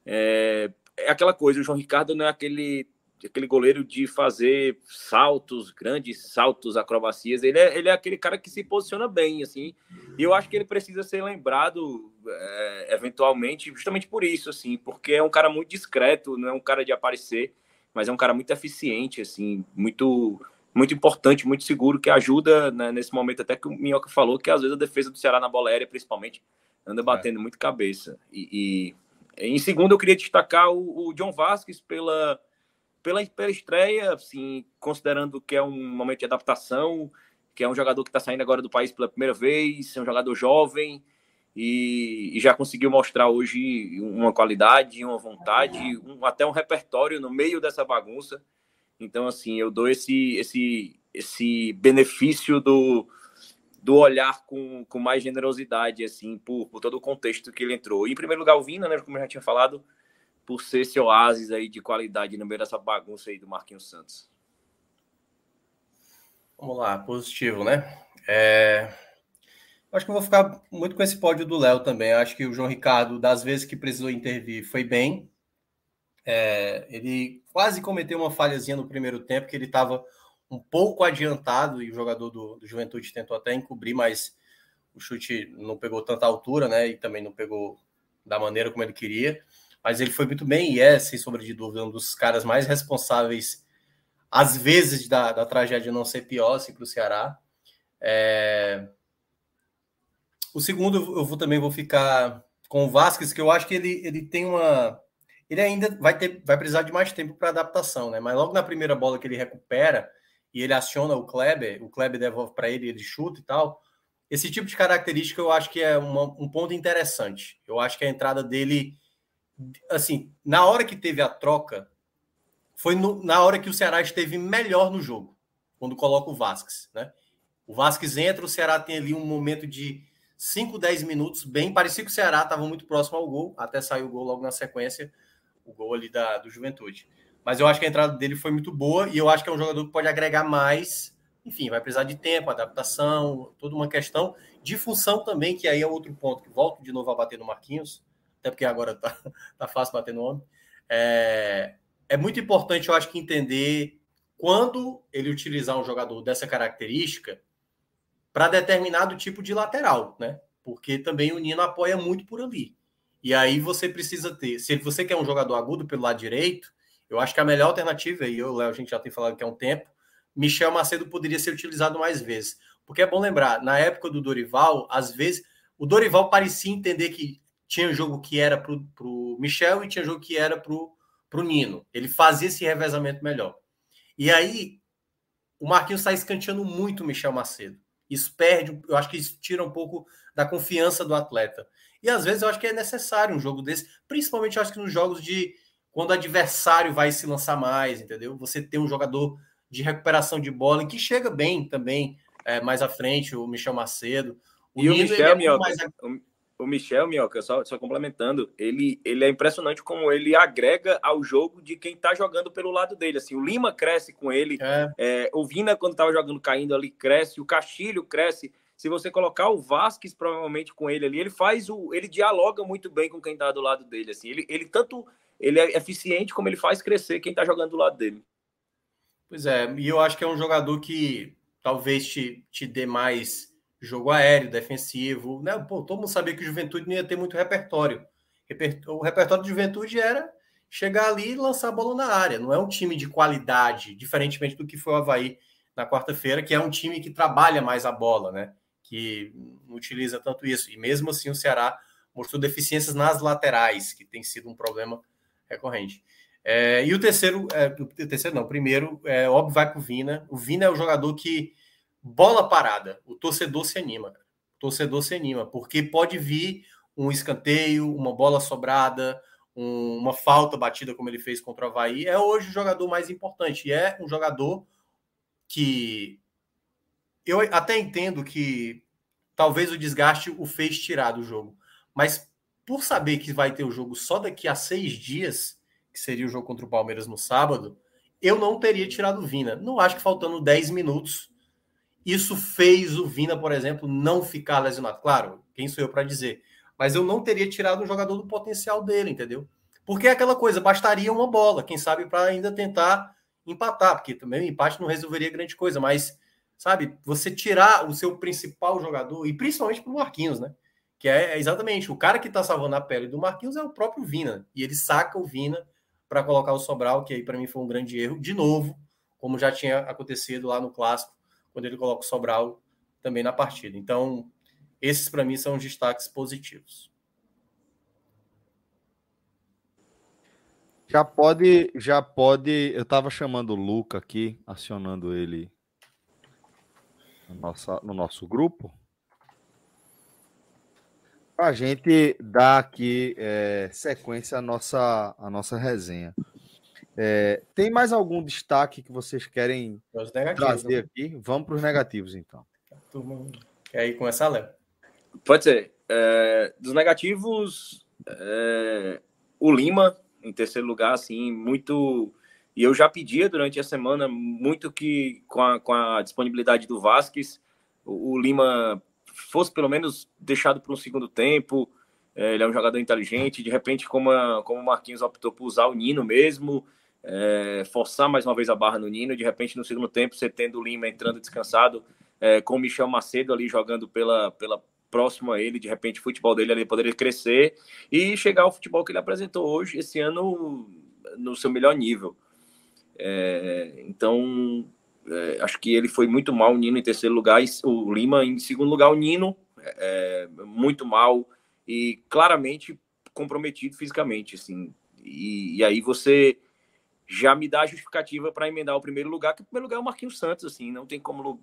É, é aquela coisa, o João Ricardo não é aquele aquele goleiro de fazer saltos, grandes saltos, acrobacias. Ele é, ele é aquele cara que se posiciona bem, assim. E eu acho que ele precisa ser lembrado é, eventualmente, justamente por isso, assim, porque é um cara muito discreto, não é um cara de aparecer, mas é um cara muito eficiente, assim, muito muito importante, muito seguro, que ajuda né, nesse momento, até que o Minhoca falou, que às vezes a defesa do Ceará na bola aérea, principalmente, anda é. batendo é. muito cabeça. E, e, em segundo, eu queria destacar o, o John Vasquez pela pela, pela estreia, assim, considerando que é um momento de adaptação, que é um jogador que está saindo agora do país pela primeira vez, é um jogador jovem e, e já conseguiu mostrar hoje uma qualidade, uma vontade, um, até um repertório no meio dessa bagunça. Então, assim, eu dou esse, esse, esse benefício do, do olhar com, com mais generosidade, assim, por, por todo o contexto que ele entrou. E, em primeiro lugar, o Vina, né, como eu já tinha falado, por ser esse oásis aí de qualidade no meio dessa bagunça aí do Marquinhos Santos? Vamos lá, positivo, né? É... Acho que eu vou ficar muito com esse pódio do Léo também. Acho que o João Ricardo, das vezes que precisou intervir, foi bem. É... Ele quase cometeu uma falhazinha no primeiro tempo, que ele estava um pouco adiantado e o jogador do, do Juventude tentou até encobrir, mas o chute não pegou tanta altura, né? E também não pegou da maneira como ele queria mas ele foi muito bem e é, sem sombra de dúvida, um dos caras mais responsáveis, às vezes, da, da tragédia não ser pior, assim, para o Ceará. É... O segundo, eu vou, também vou ficar com o Vasquez, que eu acho que ele, ele tem uma. Ele ainda vai, ter, vai precisar de mais tempo para adaptação, né? Mas logo na primeira bola que ele recupera e ele aciona o Kleber, o Kleber devolve para ele, ele chuta e tal. Esse tipo de característica eu acho que é uma, um ponto interessante. Eu acho que a entrada dele assim, na hora que teve a troca, foi no, na hora que o Ceará esteve melhor no jogo, quando coloca o Vasquez, né? O Vasquez entra, o Ceará tem ali um momento de 5, 10 minutos, bem parecia que o Ceará estava muito próximo ao gol, até saiu o gol logo na sequência, o gol ali da, do Juventude. Mas eu acho que a entrada dele foi muito boa e eu acho que é um jogador que pode agregar mais. Enfim, vai precisar de tempo, adaptação, toda uma questão de função também, que aí é outro ponto que volto de novo a bater no Marquinhos até porque agora tá, tá fácil bater no homem. É, é muito importante, eu acho, que entender quando ele utilizar um jogador dessa característica para determinado tipo de lateral, né? Porque também o Nino apoia muito por ali. E aí você precisa ter, se você quer é um jogador agudo pelo lado direito, eu acho que a melhor alternativa, e eu, Léo, a gente já tem falado que há é um tempo, Michel Macedo poderia ser utilizado mais vezes. Porque é bom lembrar, na época do Dorival, às vezes, o Dorival parecia entender que tinha jogo que era para o Michel e tinha jogo que era para o Nino. Ele fazia esse revezamento melhor. E aí o Marquinhos está escanteando muito o Michel Macedo. Isso perde, eu acho que isso tira um pouco da confiança do atleta. E às vezes eu acho que é necessário um jogo desse, principalmente eu acho que nos jogos de quando o adversário vai se lançar mais, entendeu? Você tem um jogador de recuperação de bola que chega bem também é, mais à frente, o Michel Macedo. O e Nino, o Michel, é mais o Michel Minhoca, só, só complementando, ele, ele é impressionante como ele agrega ao jogo de quem tá jogando pelo lado dele. Assim, o Lima cresce com ele, é. É, o Vina, quando tava jogando caindo ali, cresce, o Castilho cresce. Se você colocar o Vasquez provavelmente com ele ali, ele faz o. ele dialoga muito bem com quem tá do lado dele. Assim, ele, ele tanto ele é eficiente como ele faz crescer quem tá jogando do lado dele. Pois é, e eu acho que é um jogador que talvez te, te dê mais jogo aéreo, defensivo. Né? Pô, todo mundo sabia que o Juventude não ia ter muito repertório. O repertório de Juventude era chegar ali e lançar a bola na área. Não é um time de qualidade, diferentemente do que foi o Havaí na quarta-feira, que é um time que trabalha mais a bola, né? Que não utiliza tanto isso. E mesmo assim o Ceará mostrou deficiências nas laterais, que tem sido um problema recorrente. É, e o terceiro, é, o terceiro não, o primeiro, é óbvio, vai com o Vina. O Vina é o jogador que bola parada, o torcedor se anima. O torcedor se anima, porque pode vir um escanteio, uma bola sobrada, um, uma falta batida, como ele fez contra o Havaí. É hoje o jogador mais importante. E é um jogador que eu até entendo que talvez o desgaste o fez tirar do jogo. Mas por saber que vai ter o jogo só daqui a seis dias, que seria o jogo contra o Palmeiras no sábado, eu não teria tirado o Vina. Não acho que faltando 10 minutos isso fez o Vina, por exemplo, não ficar lesionado. Claro, quem sou eu para dizer? Mas eu não teria tirado o jogador do potencial dele, entendeu? Porque é aquela coisa, bastaria uma bola, quem sabe, para ainda tentar empatar, porque também o empate não resolveria grande coisa, mas, sabe, você tirar o seu principal jogador, e principalmente para o Marquinhos, né? Que é exatamente o cara que está salvando a pele do Marquinhos é o próprio Vina, e ele saca o Vina para colocar o Sobral, que aí para mim foi um grande erro, de novo, como já tinha acontecido lá no Clássico, quando ele coloca o Sobral também na partida. Então, esses para mim são os destaques positivos. Já pode, já pode. Eu estava chamando o Luca aqui, acionando ele no nosso, no nosso grupo. Para a gente dar aqui é, sequência à nossa, à nossa resenha. É, tem mais algum destaque que vocês querem trazer né? aqui? Vamos para os negativos, então. Quer com essa Léo? Pode ser. É, dos negativos, é, o Lima, em terceiro lugar, assim, muito. E eu já pedia durante a semana muito que, com a, com a disponibilidade do Vasquez, o, o, Lima fosse pelo menos deixado para um segundo tempo. É, ele é um jogador inteligente. De repente, como, a, como o Marquinhos optou por usar o Nino mesmo, é, forçar mais uma vez a barra no Nino, de repente no segundo tempo você tendo o Lima entrando descansado, é, com o Michel Macedo ali jogando pela, pela próxima a ele, de repente o futebol dele ali poderia crescer e chegar ao futebol que ele apresentou hoje, esse ano, no seu melhor nível. É, então, é, acho que ele foi muito mal, o Nino em terceiro lugar, o Lima em segundo lugar, o Nino é, muito mal e claramente comprometido fisicamente, assim. E, e aí você já me dá a justificativa para emendar o primeiro lugar, que o primeiro lugar é o Marquinhos Santos, assim, não tem como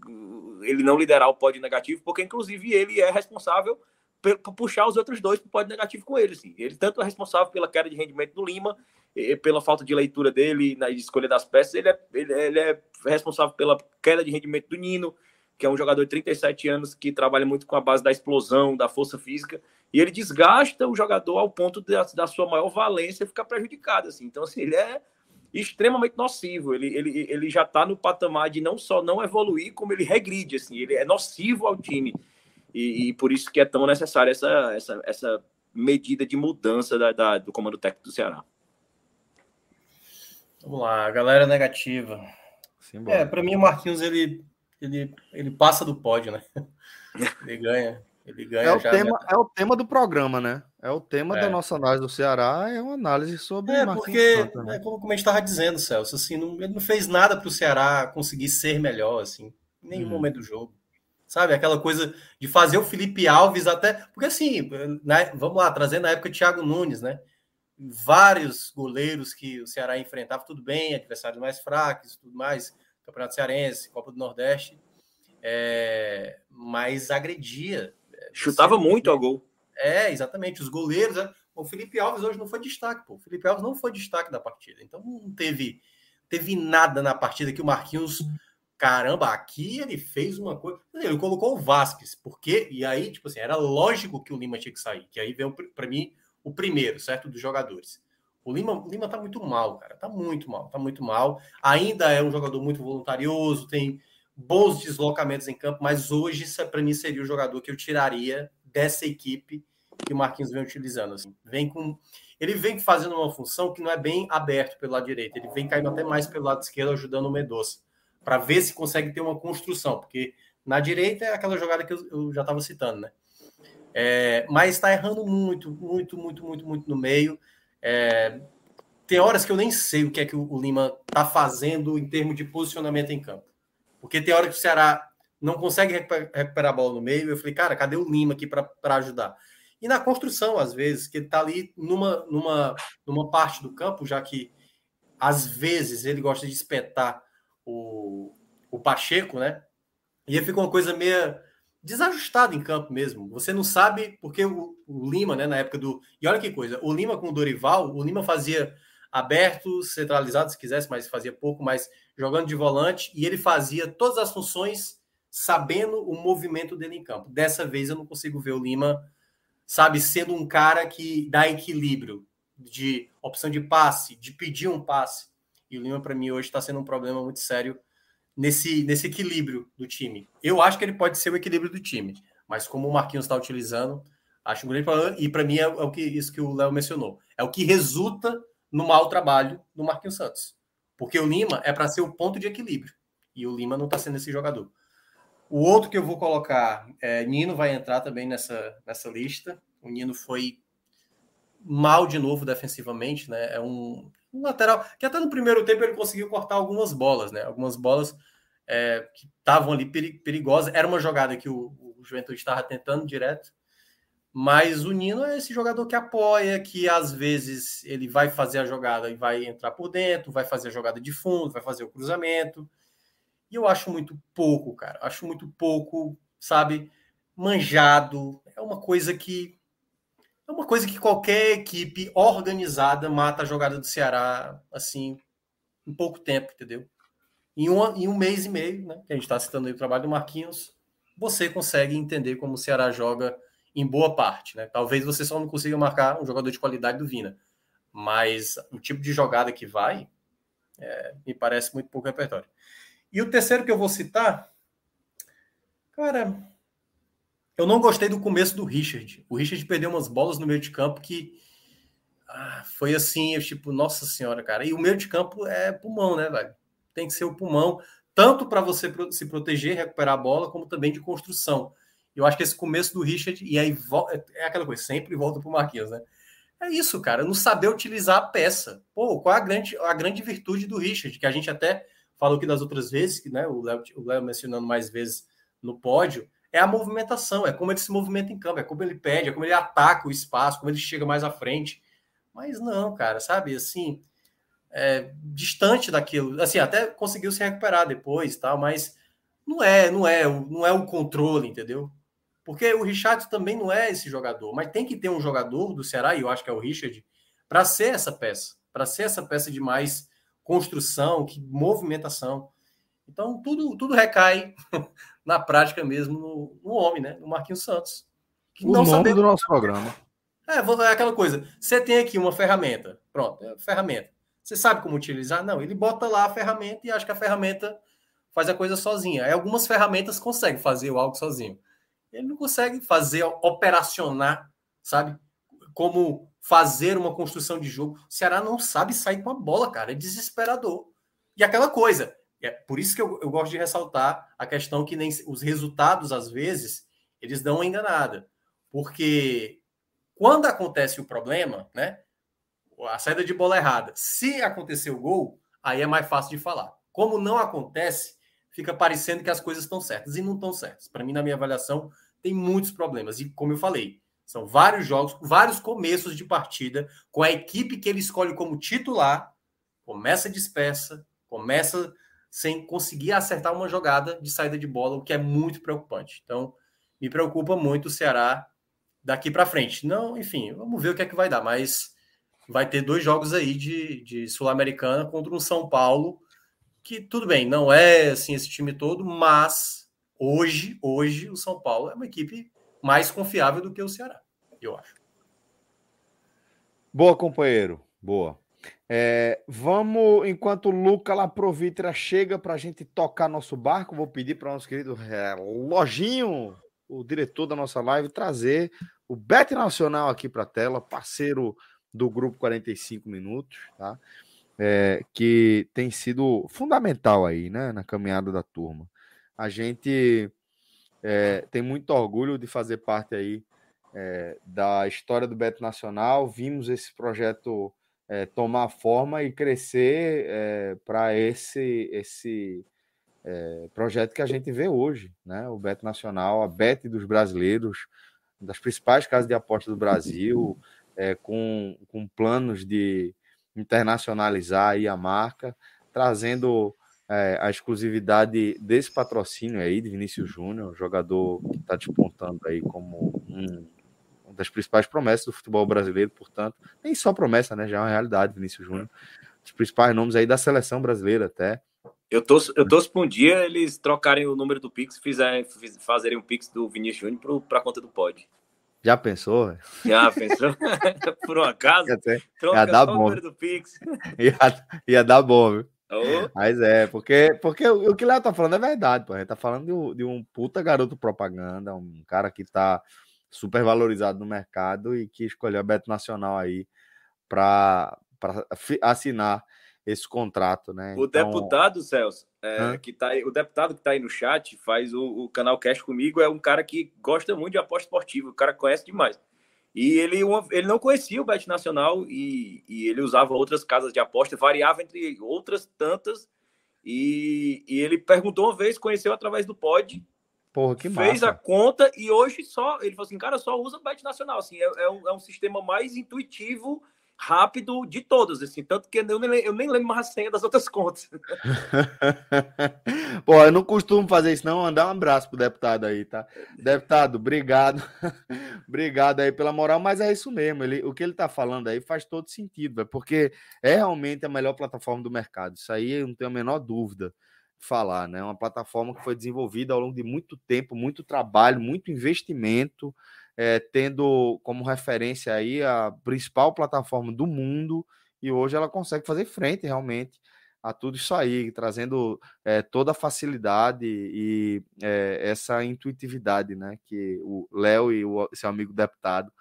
ele não liderar o pódio negativo, porque inclusive ele é responsável por, puxar os outros dois para o pódio negativo com ele, assim. Ele tanto é responsável pela queda de rendimento do Lima, e, pela falta de leitura dele na escolha das peças, ele é, ele, é, ele é responsável pela queda de rendimento do Nino, que é um jogador de 37 anos que trabalha muito com a base da explosão, da força física, e ele desgasta o jogador ao ponto da, da sua maior valência ficar prejudicado, assim. Então, assim, ele é extremamente nocivo. Ele, ele, ele já está no patamar de não só não evoluir, como ele regride, assim, ele é nocivo ao time. E, e por isso que é tão necessária essa, essa, essa medida de mudança da, da, do comando técnico do Ceará. Vamos lá, galera negativa. Simbora. É, para mim o Marquinhos ele, ele, ele passa do pódio, né? Ele ganha. Ele ganha é o já, tema, né? É o tema do programa, né? É o tema é. da nossa análise do Ceará, é uma análise sobre. É, Martins porque, né? é como, como a gente estava dizendo, Celso, assim, não, ele não fez nada para o Ceará conseguir ser melhor, assim, em nenhum hum. momento do jogo. Sabe, aquela coisa de fazer o Felipe Alves até. Porque, assim, né, vamos lá, trazendo na época o Thiago Nunes, né? Vários goleiros que o Ceará enfrentava, tudo bem, adversários mais fracos, tudo mais, Campeonato Cearense, Copa do Nordeste, é, mas agredia. Eh, Chutava muito ao gol. É, exatamente. Os goleiros. Né? O Felipe Alves hoje não foi destaque, pô. O Felipe Alves não foi destaque da partida. Então não teve, teve nada na partida que o Marquinhos. Caramba, aqui ele fez uma coisa. Ele colocou o Vasquez, porque. E aí, tipo assim, era lógico que o Lima tinha que sair. Que aí veio, para mim, o primeiro, certo? Dos jogadores. O Lima, o Lima tá muito mal, cara. Tá muito mal, tá muito mal. Ainda é um jogador muito voluntarioso, tem bons deslocamentos em campo, mas hoje, é, para mim, seria o jogador que eu tiraria dessa equipe que o Marquinhos vem utilizando. Assim. Vem com, ele vem fazendo uma função que não é bem aberto pelo lado direito, ele vem caindo até mais pelo lado esquerdo, ajudando o Medoça, para ver se consegue ter uma construção, porque na direita é aquela jogada que eu, já estava citando, né? É, mas está errando muito, muito, muito, muito, muito no meio. É, tem horas que eu nem sei o que é que o Lima está fazendo em termos de posicionamento em campo. Porque tem hora que o Ceará não consegue recuperar a bola no meio. Eu falei, cara, cadê o Lima aqui para ajudar? E na construção, às vezes, que ele está ali numa, numa, numa parte do campo, já que às vezes ele gosta de espetar o, o Pacheco, né? E aí fica uma coisa meio desajustada em campo mesmo. Você não sabe, porque o, o Lima, né, na época do. E olha que coisa, o Lima com o Dorival, o Lima fazia aberto, centralizado, se quisesse, mas fazia pouco, mas jogando de volante, e ele fazia todas as funções sabendo o movimento dele em campo. Dessa vez eu não consigo ver o Lima, sabe, sendo um cara que dá equilíbrio de opção de passe, de pedir um passe. E o Lima, para mim, hoje está sendo um problema muito sério nesse, nesse equilíbrio do time. Eu acho que ele pode ser o equilíbrio do time, mas como o Marquinhos está utilizando, acho um grande problema. E para mim, é, é o que, isso que o Léo mencionou: é o que resulta no mau trabalho do Marquinhos Santos. Porque o Lima é para ser o ponto de equilíbrio. E o Lima não está sendo esse jogador. O outro que eu vou colocar, é, Nino vai entrar também nessa, nessa lista. O Nino foi mal de novo defensivamente, né? É um, um lateral que até no primeiro tempo ele conseguiu cortar algumas bolas, né? Algumas bolas é, que estavam ali perigosas. Era uma jogada que o, o Juventude estava tentando direto. Mas o Nino é esse jogador que apoia, que às vezes ele vai fazer a jogada e vai entrar por dentro, vai fazer a jogada de fundo, vai fazer o cruzamento. E eu acho muito pouco, cara. Acho muito pouco, sabe, manjado. É uma coisa que. É uma coisa que qualquer equipe organizada mata a jogada do Ceará, assim, em pouco tempo, entendeu? Em, uma, em um mês e meio, né? Que a gente está citando aí o trabalho do Marquinhos, você consegue entender como o Ceará joga em boa parte, né? Talvez você só não consiga marcar um jogador de qualidade do Vina, mas o tipo de jogada que vai, é, me parece muito pouco repertório. E o terceiro que eu vou citar, cara, eu não gostei do começo do Richard. O Richard perdeu umas bolas no meio de campo que ah, foi assim, eu, tipo, nossa senhora, cara. E o meio de campo é pulmão, né, velho? Tem que ser o pulmão, tanto para você se proteger, recuperar a bola, como também de construção. Eu acho que esse começo do Richard, e aí é aquela coisa, sempre volta para o Marquinhos, né? É isso, cara, não saber utilizar a peça. Pô, qual é a grande, a grande virtude do Richard, que a gente até falou que das outras vezes, que né, o Léo mencionando mais vezes no pódio, é a movimentação, é como ele se movimenta em campo, é como ele pede, é como ele ataca o espaço, como ele chega mais à frente. Mas não, cara, sabe? Assim, é, distante daquilo. Assim, até conseguiu se recuperar depois, tal, mas não é, não é, não é o controle, entendeu? Porque o Richard também não é esse jogador, mas tem que ter um jogador do Ceará, e eu acho que é o Richard, para ser essa peça, para ser essa peça de mais construção, que movimentação. Então, tudo, tudo recai na prática mesmo no, no homem, né? No Marquinhos Santos. Que o não nome sabemos... do nosso programa. É, é aquela coisa. Você tem aqui uma ferramenta. Pronto, é ferramenta. Você sabe como utilizar? Não, ele bota lá a ferramenta e acha que a ferramenta faz a coisa sozinha. Aí algumas ferramentas conseguem fazer algo sozinho. Ele não consegue fazer, operacionar, sabe? Como fazer uma construção de jogo. O Ceará não sabe sair com a bola, cara. É desesperador. E aquela coisa. É por isso que eu, eu gosto de ressaltar a questão que nem os resultados, às vezes, eles dão uma enganada. Porque quando acontece o problema, né? A saída de bola errada. Se acontecer o gol, aí é mais fácil de falar. Como não acontece, fica parecendo que as coisas estão certas e não estão certas. Para mim, na minha avaliação, tem muitos problemas. E como eu falei, são vários jogos, vários começos de partida com a equipe que ele escolhe como titular, começa dispersa, começa sem conseguir acertar uma jogada de saída de bola, o que é muito preocupante. Então, me preocupa muito o Ceará daqui para frente. Não, enfim, vamos ver o que é que vai dar, mas vai ter dois jogos aí de, de Sul-Americana contra um São Paulo, que tudo bem, não é assim esse time todo, mas hoje, hoje o São Paulo é uma equipe mais confiável do que o Ceará, eu acho. Boa, companheiro. Boa. É, vamos, enquanto o Luca Laprovitra chega para a gente tocar nosso barco, vou pedir para o nosso querido é, Lojinho, o diretor da nossa live, trazer o Bet Nacional aqui para a tela, parceiro do grupo 45 Minutos, tá? É, que tem sido fundamental aí, né, na caminhada da turma. A gente é, tem muito orgulho de fazer parte aí é, da história do Beto Nacional. Vimos esse projeto é, tomar forma e crescer é, para esse esse é, projeto que a gente vê hoje, né? O Beto Nacional, a Beto dos brasileiros, das principais casas de aposta do Brasil, é, com, com planos de internacionalizar aí a marca, trazendo é, a exclusividade desse patrocínio aí de Vinícius Júnior, jogador que está despontando aí como um, uma das principais promessas do futebol brasileiro, portanto, nem só promessa, né? Já é uma realidade, Vinícius Júnior. Os principais nomes aí da seleção brasileira até. Eu tô eu tô para um dia eles trocarem o número do Pix, e fazerem um Pix do Vinícius Júnior para a conta do Pod. Já pensou? Já pensou? Por um acaso? Ia, ter, ia dar bom. Ia, ia dar bom, viu? Oh. Mas é, porque, porque o que o Léo tá falando é verdade, pô. A gente tá falando de um, de um puta garoto propaganda, um cara que tá super valorizado no mercado e que escolheu a Beto Nacional aí para assinar esse contrato, né? O então... deputado, Celso, é, que tá aí, o deputado que tá aí no chat, faz o, o canal Cash comigo, é um cara que gosta muito de aposta esportiva, o cara conhece demais. E ele, ele não conhecia o Bet Nacional e, e ele usava outras casas de aposta, variava entre outras tantas. E, e ele perguntou uma vez, conheceu através do pod. Porra, que fez massa. a conta e hoje só. Ele falou assim, cara, só usa Bet Nacional. Assim, é, é, um, é um sistema mais intuitivo rápido de todos, assim, tanto que eu nem, eu nem lembro mais a senha das outras contas. Pô, eu não costumo fazer isso não, mandar um abraço pro deputado aí, tá? Deputado, obrigado, obrigado aí pela moral, mas é isso mesmo, ele, o que ele tá falando aí faz todo sentido, véio, porque é realmente a melhor plataforma do mercado, isso aí eu não tenho a menor dúvida falar, né? É uma plataforma que foi desenvolvida ao longo de muito tempo, muito trabalho, muito investimento, é, tendo como referência aí a principal plataforma do mundo, e hoje ela consegue fazer frente realmente a tudo isso aí, trazendo é, toda a facilidade e é, essa intuitividade né, que o Léo e o seu amigo deputado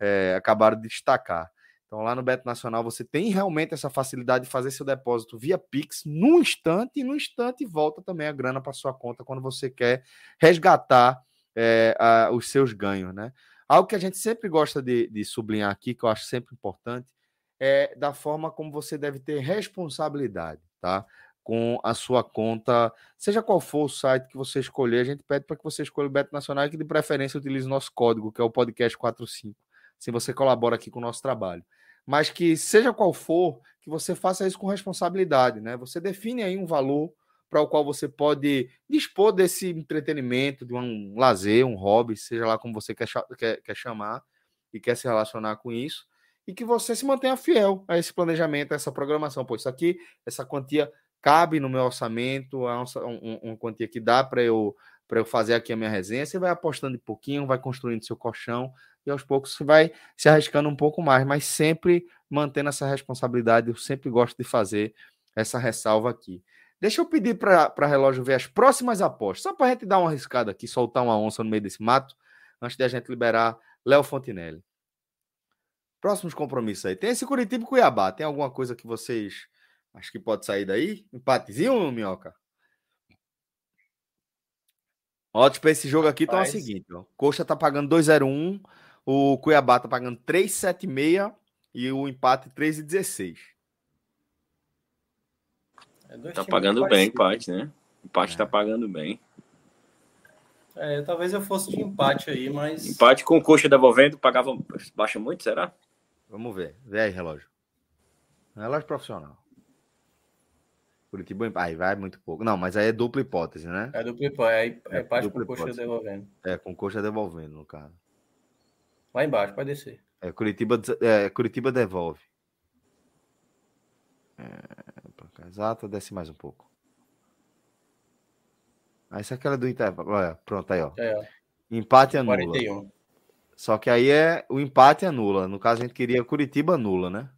é, acabaram de destacar. Então, lá no Beto Nacional, você tem realmente essa facilidade de fazer seu depósito via Pix num instante, e no instante volta também a grana para sua conta quando você quer resgatar é, a, os seus ganhos, né? Algo que a gente sempre gosta de, de, sublinhar aqui, que eu acho sempre importante, é da forma como você deve ter responsabilidade, tá? Com a sua conta, seja qual for o site que você escolher, a gente pede para que você escolha o Beto Nacional e que de preferência utilize nosso código, que é o podcast 45. Se assim você colabora aqui com o nosso trabalho. Mas que seja qual for, que você faça isso com responsabilidade, né? Você define aí um valor para o qual você pode dispor desse entretenimento, de um lazer, um hobby, seja lá como você quer, quer, quer chamar e quer se relacionar com isso, e que você se mantenha fiel a esse planejamento, a essa programação. Pois, isso aqui, essa quantia cabe no meu orçamento, é uma, quantia que dá para eu para eu fazer aqui a minha resenha. Você vai apostando um pouquinho, vai construindo seu colchão e aos poucos você vai se arriscando um pouco mais, mas sempre mantendo essa responsabilidade. Eu sempre gosto de fazer essa ressalva aqui. Deixa eu pedir para relógio ver as próximas apostas, só para a gente dar uma arriscada aqui, soltar uma onça no meio desse mato, antes da gente liberar Léo Fontinelli. Próximos compromissos aí. Tem esse Curitiba e Cuiabá. Tem alguma coisa que vocês acho que pode sair daí? Empatezinho, Minhoca? ótimo para esse jogo aqui então é o seguinte: ó. Coxa tá pagando 2,01, o Cuiabá tá pagando 3,76 e o empate 3,16 tá pagando bem empate, né? Empate tá é. tá pagando bem. É, talvez eu fosse de empate aí, mas. Empate com coxa devolvendo, pagava baixa muito, será? Vamos ver. Vê aí, relógio. É relógio profissional. Curitiba, aí vai muito pouco. Não, mas aí é dupla hipótese, né? É dupla hipótese. É, é, é empate com coxa hipótese. devolvendo. É, com coxa devolvendo, no caso. Lá embaixo, pode descer. É, Curitiba, é, Curitiba devolve. É exato desce mais um pouco. Aí ah, essa é aquela do intervalo. Olha, pronto, aí, ó. É, Empate anula. É 41. Só que aí é o empate anula. É no caso, a gente queria Curitiba anula, né?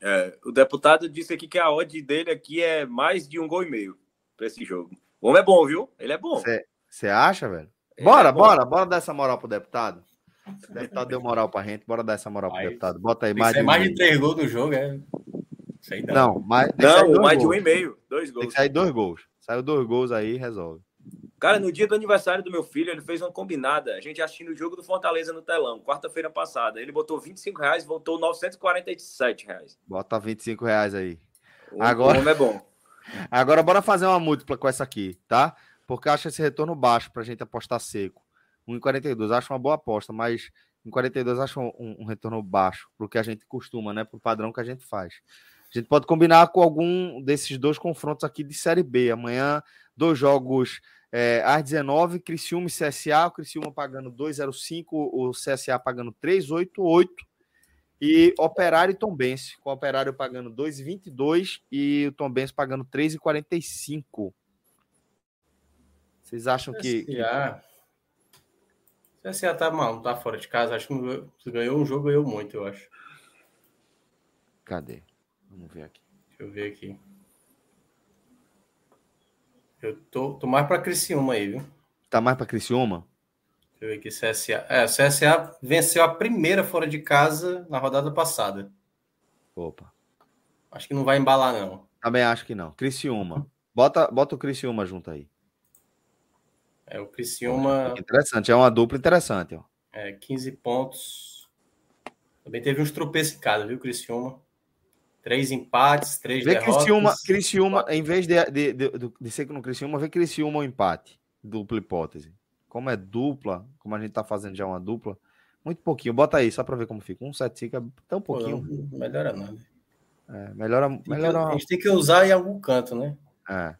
É, o deputado disse aqui que a odd dele aqui é mais de um gol e meio para esse jogo. O homem é bom, viu? Ele é bom. Você acha, velho? Bora, é bora, bora dar essa moral pro deputado. O deputado deu moral pra gente, bora dar essa moral pro Mas, deputado. Bota aí mais. É mais de três gols no jogo, é. Não, mais, não, mais de um e meio. Dois gols. Tem que sair dois gols. Saiu dois gols aí, resolve. Cara, no dia do aniversário do meu filho, ele fez uma combinada. A gente assistindo o jogo do Fortaleza no telão, quarta-feira passada. Ele botou 25 reais, voltou 947 reais. Bota 25 reais aí. O agora é bom. Agora bora fazer uma múltipla com essa aqui, tá? Porque acho esse retorno baixo pra gente apostar seco. 1,42, acho uma boa aposta, mas 1,42 acho um, um, retorno baixo pro que a gente costuma, né? Pro padrão que a gente faz. A gente pode combinar com algum desses dois confrontos aqui de Série B. Amanhã, dois jogos é, às 19, Criciúma e CSA. O Criciúma pagando 2,05, o CSA pagando 3,88. E Operário e Tombense, com o Operário pagando 2,22 e o Tombense pagando 3,45. Vocês acham que... que... CSA tá mal, tá fora de casa. Acho que ganhou um jogo, ganhou muito, eu acho. Cadê? Vamos ver aqui. Deixa eu ver aqui. Eu tô, tô mais para Criciúma aí, viu? Tá mais para Criciúma? Deixa eu ver aqui, CSA. É, o CSA venceu a primeira fora de casa na rodada passada. Opa. Acho que não vai embalar, não. Também acho que não. Criciúma. Bota, bota o Criciúma junto aí. É, o Criciúma. É interessante, é uma dupla interessante, ó. É, 15 pontos. Também teve uns tropeços em casa, viu, Criciúma? Três empates, três vê derrotas. Criciúma, Criciúma em vez de, de, de, de ser no Criciúma, vê Criciúma o um empate. Dupla hipótese. Como é dupla, como a gente tá fazendo já uma dupla, muito pouquinho. Bota aí, só para ver como fica. Um 7 é tão pouquinho. Pô, melhora não, né? É, melhora, melhora... Que, a gente tem que usar em algum canto, né? É.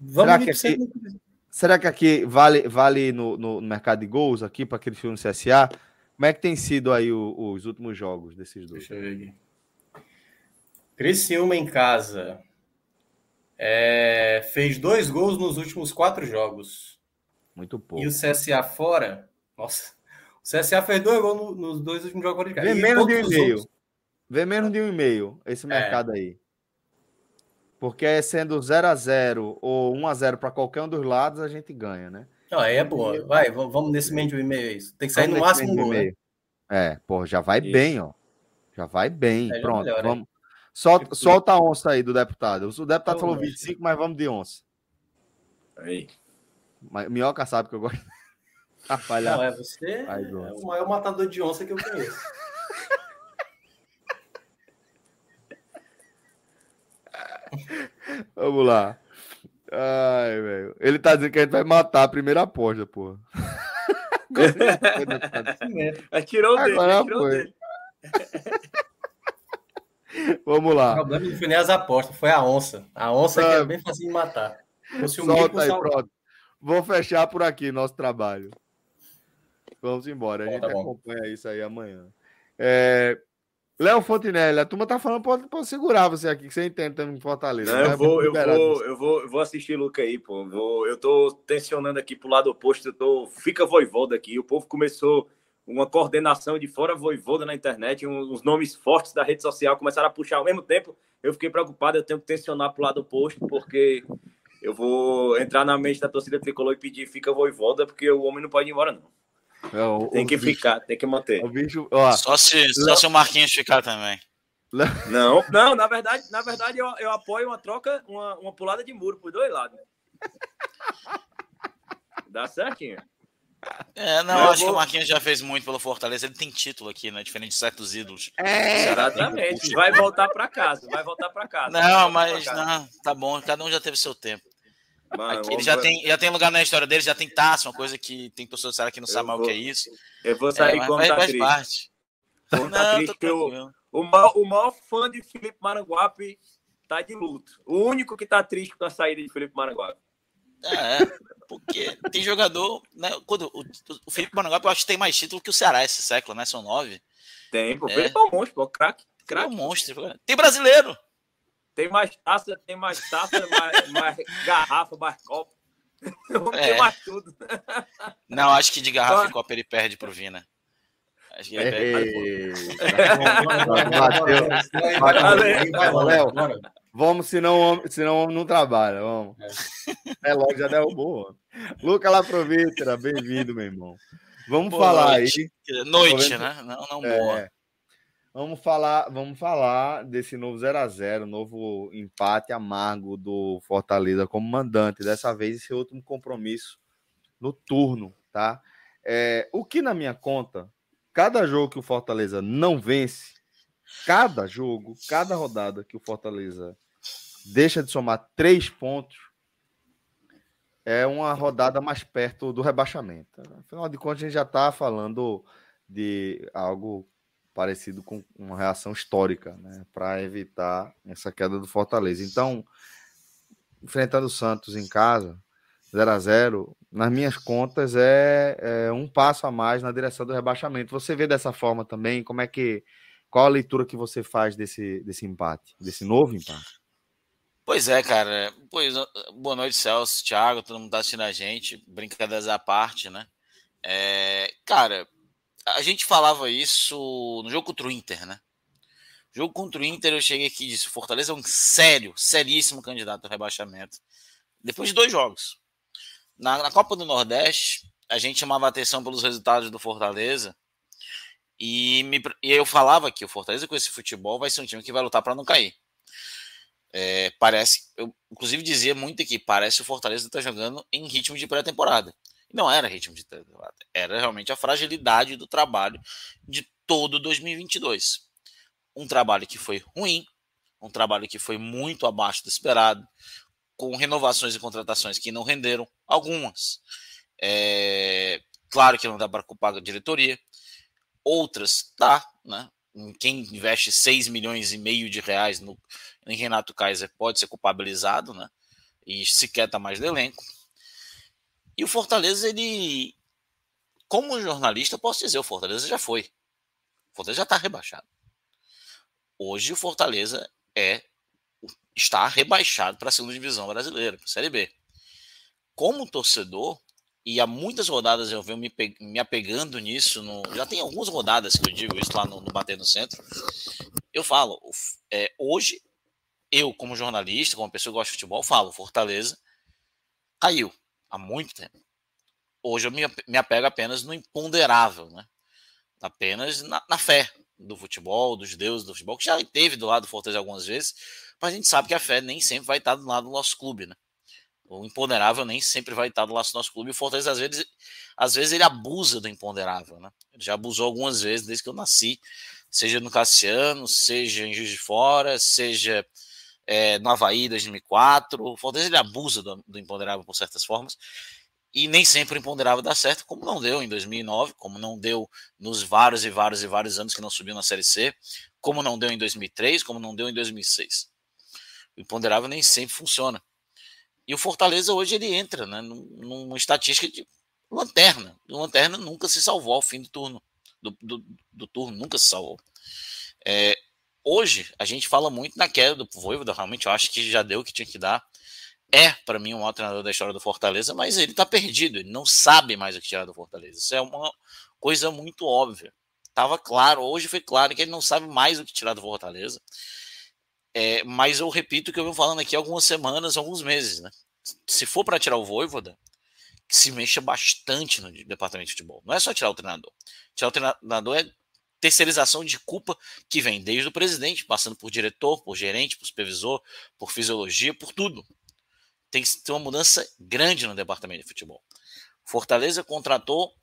Vamos será que, aqui, será que aqui vale, vale no, no mercado de gols aqui para aquele filme CSA? Como é que tem sido aí o, os últimos jogos desses dois? Deixa eu ver aqui. Criciúma em casa. É, fez dois gols nos últimos quatro jogos. Muito pouco. E o CSA fora. Nossa. O CSA fez dois gols no, nos dois últimos jogos de casa. Vê menos de um e-mail. Vê menos de um e-mail esse é. mercado é. aí. Porque sendo 0 a 0 ou 1 a 0 para qualquer um dos lados, a gente ganha, né? Ah, é boa. Vai, vamos nesse meio de um e-mail aí. É Tem que sair vamos no máximo um gol, né? É, pô, já vai Isso. bem, ó. Já vai bem. É, já Pronto, melhor, vamos. Solta, tipo, solta a onça aí do deputado. O deputado oh, falou 25, mas vamos de onça. Aí. Mas, minhoca sabe que eu gosto. falhar. Não, é você é o maior matador de onça que eu conheço. vamos lá. Ai, velho. Ele tá dizendo que a gente vai matar a primeira aposta, porra. Atirou é, dele, né? dele. Vamos lá. O problema não foi nem as apostas, foi a onça. A onça Sabe? que é ah, bem fácil de matar. Fosse um Solta aí, pronto. Vou fechar por aqui nosso trabalho. Vamos embora. A gente tá acompanha isso aí amanhã. É, Léo Fontinelli, a turma tá falando pode, segurar você aqui, que você entende também Fortaleza. Não, eu, né? vou, eu, vou, eu, vou, eu vou assistir Luca aí, pô. Vou, eu tô tensionando aqui pro lado oposto, eu tô. Fica voivoda aqui. O povo começou uma coordenação de fora voivoda na internet, uns nomes fortes da rede social começaram a puxar ao mesmo tempo. Eu fiquei preocupado, eu tenho que tensionar pro lado oposto, porque eu vou entrar na mente da torcida tricolor e pedir fica voivoda, porque o homem não pode ir embora, não. É, tem que bicho, ficar, tem que manter. O bicho, ó, só, se, só não, se o Marquinhos ficar também. Não, não, na verdade, na verdade eu, eu apoio uma troca, uma, uma pulada de muro por dois lados. Dá certinho. É, não, acho vou... que o Marquinhos já fez muito pelo Fortaleza. Ele tem título aqui, né? Diferente de certos ídolos. É, exatamente. Vai voltar para casa, vai voltar para casa. Não, mas não, tá bom, cada um já teve seu tempo. Mano, Aqui, ele já, vou... tem, já tem lugar na história dele, já tem taça, uma coisa que tem pessoas que, que não sabem mais o que é isso. Eu vou é, sair é, a tá faz parte. Tá não, tá triste, eu, o, maior, o maior fã de Felipe Maranguape tá de luto. O único que tá triste com a saída de Felipe Maranguape. Ah, é, porque tem jogador. Né, quando, o, o Felipe Maranguape eu acho que tem mais título que o Ceará esse século, né? São nove. Tem, pô. É. Felipe é um monstro, pô. Craque. Craque. É um monstro. Tem brasileiro. Tem mais taça, tem mais taça, mais, mais, garrafa, mais copo. É. ter mais tudo. Não, acho que de garrafa e então, copo ele perde pro Vina. Acho que ele perde. Vamos, senão, senão não trabalha. Vamos. É, é logo, já derrubou. Luca Laprovitra, bem-vindo, meu irmão. Vamos Boa falar noite. aí. Noite, né? Não, não, é. boa. É, Vamos falar, vamos falar desse novo 0 a 0 novo empate amargo do Fortaleza como mandante. Dessa vez, esse outro compromisso no turno, tá? É, o que na minha conta, cada jogo que o Fortaleza não vence, cada jogo, cada rodada que o Fortaleza deixa de somar três pontos, é uma rodada mais perto do rebaixamento. Afinal de contas, a gente já está falando de algo parecido com uma reação histórica, né, para evitar essa queda do Fortaleza. Então, enfrentando o Santos em casa, 0 a 0 nas minhas contas, é, é, um passo a mais na direção do rebaixamento. Você vê dessa forma também? Como é que. Qual a leitura que você faz desse, desse empate, desse novo empate? Pois é, cara. Pois, ah, boa noite, Celso, Thiago, todo mundo tá assistindo a gente. Brincadeiras à parte, né? É, cara, a gente falava isso no jogo contra o Inter, né? jogo contra o Inter, eu cheguei aqui e disse: Fortaleza é um sério, seríssimo candidato ao rebaixamento. Depois de dois jogos. Na, na Copa do Nordeste, a gente chamava atenção pelos resultados do Fortaleza. E, me, e eu falava que o Fortaleza, com esse futebol, vai ser um time que vai lutar para não cair. É, parece, eu inclusive dizia muito aqui, parece que o Fortaleza está jogando em ritmo de pré-temporada. Não era ritmo de derrota, era realmente a fragilidade do trabalho de todo 2022. Um trabalho que foi ruim, um trabalho que foi muito abaixo do esperado, com renovações e contratações que não renderam algumas. É, claro que não dá para culpar a diretoria, outras tá, né? Quem investe 6 milhões e meio de reais no, em Renato Kaiser pode ser culpabilizado, né? E sequer tá mais no elenco. E o Fortaleza, ele. Como jornalista, posso dizer, o Fortaleza já foi. O Fortaleza já está rebaixado. Hoje o Fortaleza é está rebaixado para a segunda divisão brasileira, para a Série B. Como torcedor, e há muitas rodadas eu venho me, me apegando nisso, no, já tem algumas rodadas que eu digo isso lá no, no Bater no Centro, eu falo, é, hoje, eu como jornalista, como pessoa que gosta de futebol, falo, Fortaleza caiu há muito tempo. Hoje eu me, me apego apenas no imponderável, né? apenas na, na fé do futebol, dos deuses do futebol, que já teve do lado do Fortaleza algumas vezes, mas a gente sabe que a fé nem sempre vai estar do lado do nosso clube, né? O imponderável nem sempre vai estar do lado do nosso clube. E o Fortaleza, às vezes, às vezes ele abusa do imponderável, né? Ele já abusou algumas vezes desde que eu nasci, seja no Cassiano, seja em Juiz de Fora, seja é, no Havaí 2004. O Fortaleza ele abusa do, do imponderável por certas formas e nem sempre o imponderável dá certo, como não deu em 2009, como não deu nos vários e vários e vários anos que não subiu na Série C, como não deu em 2003, como não deu em 2006. O imponderável nem sempre funciona. E o Fortaleza hoje ele entra né, numa estatística de lanterna. O lanterna nunca se salvou ao fim do turno. Do, do, do turno nunca se salvou. É, hoje a gente fala muito na queda do Voivoda, realmente eu acho que já deu o que tinha que dar. É, para mim, o maior treinador da história do Fortaleza, mas ele está perdido, ele não sabe mais o que tirar do Fortaleza. Isso é uma coisa muito óbvia. Tava claro, hoje foi claro que ele não sabe mais o que tirar do Fortaleza. É, mas eu repito o que eu venho falando aqui algumas semanas, alguns meses, né? Se for para tirar o Voivoda, se mexa bastante no departamento de futebol. Não é só tirar o treinador. Tirar o treinador é terceirização de culpa que vem desde o presidente, passando por diretor, por gerente, por supervisor, por fisiologia, por tudo. Tem que ter uma mudança grande no departamento de futebol. Fortaleza contratou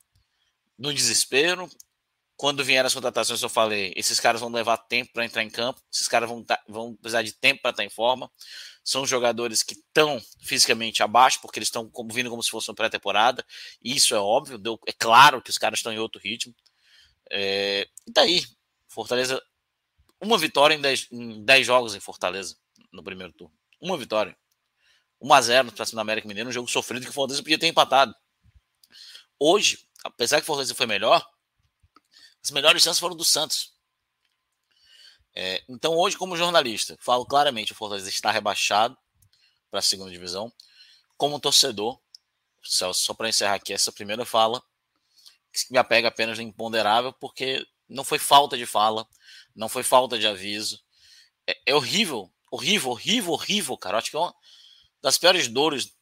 no desespero. Quando vieram as contratações, eu falei: esses caras vão levar tempo para entrar em campo, esses caras vão, tá, vão precisar de tempo para estar tá em forma. São jogadores que estão fisicamente abaixo, porque eles estão vindo como se fosse uma pré-temporada. Isso é óbvio, deu, é claro que os caras estão em outro ritmo. É, e daí? Tá Fortaleza, uma vitória em 10, em 10 jogos em Fortaleza, no primeiro turno. Uma vitória. 1x0 para cima da América Mineira, um jogo sofrido que o Fortaleza podia ter empatado. Hoje, apesar que o Fortaleza foi melhor, as melhores chances foram do Santos. É, então, hoje, como jornalista, falo claramente: o Fortaleza está rebaixado para a segunda divisão. Como torcedor, só, só para encerrar aqui essa primeira fala, me apega apenas no imponderável, porque não foi falta de fala, não foi falta de aviso. É, é horrível, horrível, horrível, horrível, cara. Eu acho que é uma das piores dores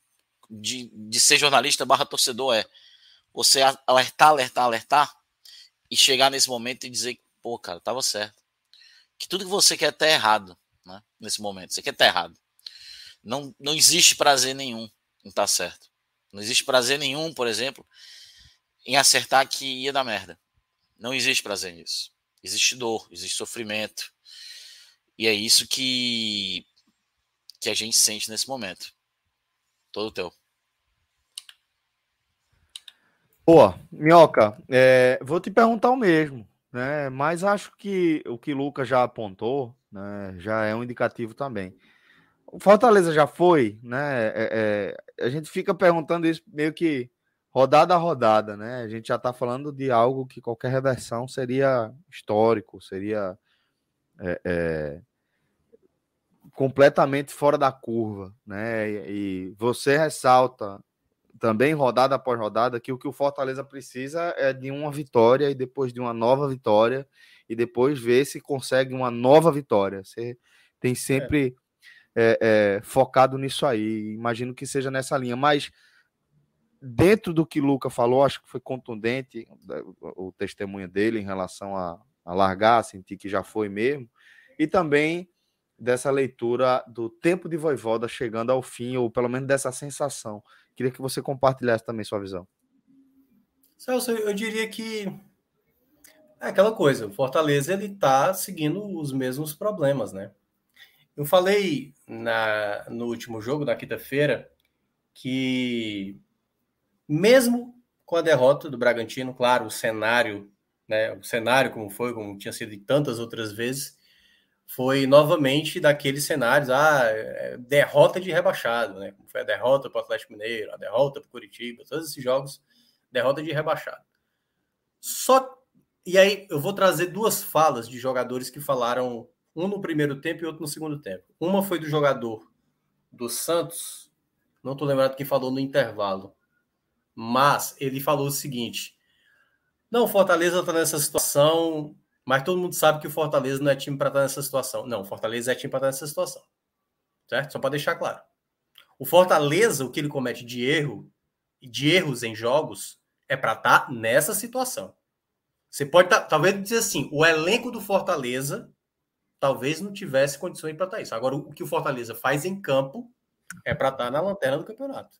de, de ser jornalista barra torcedor é você alertar, alertar, alertar e chegar nesse momento e dizer, pô, cara, tava certo. Que tudo que você quer tá errado, né? Nesse momento, você quer tá errado. Não, não existe prazer nenhum em estar tá certo. Não existe prazer nenhum, por exemplo, em acertar que ia dar merda. Não existe prazer nisso. Existe dor, existe sofrimento. E é isso que, que a gente sente nesse momento. Todo teu. Boa, Minhoca, é, vou te perguntar o mesmo, né? Mas acho que o que o Lucas já apontou né, já é um indicativo também. O Fortaleza já foi, né? É, é, a gente fica perguntando isso meio que rodada a rodada, né? A gente já está falando de algo que qualquer reversão seria histórico, seria é, é, completamente fora da curva, né? E, e, você ressalta também rodada após rodada que o que o Fortaleza precisa é de uma vitória e depois de uma nova vitória e depois ver se consegue uma nova vitória. Você tem é. sempre é, é. focado nisso aí. Imagino que seja nessa linha, mas dentro do que Luca falou, acho que foi contundente né, o testemunho dele em relação a, a largar, sentir que já foi mesmo, e também dessa leitura do tempo de Voivoda chegando ao fim, ou pelo menos dessa sensação. Queria que você compartilhasse também sua visão. Celso, eu diria que é aquela coisa, o Fortaleza ele está seguindo os mesmos problemas, né? Eu falei na, no último jogo, na quinta-feira, que mesmo com a derrota do Bragantino, claro, o cenário, né, o cenário como foi, como tinha sido tantas outras vezes, foi novamente daqueles cenários, ah, é, derrota de rebaixado, né, como foi a derrota para o Atlético Mineiro, a derrota para o Curitiba, todos esses jogos, derrota de rebaixado. Só e aí eu vou trazer duas falas de jogadores que falaram um no primeiro tempo e outro no segundo tempo. Uma foi do jogador do Santos, não estou lembrado quem falou no intervalo, mas ele falou o seguinte: não, Fortaleza está nessa situação, mas todo mundo sabe que o Fortaleza não é time para estar tá nessa situação. Não, Fortaleza é time para estar tá nessa situação. Certo? Só para deixar claro. O Fortaleza, o que ele comete de erro, de erros em jogos, é para estar tá nessa situação. Você pode tá, talvez dizer assim, o elenco do Fortaleza talvez não tivesse condições para estar isso. Agora, o que o Fortaleza faz em campo é para estar na lanterna do campeonato,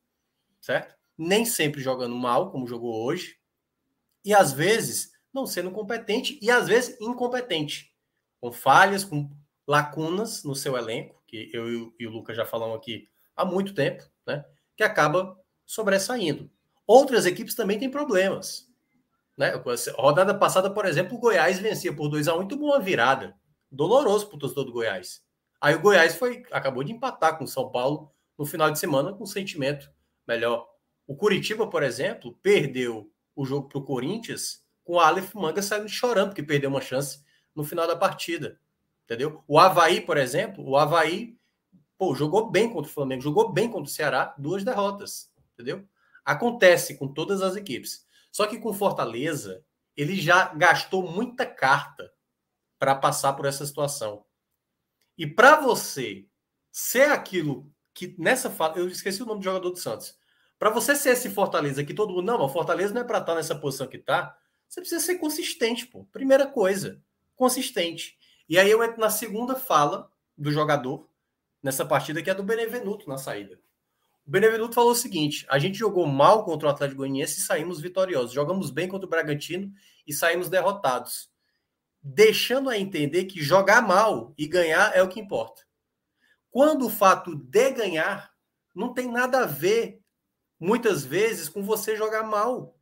certo? nem sempre jogando mal, como jogou hoje, e às vezes não sendo competente e às vezes incompetente, com falhas, com lacunas no seu elenco, que eu e o Lucas já falamos aqui há muito tempo, né? Que acaba sobressaindo. Outras equipes também têm problemas. Né? rodada passada, por exemplo, o Goiás vencia por 2 a 1 muito boa virada. Doloroso para o torcedor do Goiás. Aí o Goiás foi acabou de empatar com o São Paulo no final de semana com um sentimento melhor. O Curitiba, por exemplo, perdeu o jogo para o Corinthians com o Aleph Manga saindo chorando, porque perdeu uma chance no final da partida. Entendeu? O Havaí, por exemplo, o Havaí pô, jogou bem contra o Flamengo, jogou bem contra o Ceará, duas derrotas. Entendeu? Acontece com todas as equipes. Só que com Fortaleza, ele já gastou muita carta para passar por essa situação. E para você ser aquilo que nessa fala, Eu esqueci o nome do jogador do Santos. Para você ser esse Fortaleza que todo mundo. Não, mas Fortaleza não é para estar tá nessa posição que está. Você precisa ser consistente, pô. Primeira coisa, consistente. E aí eu entro na segunda fala do jogador nessa partida, que é do Benevenuto na saída. O Benevenuto falou o seguinte: a gente jogou mal contra o Atlético Goianiense e saímos vitoriosos. Jogamos bem contra o Bragantino e saímos derrotados. Deixando a entender que jogar mal e ganhar é o que importa. Quando o fato de ganhar não tem nada a ver muitas vezes com você jogar mal.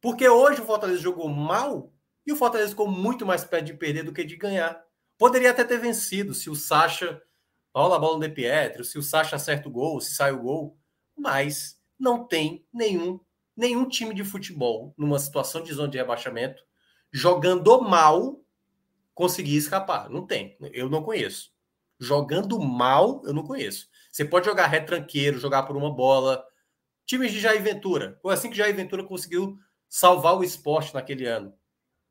Porque hoje o Fortaleza jogou mal e o Fortaleza ficou muito mais perto de perder do que de ganhar. Poderia até ter vencido se o Sacha bola a bola no De Pietro, se o Sacha acerta o gol, se sai o gol, mas não tem nenhum nenhum time de futebol numa situação de zona de rebaixamento jogando mal conseguir escapar. Não tem, eu não conheço. Jogando mal, eu não conheço. Você pode jogar retranqueiro, jogar por uma bola, times de Jair Ventura. Foi assim que Jair Ventura conseguiu salvar o esporte naquele ano.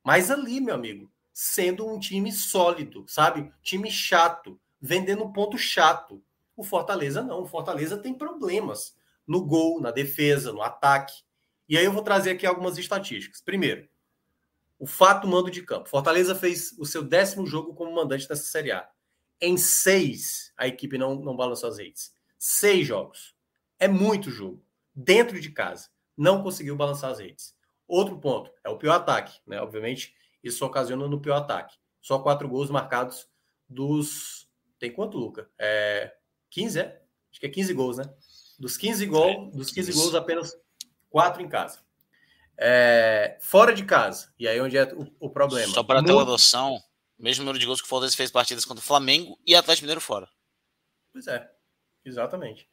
Mas ali, meu amigo, sendo um time sólido, sabe? Time chato, vendendo ponto chato. O Fortaleza não. O Fortaleza tem problemas no gol, na defesa, no ataque. E aí eu vou trazer aqui algumas estatísticas. Primeiro, o fato mando de campo. Fortaleza fez o seu décimo jogo como mandante nessa Série A. Em seis, a equipe não, não balançou as redes. Seis jogos. É muito jogo dentro de casa. Não conseguiu balançar as redes. Outro ponto é o pior ataque, né? Obviamente, isso ocasiona no pior ataque. Só quatro gols marcados dos. Tem quanto, Luca? É... 15, é? Acho que é 15 gols, né? Dos 15 gols, é, dos 15 gols apenas quatro em casa. É... Fora de casa. E aí é onde é o, o problema? Só para ter uma noção, mesmo número de gols que o Fortaleza fez partidas contra o Flamengo e Atlético Mineiro fora. Pois é, exatamente.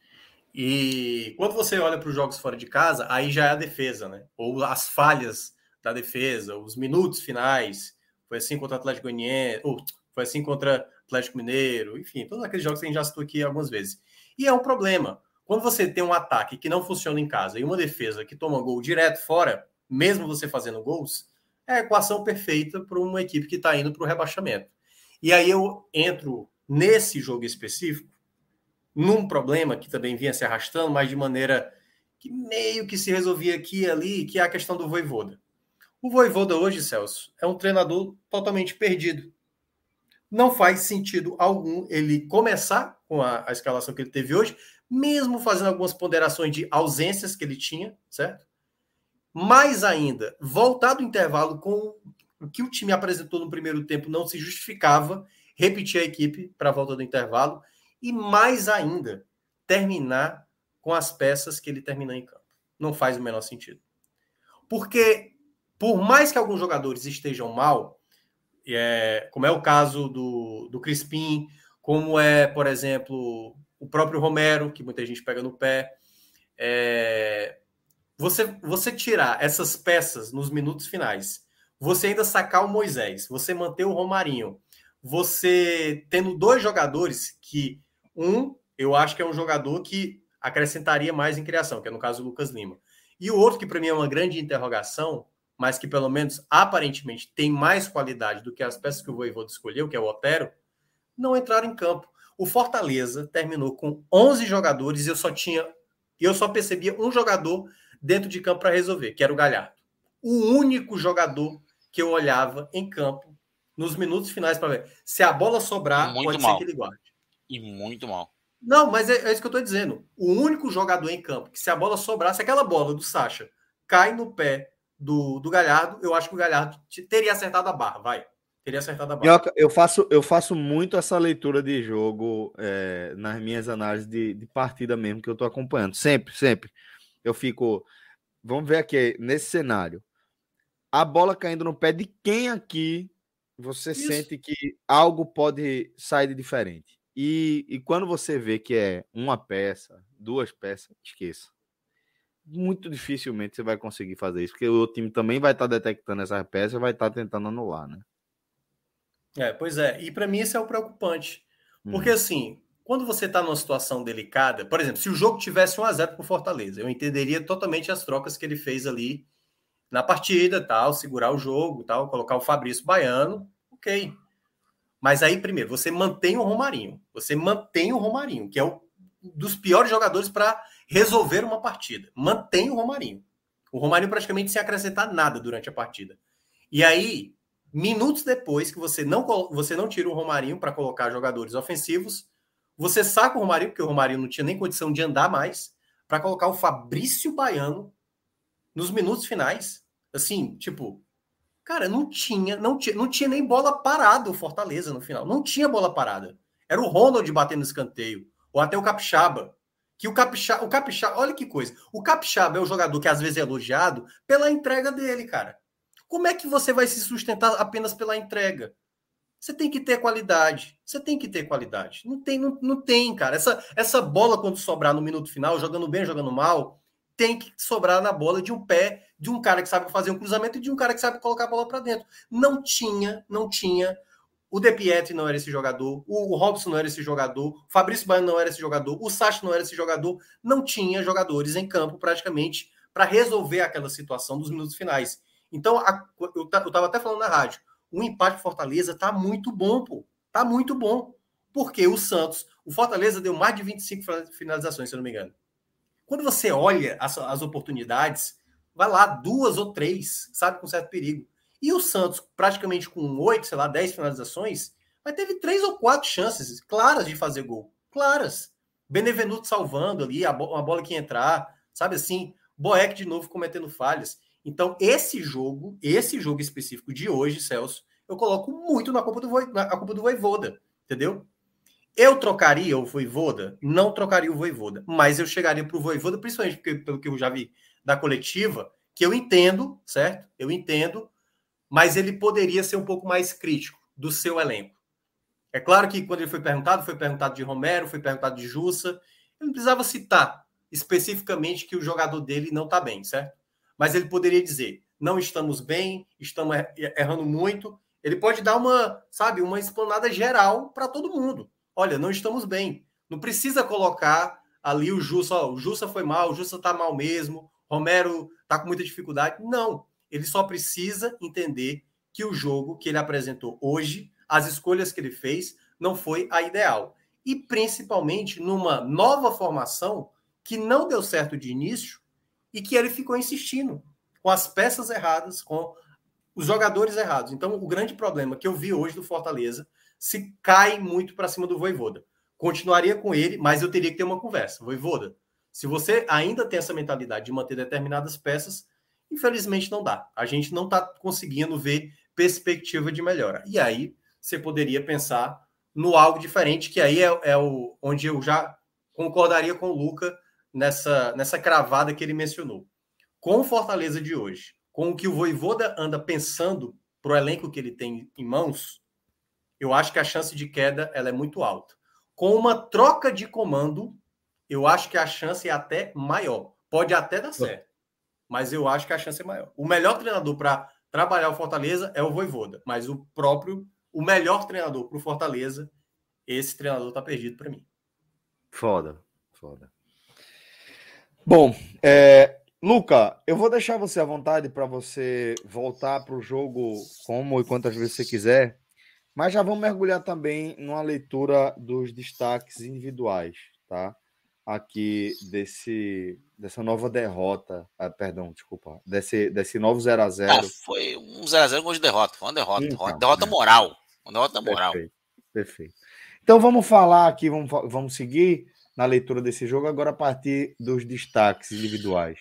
E quando você olha para os jogos fora de casa, aí já é a defesa, né? Ou as falhas da defesa, os minutos finais. Foi assim contra o Atlético Goianiense, ou foi assim contra o Atlético Mineiro, enfim, todos aqueles jogos que a gente já citou aqui algumas vezes. E é um problema. Quando você tem um ataque que não funciona em casa e uma defesa que toma gol direto fora, mesmo você fazendo gols, é a equação perfeita para uma equipe que está indo para o rebaixamento. E aí eu entro nesse jogo específico num problema que também vinha se arrastando, mas de maneira que meio que se resolvia aqui e ali, que é a questão do Voivoda. O Voivoda hoje, Celso, é um treinador totalmente perdido. Não faz sentido algum ele começar com a, a escalação que ele teve hoje, mesmo fazendo algumas ponderações de ausências que ele tinha, certo? Mais ainda, voltar do intervalo com o que o time apresentou no primeiro tempo não se justificava repetir a equipe para a volta do intervalo e mais ainda, terminar com as peças que ele terminou em campo. Não faz o menor sentido. Porque, por mais que alguns jogadores estejam mal, é, como é o caso do, do Crispim, como é, por exemplo, o próprio Romero, que muita gente pega no pé, é, você, você tirar essas peças nos minutos finais, você ainda sacar o Moisés, você manter o Romarinho, você tendo dois jogadores que um, eu acho que é um jogador que acrescentaria mais em criação, que é no caso o Lucas Lima. E o outro, que para mim é uma grande interrogação, mas que pelo menos aparentemente tem mais qualidade do que as peças que o Voivoda escolheu, que é o Otero, não entraram em campo. O Fortaleza terminou com 11 jogadores e eu só tinha, eu só percebia um jogador dentro de campo para resolver, que era o Galhardo. O único jogador que eu olhava em campo nos minutos finais para ver se a bola sobrar, Muito pode mal. ser que ele guarde e muito mal. Não, mas é, é isso que eu estou dizendo. O único jogador em campo que, se a bola sobrasse, aquela bola do Sacha cai no pé do, do Galhardo, eu acho que o Galhardo teria acertado a barra, vai. Teria acertado a barra. Eu faço, eu faço muito essa leitura de jogo é, nas minhas análises de, de partida mesmo que eu estou acompanhando. Sempre, sempre. Eu fico. Vamos ver aqui, nesse cenário. A bola caindo no pé de quem aqui você isso. sente que algo pode sair de diferente? E, e quando você vê que é uma peça, duas peças, esqueça. Muito dificilmente você vai conseguir fazer isso, porque o time também vai estar tá detectando essas peças e vai estar tá tentando anular, né? É, pois é. E para mim isso é o preocupante. Porque hum. assim, quando você está numa situação delicada, por exemplo, se o jogo tivesse 1 a 0 para Fortaleza, eu entenderia totalmente as trocas que ele fez ali na partida, tal, segurar o jogo, tal, colocar o Fabrício Baiano, ok. Mas aí, primeiro, você mantém o Romarinho. Você mantém o Romarinho, que é um dos piores jogadores para resolver uma partida. Mantém o Romarinho. O Romarinho praticamente sem acrescentar nada durante a partida. E aí, minutos depois que você não, você não tira o Romarinho para colocar jogadores ofensivos, você saca o Romarinho, porque o Romarinho não tinha nem condição de andar mais, para colocar o Fabrício Baiano nos minutos finais. Assim, tipo, Cara, não tinha, não tinha, não tinha nem bola parada o Fortaleza no final. Não tinha bola parada. Era o Ronald batendo escanteio, ou até o Capixaba. Que o Capixaba, o Capixaba, olha que coisa. O Capixaba é o jogador que às vezes é elogiado pela entrega dele, cara. Como é que você vai se sustentar apenas pela entrega? Você tem que ter qualidade. Você tem que ter qualidade. Não tem, não, não tem, cara. Essa, essa bola, quando sobrar no minuto final, jogando bem, jogando mal, tem que sobrar na bola de um pé de um cara que sabe fazer um cruzamento e de um cara que sabe colocar a bola para dentro. Não tinha, não tinha. O De Pietri não era esse jogador, o Robson não era esse jogador, o Fabrício Baiano não era esse jogador, o Sacha não era esse jogador. Não tinha jogadores em campo praticamente para resolver aquela situação dos minutos finais. Então, a, eu, estava até falando na rádio, o empate Fortaleza tá muito bom, pô. Tá muito bom. Porque o Santos, o Fortaleza deu mais de 25 finalizações, se eu não me engano. Quando você olha as, as oportunidades, Vai lá, duas ou três, sabe, com certo perigo. E o Santos, praticamente com oito, sei lá, dez finalizações, mas teve três ou quatro chances claras de fazer gol. Claras. Benevenuto salvando ali, a, bo bola que entrar, sabe assim, Boeck de novo cometendo falhas. Então, esse jogo, esse jogo específico de hoje, Celso, eu coloco muito na culpa do, Voi na culpa do Voivoda, entendeu? Eu trocaria o Voivoda? Não trocaria o Voivoda, mas eu chegaria para o Voivoda, principalmente porque, pelo que eu já vi da coletiva, que eu entendo, certo? Eu entendo, mas ele poderia ser um pouco mais crítico do seu elenco. É claro que quando ele foi perguntado, foi perguntado de Romero, foi perguntado de Jussa, ele não precisava citar especificamente que o jogador dele não está bem, certo? Mas ele poderia dizer: não estamos bem, estamos er-, errando muito. Ele pode dar uma, sabe, uma explanada geral para todo mundo. Olha, não estamos bem. Não precisa colocar ali o Jussa, ó, o Jussa foi mal, o Jussa está mal mesmo, Romero está com muita dificuldade. Não. Ele só precisa entender que o jogo que ele apresentou hoje, as escolhas que ele fez, não foi a ideal. E principalmente numa nova formação que não deu certo de início e que ele ficou insistindo com as peças erradas, com os jogadores errados. Então, o grande problema que eu vi hoje do Fortaleza se cai muito para cima do Voivoda. Continuaria com ele, mas eu teria que ter uma conversa. Voivoda, se você ainda tem essa mentalidade de manter determinadas peças, infelizmente não dá. A gente não está conseguindo ver perspectiva de melhora. E aí você poderia pensar no algo diferente, que aí é, é o, onde eu já concordaria com o Luca nessa, nessa cravada que ele mencionou. Com o Fortaleza de hoje, com o que o Voivoda anda pensando para o elenco que ele tem em mãos, eu acho que a chance de queda ela é muito alta. Com uma troca de comando, eu acho que a chance é até maior. Pode até dar certo, mas eu acho que a chance é maior. O melhor treinador para trabalhar o Fortaleza é o Voivoda, mas o próprio, o melhor treinador para o Fortaleza, esse treinador tá perdido para mim. Foda, foda. Bom, é, Luca, eu vou deixar você à vontade para você voltar para o jogo como e quantas vezes você quiser, mas já vamos mergulhar também numa leitura dos destaques individuais, tá? aqui desse dessa nova derrota, ah, perdão, desculpa, desse, desse novo 0 a 0 ah, Foi um 0 a 0 com de derrota, foi uma derrota, então, derrota né? moral, uma derrota moral. Perfeito, perfeito. Então vamos falar aqui, vamos, vamos seguir na leitura desse jogo agora a partir dos destaques individuais.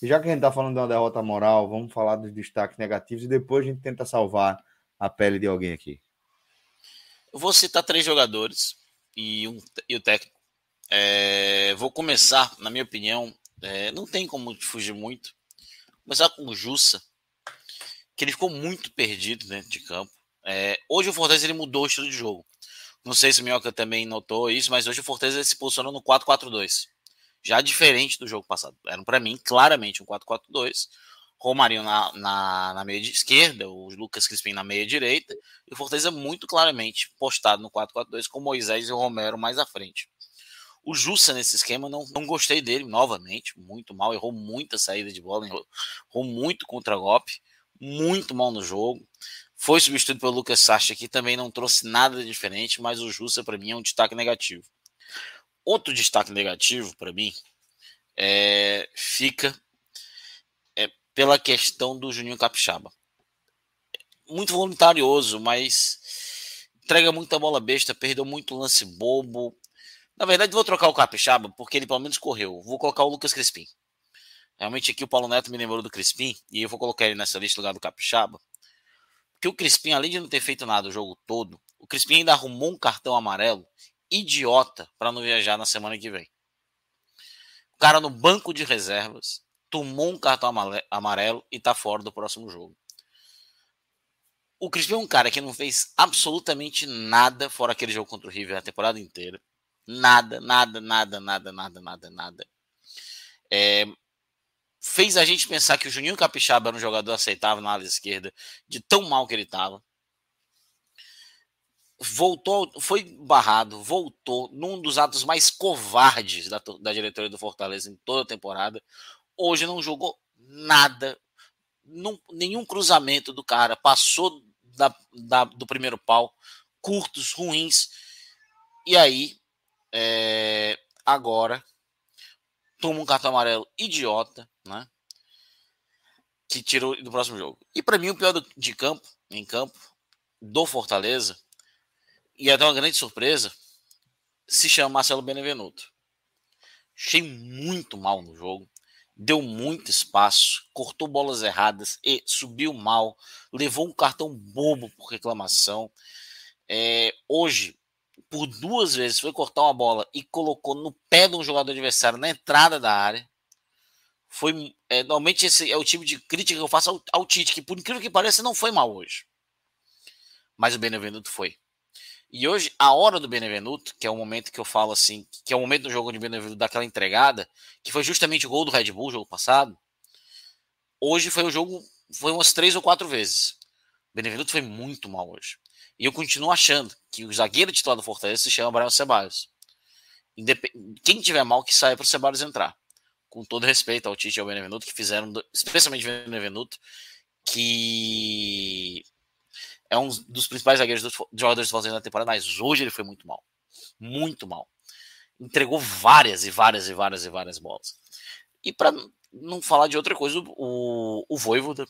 E já que a gente está falando de uma derrota moral, vamos falar dos destaques negativos e depois a gente tenta salvar a pele de alguém aqui. Eu vou citar três jogadores e, um, e o técnico é, vou começar, na minha opinião, é, não tem como fugir muito. Vou começar com o Jussa, que ele ficou muito perdido dentro de campo. É, hoje o Fortaleza ele mudou o estilo de jogo. Não sei se o Minhoca também notou isso, mas hoje o Fortaleza se posiciona no 4-4-2. Já diferente do jogo passado. Era para mim claramente um 4-4-2. Romarinho na, na, na meia esquerda, o Lucas Crispim na meia direita, e o Fortaleza muito claramente postado no 4-4-2 com Moisés e o Romero mais à frente. O Jussa nesse esquema, não, não gostei dele novamente, muito mal, errou muita saída de bola, errou, errou muito contra-golpe, muito mal no jogo. Foi substituído pelo Lucas Sacha, que também não trouxe nada de diferente, mas o Jussa para mim é um destaque negativo. Outro destaque negativo para mim é, fica é, pela questão do Juninho Capixaba. Muito voluntarioso, mas entrega muita bola besta, perdeu muito lance bobo, na verdade, vou trocar o Capixaba, porque ele pelo menos correu. Vou colocar o Lucas Crispim. Realmente aqui o Paulo Neto me lembrou do Crispim, e eu vou colocar ele nessa lista no lugar do Capixaba. Porque o Crispim, além de não ter feito nada o jogo todo, o Crispim ainda arrumou um cartão amarelo idiota para não viajar na semana que vem. O cara no banco de reservas tomou um cartão amarelo e tá fora do próximo jogo. O Crispim é um cara que não fez absolutamente nada fora aquele jogo contra o River a temporada inteira. Nada, nada, nada, nada, nada, nada, nada. É, fez a gente pensar que o Juninho Capixaba era um jogador aceitável na ala esquerda, de tão mal que ele estava. Voltou, foi barrado, voltou num dos atos mais covardes da, da diretoria do Fortaleza em toda a temporada. Hoje não jogou nada, nenhum cruzamento do cara, passou da, da, do primeiro pau, curtos, ruins. E aí é, agora toma um cartão amarelo idiota, né? Que tirou do próximo jogo. E para mim, o pior do, de campo, em campo, do Fortaleza, e até uma grande surpresa, se chama Marcelo Benevenuto. Achei muito mal no jogo, deu muito espaço, cortou bolas erradas e subiu mal, levou um cartão bobo por reclamação. É, hoje, por duas vezes foi cortar uma bola e colocou no pé de um jogador adversário na entrada da área. Foi é, normalmente esse é o tipo de crítica que eu faço ao, ao, Tite, que por incrível que pareça não foi mal hoje. Mas o Benevenuto foi. E hoje a hora do Benevenuto, que é o momento que eu falo assim, que é o momento do jogo de Benevenuto daquela entregada, que foi justamente o gol do Red Bull jogo passado. Hoje foi o jogo foi umas três ou quatro vezes. O Benevenuto foi muito mal hoje. E eu continuo achando que o zagueiro titular do Fortaleza se chama Brian Ceballos. Quem tiver mal, que saia para o Ceballos entrar. Com todo respeito ao Tite e ao Benevenuto, que fizeram, especialmente o Benevenuto, que é um dos principais zagueiros dos jogadores do Fortaleza na temporada, mas hoje ele foi muito mal. Muito mal. Entregou várias e várias e várias e várias bolas. E para não falar de outra coisa, o, o Voivoda.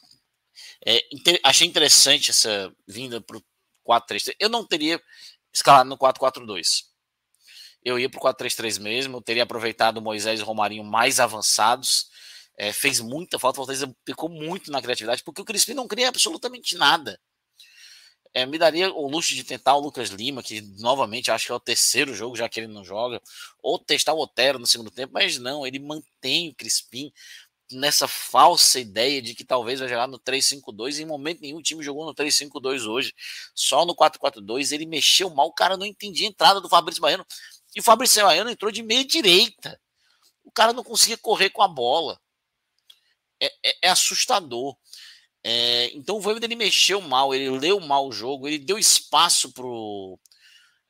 É, achei interessante essa vinda para o 4-3-3. Eu não teria escalado no 4-4-2. Eu ia para o 4-3-3 mesmo, eu teria aproveitado Moisés e Romarinho mais avançados. É, fez muita falta, o Fortaleza pecou muito na criatividade, porque o Crispim não cria absolutamente nada. É, me daria o luxo de tentar o Lucas Lima, que novamente acho que é o terceiro jogo, já que ele não joga, ou testar o Otero no segundo tempo, mas não, ele mantém o Crispim, nessa falsa ideia de que talvez vai jogar no 3-5-2. Em momento nenhum o time jogou no 3-5-2 hoje, só no 4-4-2. Ele mexeu mal, o cara não entendia a entrada do Fabrício Baiano. E o Fabrício Baiano entrou de meia direita. O cara não conseguia correr com a bola. É, é, é assustador. É, então o Voivoda ele mexeu mal, ele leu mal o jogo, ele deu espaço pro.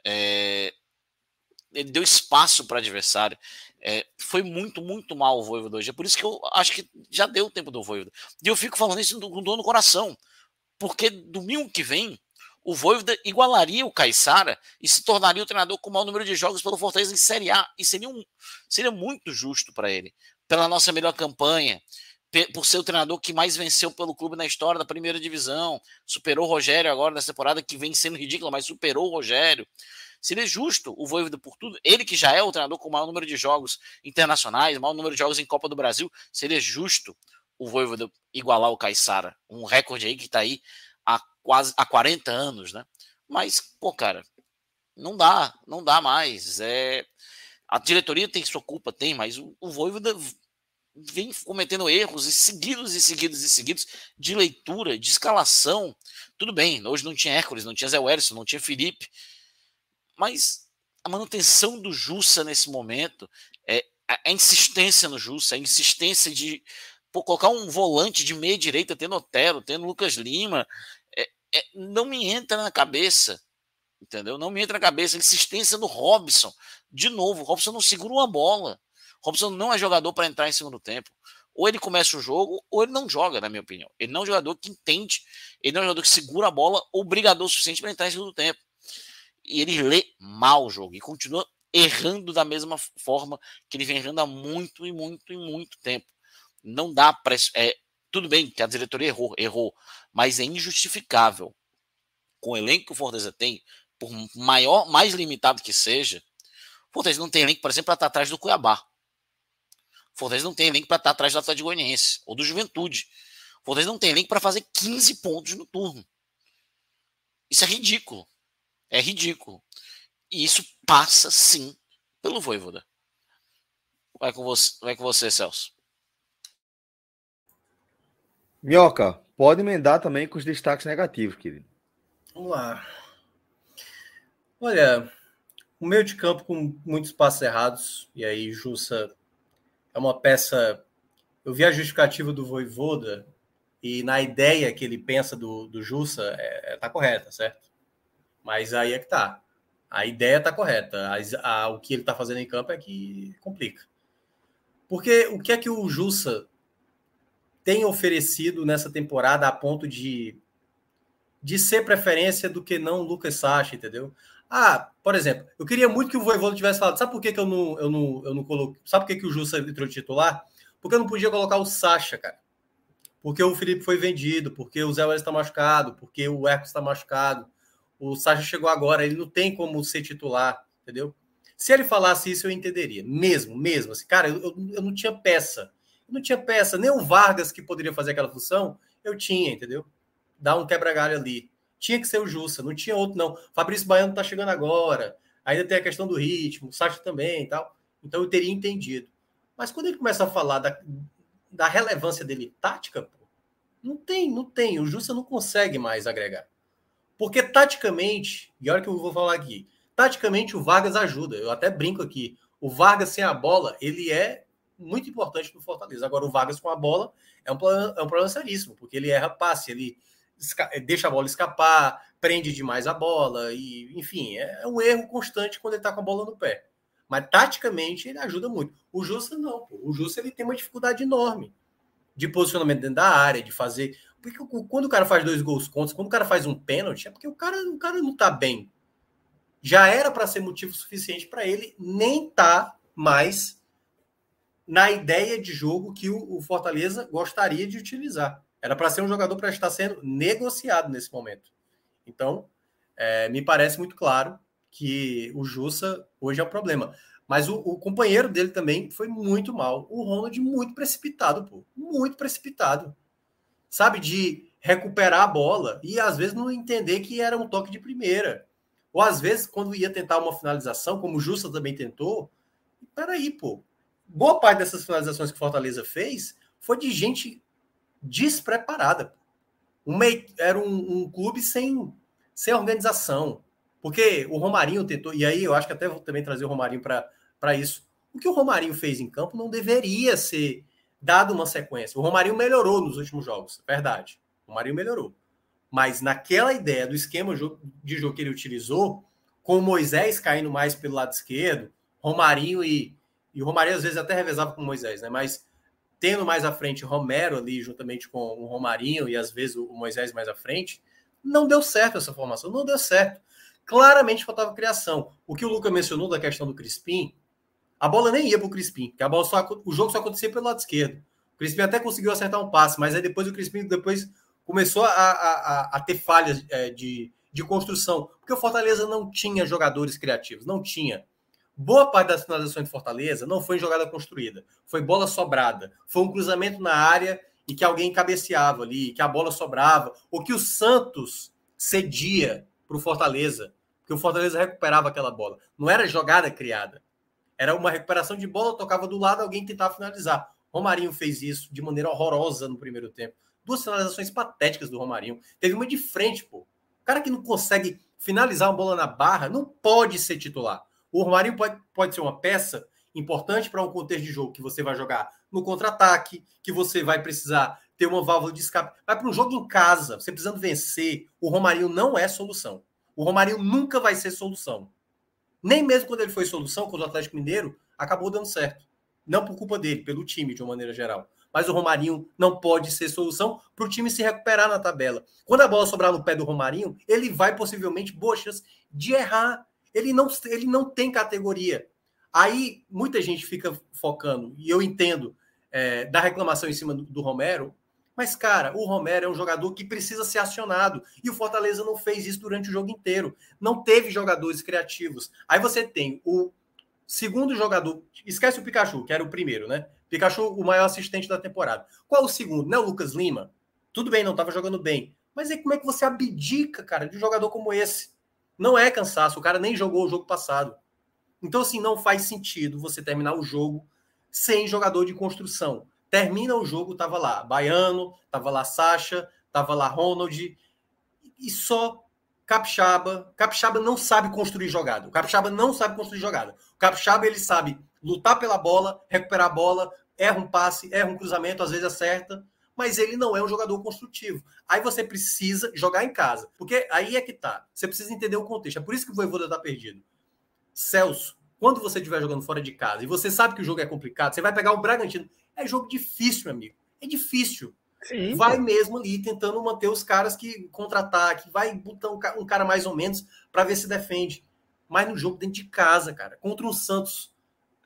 É, ele deu espaço para adversário. É, foi muito, muito mal o Voivoda hoje. É por isso que eu acho que já deu o tempo do Voivoda. E eu fico falando isso com dor no coração, porque domingo que vem o Voivoda igualaria o Caissara e se tornaria o treinador com o maior número de jogos pelo Fortaleza em Série A. E seria, um, seria muito justo para ele, pela nossa melhor campanha, por ser o treinador que mais venceu pelo clube na história da primeira divisão, superou o Rogério agora nessa temporada, que vem sendo ridícula, mas superou o Rogério. Seria é justo o Voivoda por tudo, ele que já é o treinador com o maior número de jogos internacionais, maior número de jogos em Copa do Brasil, seria é justo o Voivoda igualar o Caissara, um recorde aí que está aí há quase há 40 anos, né? Mas, pô, cara, não dá, não dá mais. É a diretoria tem sua culpa, tem, mas o, o Voivoda vem cometendo erros e seguidos e seguidos e seguidos de leitura, de escalação. Tudo bem, hoje não tinha Hércules, não tinha Zé Wellison, não tinha Felipe, mas a manutenção do Jussa nesse momento, é, a insistência no Jussa, a insistência de pô, colocar um volante de meia direita, tendo Otero, tendo Lucas Lima, é, é, não me entra na cabeça. Entendeu? Não me entra na cabeça a insistência do Robson. De novo, o Robson não segura uma bola. O Robson não é jogador para entrar em segundo tempo. Ou ele começa o jogo, ou ele não joga, na minha opinião. Ele não é um jogador que entende, ele não é um jogador que segura a bola obrigador o suficiente para entrar em segundo tempo e ele lê mal o jogo e continua errando da mesma forma que ele vem errando há muito e muito e muito tempo. Não dá para. É, tudo bem que a diretoria errou, errou, mas é injustificável. Com o elenco que o Fortaleza tem, por maior, mais limitado que seja, o Fortaleza não tem elenco, por exemplo, para estar atrás do Cuiabá. O Fortaleza não tem elenco para estar atrás do Atlético Goianiense ou do Juventude. O Fortaleza não tem elenco para fazer 15 pontos no turno. Isso é ridículo. É ridículo. E isso passa, sim, pelo Voivoda. Vai com você, vai com você Celso. Minhoca, pode emendar também com os destaques negativos, querido. Vamos lá. Olha, o meio de campo com muitos passos errados, e aí Jussa é uma peça. Eu vi a justificativa do Voivoda, e na ideia que ele pensa do, do Jussa, é, é tá correta, certo? Mas aí é que tá. A ideia tá correta. A, a, o que ele tá fazendo em campo é que complica. Porque o que é que o Jussa tem oferecido nessa temporada a ponto de, de ser preferência do que não o Lucas Sacha, entendeu? Ah, por exemplo, eu queria muito que o Voivodo tivesse falado. Sabe por que, que eu não, eu não, eu não coloquei? Sabe por que, que o Jussa entrou titular? Porque eu não podia colocar o Sacha, cara. Porque o Felipe foi vendido, porque o Zé Welles está machucado, porque o Hercules está machucado. O Sacha chegou agora, ele não tem como ser titular, entendeu? Se ele falasse isso, eu entenderia. Mesmo, mesmo. Assim, cara, eu, eu não tinha peça. Eu não tinha peça. Nem o Vargas que poderia fazer aquela função, eu tinha, entendeu? Dar um quebra-galho ali. Tinha que ser o Jussa, não tinha outro, não. Fabrício Baiano tá chegando agora. Ainda tem a questão do ritmo, o Sacha também e tal. Então eu teria entendido. Mas quando ele começa a falar da, da relevância dele tática, pô, não tem, não tem. O Jussa não consegue mais agregar. Porque taticamente, e olha que eu vou falar aqui, taticamente o Vargas ajuda. Eu até brinco aqui. O Vargas sem a bola, ele é muito importante para o Fortaleza. Agora, o Vargas com a bola é um, problema, é um problema seríssimo, porque ele erra passe, ele deixa a bola escapar, prende demais a bola, e enfim, é, é um erro constante quando ele está com a bola no pé. Mas, taticamente, ele ajuda muito. O Jussa não. Pô. O Jussa ele tem uma dificuldade enorme de posicionamento dentro da área, de fazer porque quando o cara faz dois gols contra, quando o cara faz um pênalti, é porque o cara, o cara não tá bem. Já era para ser motivo suficiente para ele nem tá mais na ideia de jogo que o, o Fortaleza gostaria de utilizar. Era para ser um jogador para estar sendo negociado nesse momento. Então, é, me parece muito claro que o Jussa hoje é o problema. Mas o, o, companheiro dele também foi muito mal. O Ronald, muito precipitado, pô. Muito precipitado sabe, de recuperar a bola e às vezes não entender que era um toque de primeira. Ou às vezes, quando ia tentar uma finalização, como o Justa também tentou, peraí, pô. Boa parte dessas finalizações que Fortaleza fez foi de gente despreparada. Uma, era um, um, clube sem, sem organização. Porque o Romarinho tentou, e aí eu acho que até vou também trazer o Romarinho para isso. O que o Romarinho fez em campo não deveria ser dado uma sequência. O Romarinho melhorou nos últimos jogos, verdade. O Romário melhorou. Mas naquela ideia do esquema de jogo que ele utilizou, com o Moisés caindo mais pelo lado esquerdo, Romarinho e. E o Romarinho às vezes até revezava com o Moisés, né? Mas tendo mais à frente Romero ali, juntamente com o Romarinho e às vezes o Moisés mais à frente, não deu certo essa formação, não deu certo. Claramente faltava criação. O que o Lucas mencionou da questão do Crispim a bola nem ia para o Crispim, porque a bola só, o jogo só acontecia pelo lado esquerdo. O Crispim até conseguiu acertar um passe, mas aí depois o Crispim depois começou a, a, a ter falhas é, de, de construção, porque o Fortaleza não tinha jogadores criativos, não tinha. Boa parte das finalizações de Fortaleza não foi em jogada construída, foi bola sobrada, foi um cruzamento na área e que alguém cabeceava ali, que a bola sobrava, ou que o Santos cedia para o Fortaleza, que o Fortaleza recuperava aquela bola. Não era jogada criada. Era uma recuperação de bola, tocava do lado, alguém tentava finalizar. Romarinho fez isso de maneira horrorosa no primeiro tempo. Duas finalizações patéticas do Romarinho. Teve uma de frente, pô. O cara que não consegue finalizar uma bola na barra não pode ser titular. O Romarinho pode, pode ser uma peça importante para um contexto de jogo que você vai jogar no contra-ataque, que você vai precisar ter uma válvula de escape. Vai para um jogo em casa, você precisando vencer. O Romarinho não é solução. O Romarinho nunca vai ser solução. Nem mesmo quando ele foi solução com o Atlético Mineiro, acabou dando certo. Não por culpa dele, pelo time, de uma maneira geral. Mas o Romarinho não pode ser solução para o time se recuperar na tabela. Quando a bola sobrar no pé do Romarinho, ele vai possivelmente bochas de errar. Ele não, ele não tem categoria. Aí muita gente fica focando, e eu entendo, é, da reclamação em cima do, do Romero, mas, cara, o Romero é um jogador que precisa ser acionado. E o Fortaleza não fez isso durante o jogo inteiro. Não teve jogadores criativos. Aí você tem o segundo jogador. Esquece o Pikachu, que era o primeiro, né? Pikachu, o maior assistente da temporada. Qual o segundo? Não é o Lucas Lima? Tudo bem, não estava jogando bem. Mas aí como é que você abdica, cara, de um jogador como esse? Não é cansaço, o cara nem jogou o jogo passado. Então, assim, não faz sentido você terminar o jogo sem jogador de construção. Termina o jogo, tava lá Baiano, tava lá Sacha, tava lá Ronald, e só Capixaba. Capixaba não sabe construir jogada. O Capixaba não sabe construir jogada. O Capixaba ele sabe lutar pela bola, recuperar a bola, erra um passe, erra um cruzamento, às vezes acerta, mas ele não é um jogador construtivo. Aí você precisa jogar em casa, porque aí é que tá. Você precisa entender o contexto. É por isso que o Voivoda tá perdido. Celso, quando você estiver jogando fora de casa e você sabe que o jogo é complicado, você vai pegar o Bragantino. É jogo difícil, meu amigo. É difícil. Sim. Vai mesmo ali tentando manter os caras que contratar, que vai botar um cara mais ou menos para ver se defende. Mas no jogo dentro de casa, cara, contra o Santos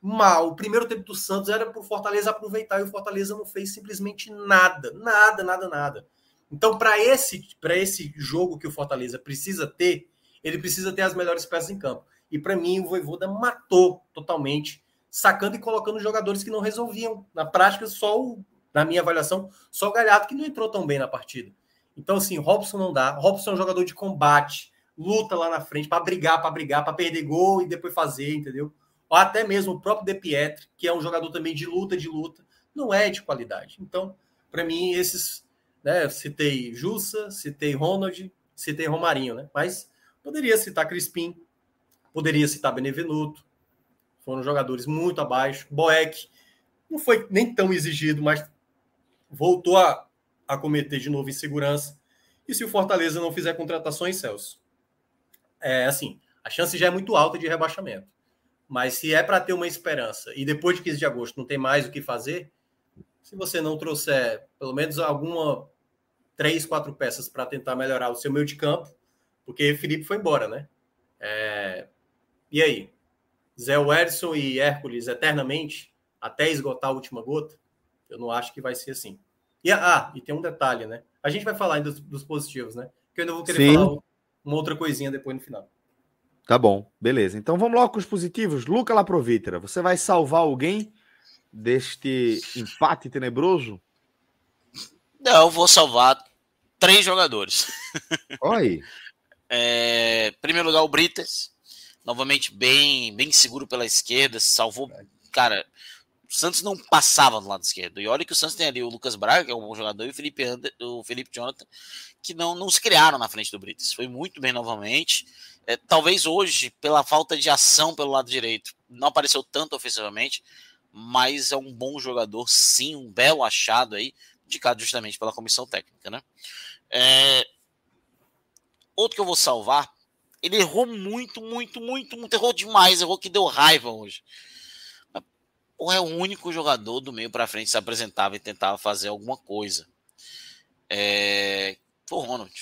mal. O primeiro tempo do Santos era para o Fortaleza aproveitar e o Fortaleza não fez simplesmente nada, nada, nada, nada. Então, para esse, para esse jogo que o Fortaleza precisa ter, ele precisa ter as melhores peças em campo. E para mim, o Voivoda matou totalmente sacando e colocando jogadores que não resolviam. Na prática, só o, na minha avaliação, só o Galhardo que não entrou tão bem na partida. Então, assim, Robson não dá. Robson é um jogador de combate, luta lá na frente para brigar, para brigar, para perder gol e depois fazer, entendeu? Ou até mesmo o próprio De Pietri, que é um jogador também de luta, de luta, não é de qualidade. Então, para mim, esses. Né, citei Jussa, citei Ronald, citei Romarinho, né? Mas poderia citar Crispim, poderia citar Benevenuto, foram jogadores muito abaixo. Boeck não foi nem tão exigido, mas voltou a, a cometer de novo insegurança. E se o Fortaleza não fizer contratações, Celso? É assim, a chance já é muito alta de rebaixamento. Mas se é para ter uma esperança e depois de 15 de agosto não tem mais o que fazer, se você não trouxer pelo menos alguma três, quatro peças para tentar melhorar o seu meio de campo, porque Felipe foi embora, né? É... E aí? Zé Werson e Hércules eternamente, até esgotar a última gota? Eu não acho que vai ser assim. E, ah, e tem um detalhe, né? A gente vai falar ainda dos, dos positivos, né? Que eu ainda vou querer Sim. falar uma outra coisinha depois no final. Tá bom, beleza. Então vamos logo com os positivos. Luca Laprovítera, você vai salvar alguém deste empate tenebroso? Não, eu vou salvar três jogadores. Oi. é, primeiro lugar, o Brites, novamente bem, bem seguro pela esquerda, salvou. Cara, o Santos não passava do lado esquerdo. E olha que o Santos tem ali o Lucas Braga, que é um bom jogador, e o Felipe, Ander, o Felipe Jonathan, que não, não se criaram na frente do Brites. Foi muito bem novamente. É, talvez hoje, pela falta de ação pelo lado direito, não apareceu tanto ofensivamente, mas é um bom jogador, sim, um belo achado aí, indicado justamente pela comissão técnica, né? É... Outro que eu vou salvar ele errou muito, muito, muito, muito. Errou demais. Errou que deu raiva hoje. Ou é o único jogador do meio para frente que se apresentava e tentava fazer alguma coisa. É... Foi o Ronald.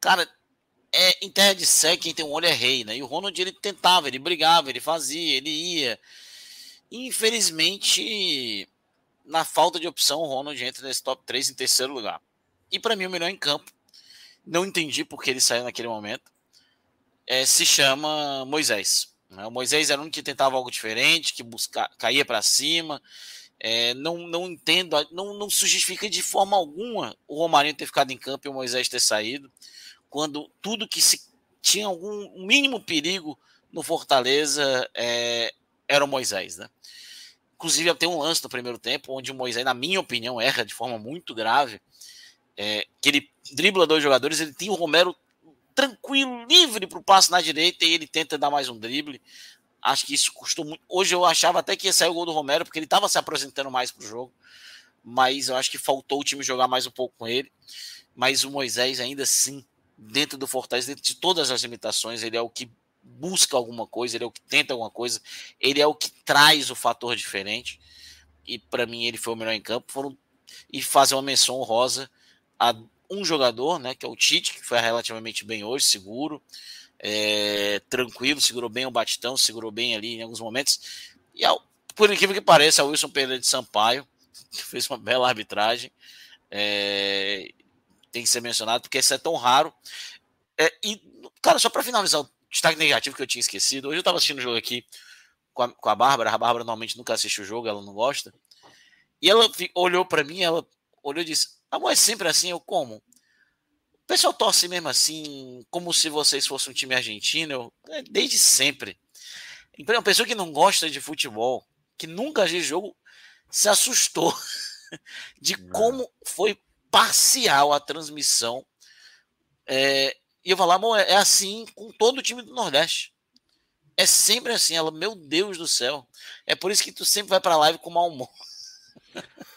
Cara, é, em terra de sé, quem tem um olho é rei, né? E o Ronald, ele tentava, ele brigava, ele fazia, ele ia. Infelizmente, na falta de opção, o Ronald entra nesse top 3 em terceiro lugar. E para mim, o melhor em campo não entendi porque ele saiu naquele momento, é, se chama Moisés. Né? O Moisés era um que tentava algo diferente, que busca, caía para cima. É, não, não entendo, não, não se justifica de forma alguma o Romarinho ter ficado em campo e o Moisés ter saído, quando tudo que se tinha algum mínimo perigo no Fortaleza é, era o Moisés, né? Inclusive, tem um lance no primeiro tempo onde o Moisés, na minha opinião, erra de forma muito grave é, que ele dribla dois jogadores, ele tem o Romero tranquilo, livre para o passe na direita e ele tenta dar mais um drible. Acho que isso custou muito. Hoje eu achava até que ia sair o gol do Romero, porque ele estava se apresentando mais para o jogo, mas eu acho que faltou o time jogar mais um pouco com ele. Mas o Moisés, ainda assim, dentro do Fortaleza, dentro de todas as limitações, ele é o que busca alguma coisa, ele é o que tenta alguma coisa, ele é o que traz o fator diferente. E para mim, ele foi o melhor em campo. Foram... E fazer uma menção honrosa. Rosa a um jogador, né, que é o Tite, que foi relativamente bem hoje, seguro, é, tranquilo, segurou bem o Batistão, segurou bem ali em alguns momentos. E ao, por incrível que pareça, o Wilson Pereira de Sampaio fez uma bela arbitragem. É, tem que ser mencionado, porque isso é tão raro. É, e, cara, só para finalizar o destaque negativo que eu tinha esquecido, hoje eu estava assistindo o jogo aqui com a, com a Bárbara. A Bárbara normalmente nunca assiste o jogo, ela não gosta. E ela olhou para mim, ela olhou e disse: Amor é sempre assim, eu como. O pessoal torce mesmo assim, como se vocês fossem um time argentino, eu, é, desde sempre. então é Uma pessoa que não gosta de futebol, que nunca viu jogo, se assustou de como foi parcial a transmissão. É, e eu falar, amor, é, é assim com todo o time do Nordeste. É sempre assim, ela, meu Deus do céu. É por isso que tu sempre vai pra live com mau humor.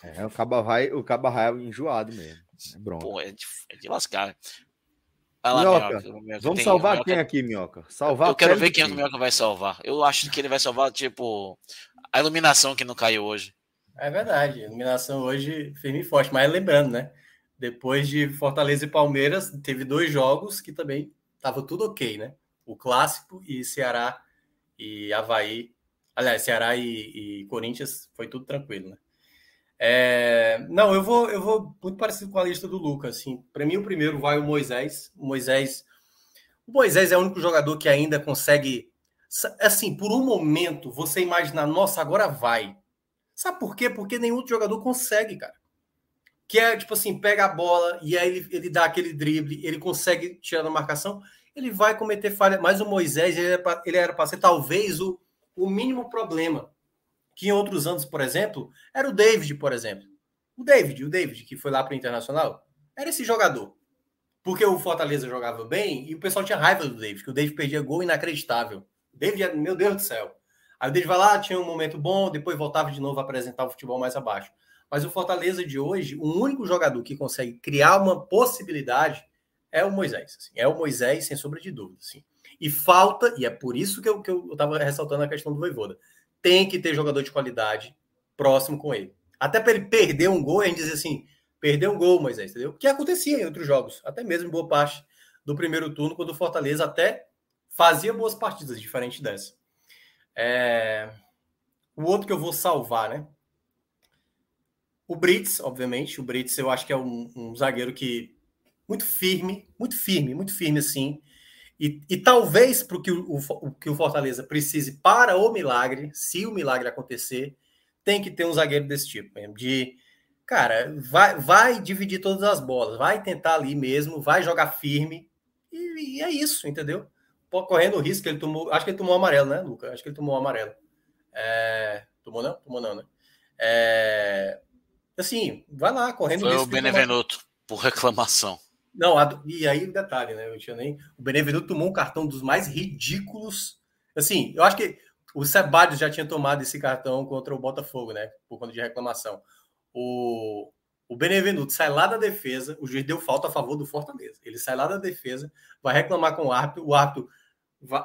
É, o Caba vai, o Caba vai é enjoado mesmo. É bronca. Pô, é de, é de lascar. Lá, minhoca, minhoca, minhoca, vamos tem, é salvar minhoca. quem aqui, Minhoca? Salvar Eu quero ver quem é o Minhoca vai salvar. Eu acho que ele vai salvar, tipo, a iluminação que não caiu hoje. É verdade, a iluminação hoje firme e forte. Mas lembrando, né? Depois de Fortaleza e Palmeiras, teve dois jogos que também tava tudo ok, né? O clássico e Ceará e Havaí. Aliás, Ceará e, e Corinthians foi tudo tranquilo, né? É, não, eu vou, eu vou muito parecido com a lista do Lucas. Assim, para mim, o primeiro vai o Moisés. O Moisés, o Moisés é o único jogador que ainda consegue, assim, por um momento você imaginar, nossa, agora vai. Sabe por quê? Porque nenhum outro jogador consegue, cara. Que é tipo assim, pega a bola e aí ele, ele dá aquele drible, ele consegue tirar da marcação, ele vai cometer falha. Mas o Moisés, ele era para ser talvez o, o mínimo problema que em outros anos, por exemplo, era o David, por exemplo. O David, o David, que foi lá para o Internacional, era esse jogador. Porque o Fortaleza jogava bem e o pessoal tinha raiva do David, que o David perdia gol inacreditável. O David, meu Deus do céu. Aí o David vai lá, tinha um momento bom, depois voltava de novo a apresentar o futebol mais abaixo. Mas o Fortaleza de hoje, o único jogador que consegue criar uma possibilidade é o Moisés. Assim. é o Moisés, sem sombra de dúvida. Assim. E falta, e é por isso que eu estava ressaltando a questão do Voivoda, tem que ter jogador de qualidade próximo com ele. Até para ele perder um gol, a gente diz assim, perdeu um gol, Moisés, entendeu? Que acontecia em outros jogos, até mesmo em boa parte do primeiro turno, quando o Fortaleza até fazia boas partidas, diferente dessa. É... O outro que eu vou salvar, né? O Brits, obviamente. O Brits eu acho que é um, um zagueiro que muito firme, muito firme, muito firme, assim. E, e talvez para o, o que o Fortaleza precise para o milagre, se o milagre acontecer, tem que ter um zagueiro desse tipo, de cara, vai, vai dividir todas as bolas, vai tentar ali mesmo, vai jogar firme, e, e é isso, entendeu? Correndo o risco que ele tomou, acho que ele tomou o amarelo, né, Luca? Acho que ele tomou o amarelo. É, tomou não? Tomou não, né? É, assim, vai lá, correndo Foi risco. Foi o Benevenuto, tomou... por reclamação. Não, e aí um detalhe, né? Eu tinha nem. O Benevenuto tomou um cartão dos mais ridículos. Assim, eu acho que o Sebadios já tinha tomado esse cartão contra o Botafogo, né? Por conta de reclamação. O, o Benevenuto sai lá da defesa, o juiz deu falta a favor do Fortaleza. Ele sai lá da defesa, vai reclamar com o árbitro, o árbitro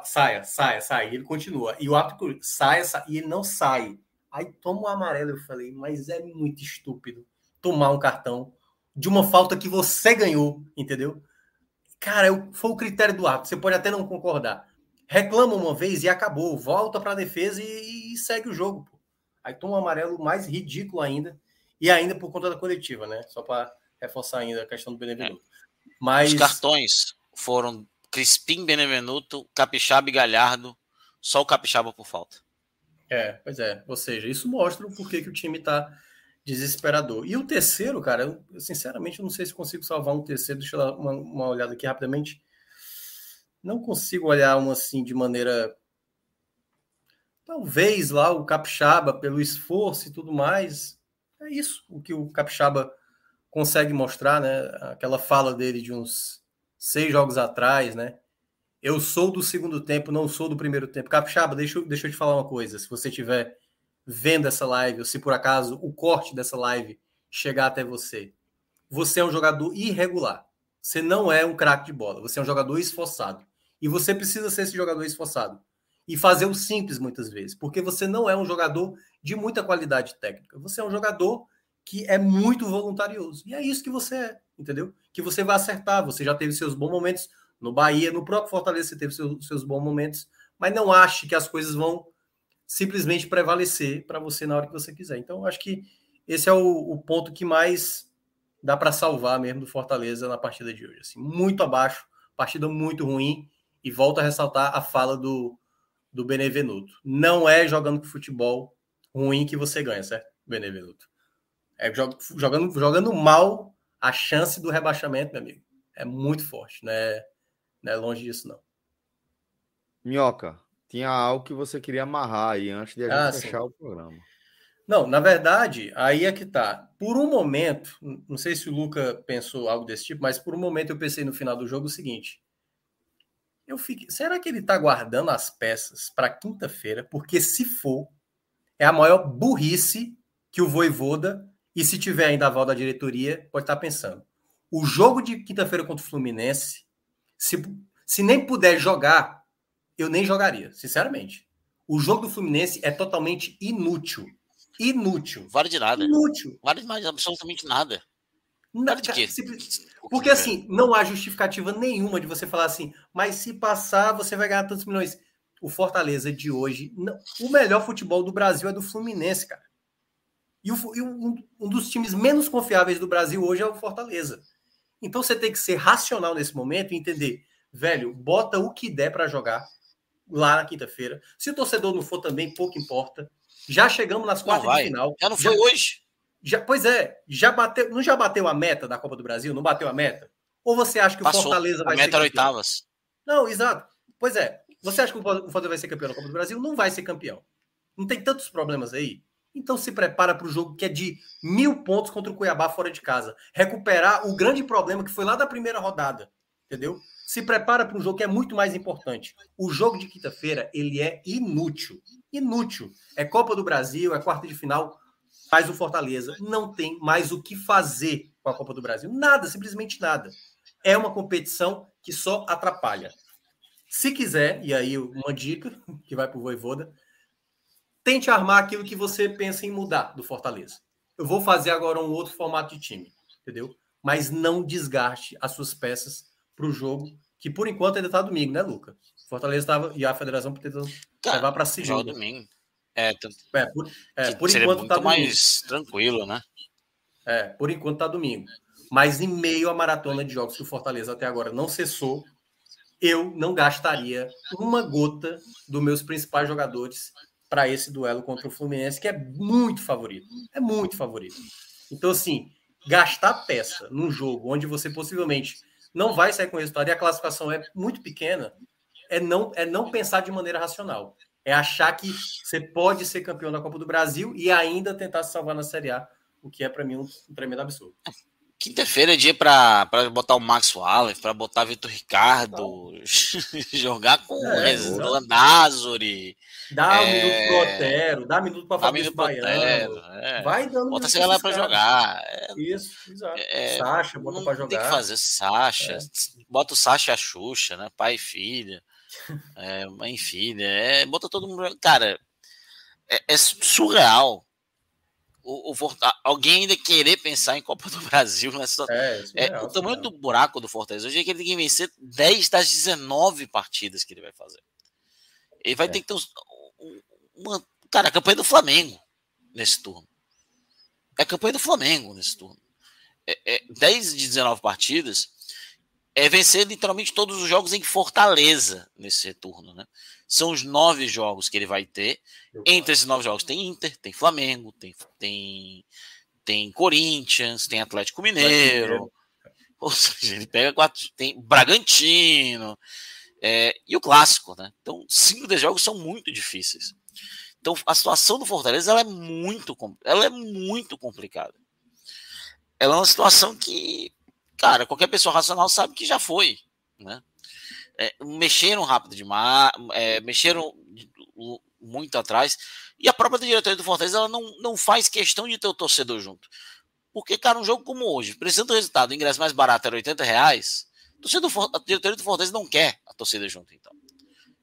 saia, saia, saia, e ele continua. E o árbitro saia, saia, e ele não sai. Aí toma o amarelo, eu falei, mas é muito estúpido tomar um cartão de uma falta que você ganhou, entendeu? Cara, foi o critério do árbitro. Você pode até não concordar. Reclama uma vez e acabou. Volta para a defesa e, e, segue o jogo. Pô. Aí toma um amarelo mais ridículo ainda. E ainda por conta da coletiva, né? Só para reforçar ainda a questão do Benevenuto. É. Mas... Os cartões foram Crispim, Benevenuto, Capixaba e Galhardo. Só o Capixaba por falta. É, pois é. Ou seja, isso mostra o porquê que o time está desesperador. E o terceiro, cara, eu, eu sinceramente eu não sei se consigo salvar um terceiro. Deixa eu dar uma, uma olhada aqui rapidamente. Não consigo olhar um assim de maneira. Talvez lá o Capixaba, pelo esforço e tudo mais. É isso o que o Capixaba consegue mostrar, né? Aquela fala dele de uns seis jogos atrás, né? Eu sou do segundo tempo, não sou do primeiro tempo. Capixaba, deixa, deixa eu te falar uma coisa. Se você tiver vendo essa live, ou se por acaso o corte dessa live chegar até você, você é um jogador irregular. Você não é um craque de bola, você é um jogador esforçado. E você precisa ser esse jogador esforçado e fazer o simples muitas vezes, porque você não é um jogador de muita qualidade técnica. Você é um jogador que é muito voluntarioso. E é isso que você é, entendeu? Que você vai acertar. Você já teve seus bons momentos no Bahia, no próprio Fortaleza você teve seus, seus bons momentos, mas não ache que as coisas vão simplesmente prevalecer para você na hora que você quiser. Então, acho que esse é o, o ponto que mais dá para salvar mesmo do Fortaleza na partida de hoje. Assim, muito abaixo, partida muito ruim. E volto a ressaltar a fala do, do Benevenuto. Não é jogando com futebol ruim que você ganha, certo, Benevenuto? É jogando, jogando mal, a chance do rebaixamento, meu amigo, é muito forte, né? Não é longe disso, não. Minhoca, tinha algo que você queria amarrar aí antes de a gente ah, fechar sim. o programa. Não, na verdade, aí é que tá. Por um momento, não sei se o Luca pensou algo desse tipo, mas por um momento eu pensei no final do jogo o seguinte: eu fiquei, será que ele tá guardando as peças para quinta-feira? Porque se for, é a maior burrice que o Voivoda e se tiver ainda aval da diretoria, pode estar tá pensando. O jogo de quinta-feira contra o Fluminense, se, se nem puder jogar, eu nem jogaria, sinceramente. O jogo do Fluminense é totalmente inútil. Inútil. Vale de nada. Inútil. Vale de mais absolutamente nada. Na, vale de quê? Porque assim, não há justificativa nenhuma de você falar assim, mas se passar, você vai ganhar tantos milhões. O Fortaleza de hoje, não, o melhor futebol do Brasil é do Fluminense, cara. E, o, e um, um dos times menos confiáveis do Brasil hoje é o Fortaleza. Então você tem que ser racional nesse momento e entender, velho, bota o que der para jogar, lá na quinta-feira. Se o torcedor não for também, pouco importa. Já chegamos nas quartas de final. Já não foi já, hoje? Já, pois é, já bateu, não já bateu a meta da Copa do Brasil? Não bateu a meta? Ou você acha que Passou. o Fortaleza vai a meta ser. Meta oitavas. Não, exato. Pois é. Você acha que o Fortaleza vai ser campeão da Copa do Brasil? Não vai ser campeão. Não tem tantos problemas aí. Então se prepara para o jogo que é de mil pontos contra o Cuiabá fora de casa. Recuperar o grande problema que foi lá da primeira rodada. Entendeu? se prepara para um jogo que é muito mais importante. O jogo de quinta-feira, ele é inútil. Inútil. É Copa do Brasil, é quarta de final, faz o Fortaleza. Não tem mais o que fazer com a Copa do Brasil. Nada, simplesmente nada. É uma competição que só atrapalha. Se quiser, e aí uma dica que vai para o Voivoda, tente armar aquilo que você pensa em mudar do Fortaleza. Eu vou fazer agora um outro formato de time, entendeu? Mas não desgaste as suas peças para o jogo, que por enquanto ainda está domingo, né, Luca? Fortaleza estava e a federação tentando levar para cima. Já domingo. É, tanto... é por, é, por enquanto está mais tranquilo, né? É, por enquanto está domingo. Mas em meio à maratona de jogos que o Fortaleza até agora não cessou, eu não gastaria uma gota dos meus principais jogadores para esse duelo contra o Fluminense, que é muito favorito. É muito favorito. Então, assim, gastar peça num jogo onde você possivelmente não vai sair com resultado e a classificação é muito pequena, é não, é não pensar de maneira racional. É achar que você pode ser campeão da Copa do Brasil e ainda tentar se salvar na Série A, o que é, para mim, um, um tremendo absurdo. Quinta-feira é dia para botar o Max Wallace, para botar Vitor Ricardo, jogar com é, Landázuri. Dá é... minuto pro Otero, dá um minuto para Fabrício Baiano. Otero, é. Vai dando Bota essa galera para jogar. É, Isso, exato. É, Sasha, bota para jogar. Tem que fazer Sasha. É. Bota o Sasha e a Xuxa, né? Pai e filha. É, mãe e filha. É, bota todo mundo. Cara, é surreal o, o alguém ainda querer pensar em Copa do Brasil nessa. É, é, é, é o tamanho do buraco do Fortaleza hoje é que ele tem que vencer 10 das 19 partidas que ele vai fazer. Ele vai é. ter que ter uns, uma. Cara, a campanha do Flamengo nesse turno. É a campanha do Flamengo nesse turno. É, é, 10 de 19 partidas é vencer literalmente todos os jogos em Fortaleza nesse retorno, né? são os nove jogos que ele vai ter. Entre esses nove jogos tem Inter, tem Flamengo, tem, tem, tem Corinthians, tem Atlético Mineiro. Ou seja, ele pega quatro. Tem Bragantino. É, e o clássico, né? Então, cinco desses jogos são muito difíceis. Então, a situação do Fortaleza ela é, muito, ela é muito complicada. Ela é uma situação que, cara, qualquer pessoa racional sabe que já foi, né? é, mexeram rápido demais, é, mexeram muito atrás. E a própria diretoria do Fortaleza ela não, não faz questão de ter o torcedor junto. Porque, cara, um jogo como hoje, precisando do resultado, o ingresso mais barato era 80 reais, a, diretoria do Fortaleza não quer a torcida junto, então.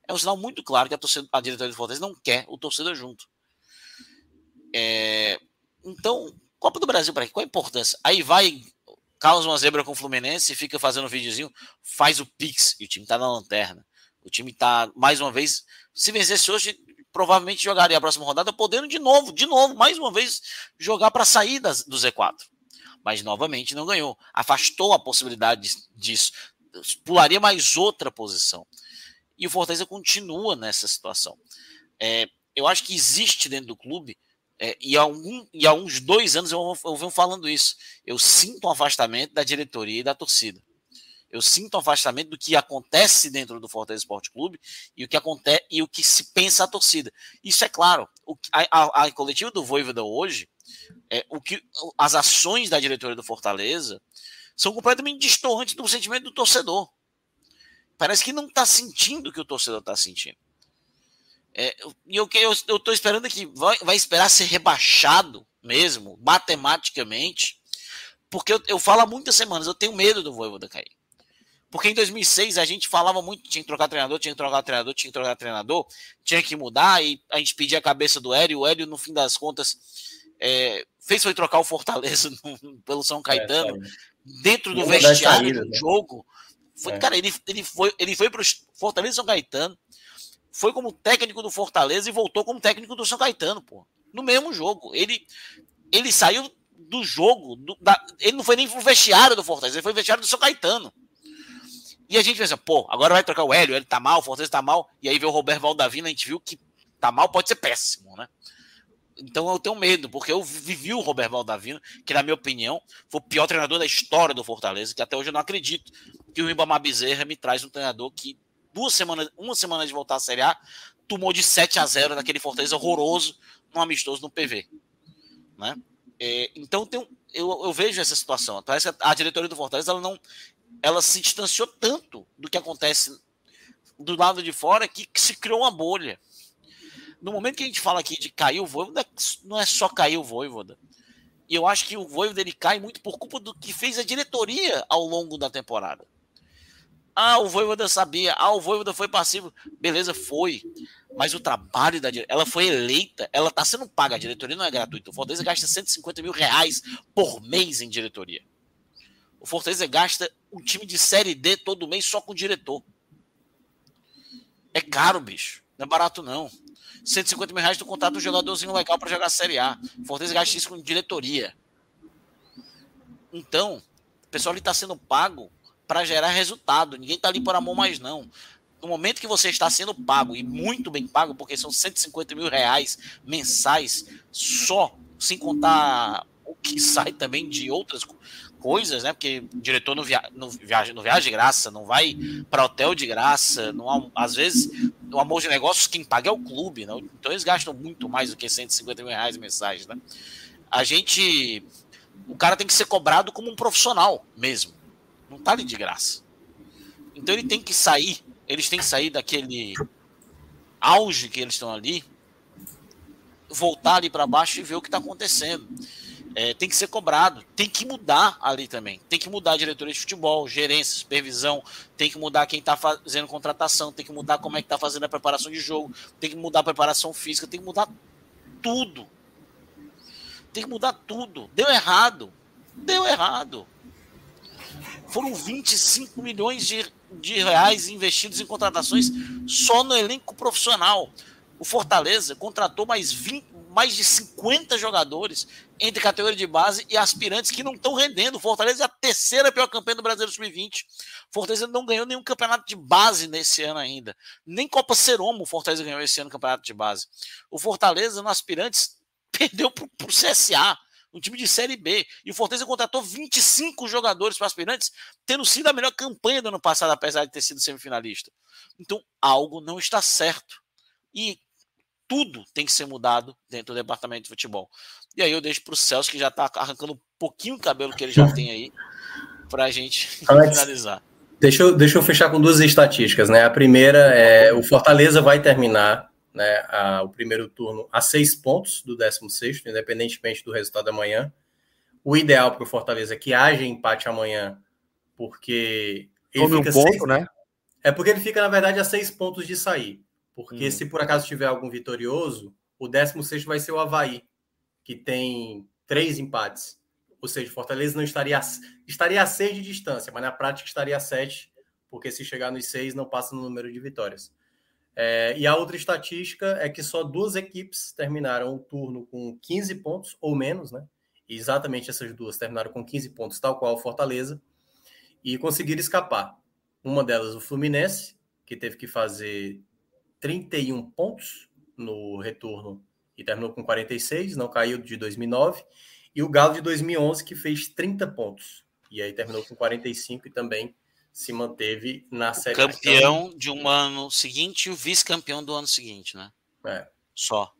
É um sinal muito claro que a, a diretoria do Fortaleza não quer o torcedor junto. É, então, Copa do Brasil para quê? Qual a importância? Aí vai causa uma zebra com o Fluminense e fica fazendo um videozinho, faz o Pix e o time tá na lanterna. O time tá, mais uma vez, se vencesse hoje, provavelmente jogaria a próxima rodada, podendo de novo, de novo, mais uma vez, jogar para sair das, do Z4. Mas novamente não ganhou. Afastou a possibilidade disso. Pularia mais outra posição. E o Fortaleza continua nessa situação. É, eu acho que existe dentro do clube é, e, há um, e há uns dois anos eu, eu venho falando isso. Eu sinto um afastamento da diretoria e da torcida. Eu sinto um afastamento do que acontece dentro do Fortaleza Esporte Clube e o que acontece e o que se pensa a torcida. Isso é claro. O, a, a, a coletiva do Voivoda hoje, é, o que as ações da diretoria do Fortaleza são completamente distorrantes do sentimento do torcedor. Parece que não está sentindo o que o torcedor está sentindo. É, e eu, que eu tô esperando é que vai, vai esperar ser rebaixado mesmo, matematicamente, porque eu, eu falo há muitas semanas, eu tenho medo do Voivoda cair. Porque em 2006 a gente falava muito, tinha que trocar treinador, tinha que trocar treinador, tinha que trocar treinador, tinha que mudar, e a gente pedia a cabeça do Hélio, o Hélio, no fim das contas, é, fez foi trocar o Fortaleza no, pelo São é, Caetano, é, dentro do é vestiário saída, do né? jogo. Foi, é. Cara, ele, ele foi, ele foi para o Fortaleza São Caetano, foi como técnico do Fortaleza e voltou como técnico do São Caetano, pô. No mesmo jogo. Ele, ele saiu do jogo. Do, da, ele não foi nem pro vestiário do Fortaleza, ele foi vestiário do São Caetano. E a gente pensa, pô, agora vai trocar o Hélio, ele tá mal, o Fortaleza tá mal. E aí vê o Roberto Valdavino, a gente viu que tá mal, pode ser péssimo, né? Então eu tenho medo, porque eu vivi o Roberto Valdavino, que na minha opinião foi o pior treinador da história do Fortaleza, que até hoje eu não acredito que o Ibama Bezerra me traz um treinador que duas semanas, uma semana de voltar à Série A, tomou de 7 a 0 naquele Fortaleza horroroso, num amistoso no PV. Né? É, então tem, eu, eu, vejo essa situação. Parece que a diretoria do Fortaleza ela não, ela se distanciou tanto do que acontece do lado de fora que, que se criou uma bolha. No momento que a gente fala aqui de cair o Voivoda, não é, é só cair o Voivoda. E eu acho que o Voivoda ele cai muito por culpa do que fez a diretoria ao longo da temporada. Ah, o Voivoda sabia. Ah, o Voivoda foi passivo. Beleza, foi. Mas o trabalho da diretoria, ela foi eleita, ela está sendo paga. A diretoria não é gratuita. O Fortaleza gasta 150 mil reais por mês em diretoria. O Fortaleza gasta um time de Série D todo mês só com diretor. É caro, bicho. Não é barato, não. 150 mil reais tu contrata um jogadorzinho legal para jogar Série A. O Fortaleza gasta isso com diretoria. Então, o pessoal está sendo pago para gerar resultado. Ninguém está ali por amor mais não. No momento que você está sendo pago, e muito bem pago, porque são 150 mil reais mensais, só sem contar o que sai também de outras coisas, né? Porque o diretor não, via, não, viaja, não viaja de graça, não vai para hotel de graça, não às vezes, no amor de negócios, quem paga é o clube, né? Então eles gastam muito mais do que 150 mil reais mensais, né? A gente. O cara tem que ser cobrado como um profissional mesmo. Não tá ali de graça. Então ele tem que sair, eles têm que sair daquele auge que eles estão ali, voltar ali para baixo e ver o que está acontecendo. É, tem que ser cobrado, tem que mudar ali também. Tem que mudar a diretoria de futebol, gerência, supervisão, tem que mudar quem está fazendo contratação, tem que mudar como é que está fazendo a preparação de jogo, tem que mudar a preparação física, tem que mudar tudo. Tem que mudar tudo. Deu errado. Deu errado. Foram 25 milhões de, de reais investidos em contratações só no elenco profissional. O Fortaleza contratou mais 20, mais de 50 jogadores entre categoria de base e aspirantes que não estão rendendo. O Fortaleza é a terceira pior campanha do Brasileiro Sub-20. Fortaleza não ganhou nenhum campeonato de base nesse ano ainda. Nem Copa Seromo o Fortaleza ganhou esse ano campeonato de base. O Fortaleza, no aspirantes, perdeu para o CSA um time de Série B. E o Fortaleza contratou 25 jogadores para aspirantes, tendo sido a melhor campanha do ano passado, apesar de ter sido semifinalista. Então, algo não está certo. E tudo tem que ser mudado dentro do departamento de futebol. E aí eu deixo para o Celso, que já está arrancando um pouquinho o cabelo que ele já tem aí, para a gente Alex, finalizar. Deixa eu, deixa eu fechar com duas estatísticas, né? A primeira é o Fortaleza vai terminar né, a, o primeiro turno a seis pontos do 16, independentemente do resultado amanhã. O ideal para o Fortaleza é que haja empate amanhã, porque. Ele Tome fica um ponto, seis... né? É porque ele fica, na verdade, a seis pontos de sair. Porque hum. se por acaso tiver algum vitorioso, o 16 vai ser o Havaí, que tem três empates. Ou seja, o Fortaleza não estaria a, estaria a seis de distância, mas na prática estaria a sete, porque se chegar nos seis, não passa no número de vitórias. É, e a outra estatística é que só duas equipes terminaram o turno com 15 pontos ou menos, né? E exatamente essas duas terminaram com 15 pontos, tal qual o Fortaleza, e conseguiram escapar. Uma delas, o Fluminense, que teve que fazer 31 pontos no retorno e terminou com 46, não caiu de 2009, e o Galo de 2011, que fez 30 pontos, e aí terminou com 45 e também se manteve na o Série então, campeão A. de um ano seguinte e o vice-campeão do ano seguinte, né? É. Só.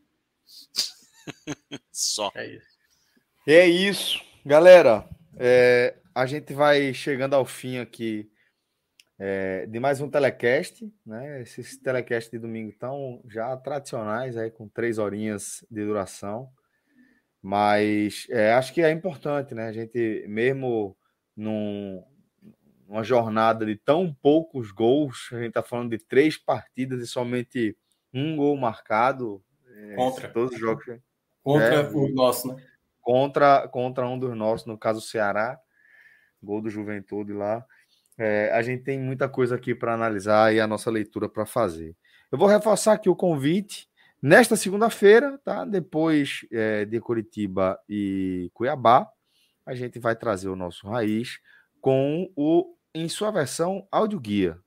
Só. É isso. É isso. Galera, é, a gente vai chegando ao fim aqui é, de mais um telecast, né? Esses telecast de domingo tão já tradicionais aí com três horinhas de duração, mas é, acho que é importante, né? A gente mesmo num, uma jornada de tão poucos gols, a gente está falando de três partidas e somente um gol marcado. É, contra. É, todos os jogos. Contra é, o nosso, né? Contra, contra um dos nossos, no caso o Ceará. Gol do Juventude lá. É, a gente tem muita coisa aqui para analisar e a nossa leitura para fazer. Eu vou reforçar aqui o convite. Nesta segunda-feira, tá? Depois é, de Curitiba e Cuiabá, a gente vai trazer o nosso Raiz com o em sua versão áudio guia,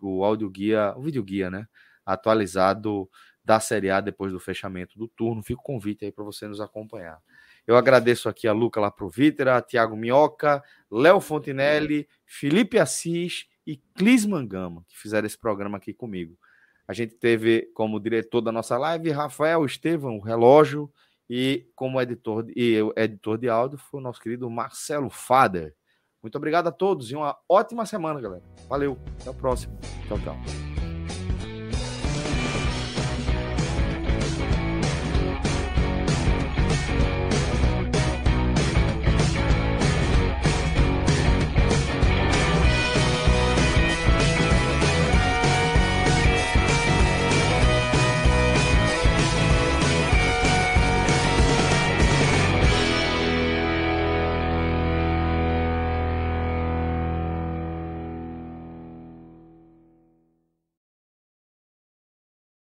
o áudio guia, o vídeo guia, né? Atualizado da Série A depois do fechamento do turno. Fica o convite aí para você nos acompanhar. Eu agradeço aqui a Luca Laprovitera, a Tiago Minhoca, Léo Fontinelli, Felipe Assis e Clis Mangama, que fizeram esse programa aqui comigo. A gente teve como diretor da nossa live Rafael Estevam, o relógio, e como editor, e editor de áudio foi o nosso querido Marcelo Fader. Muito obrigado a todos e uma ótima semana, galera. Valeu, até o próximo. Tchau, tchau.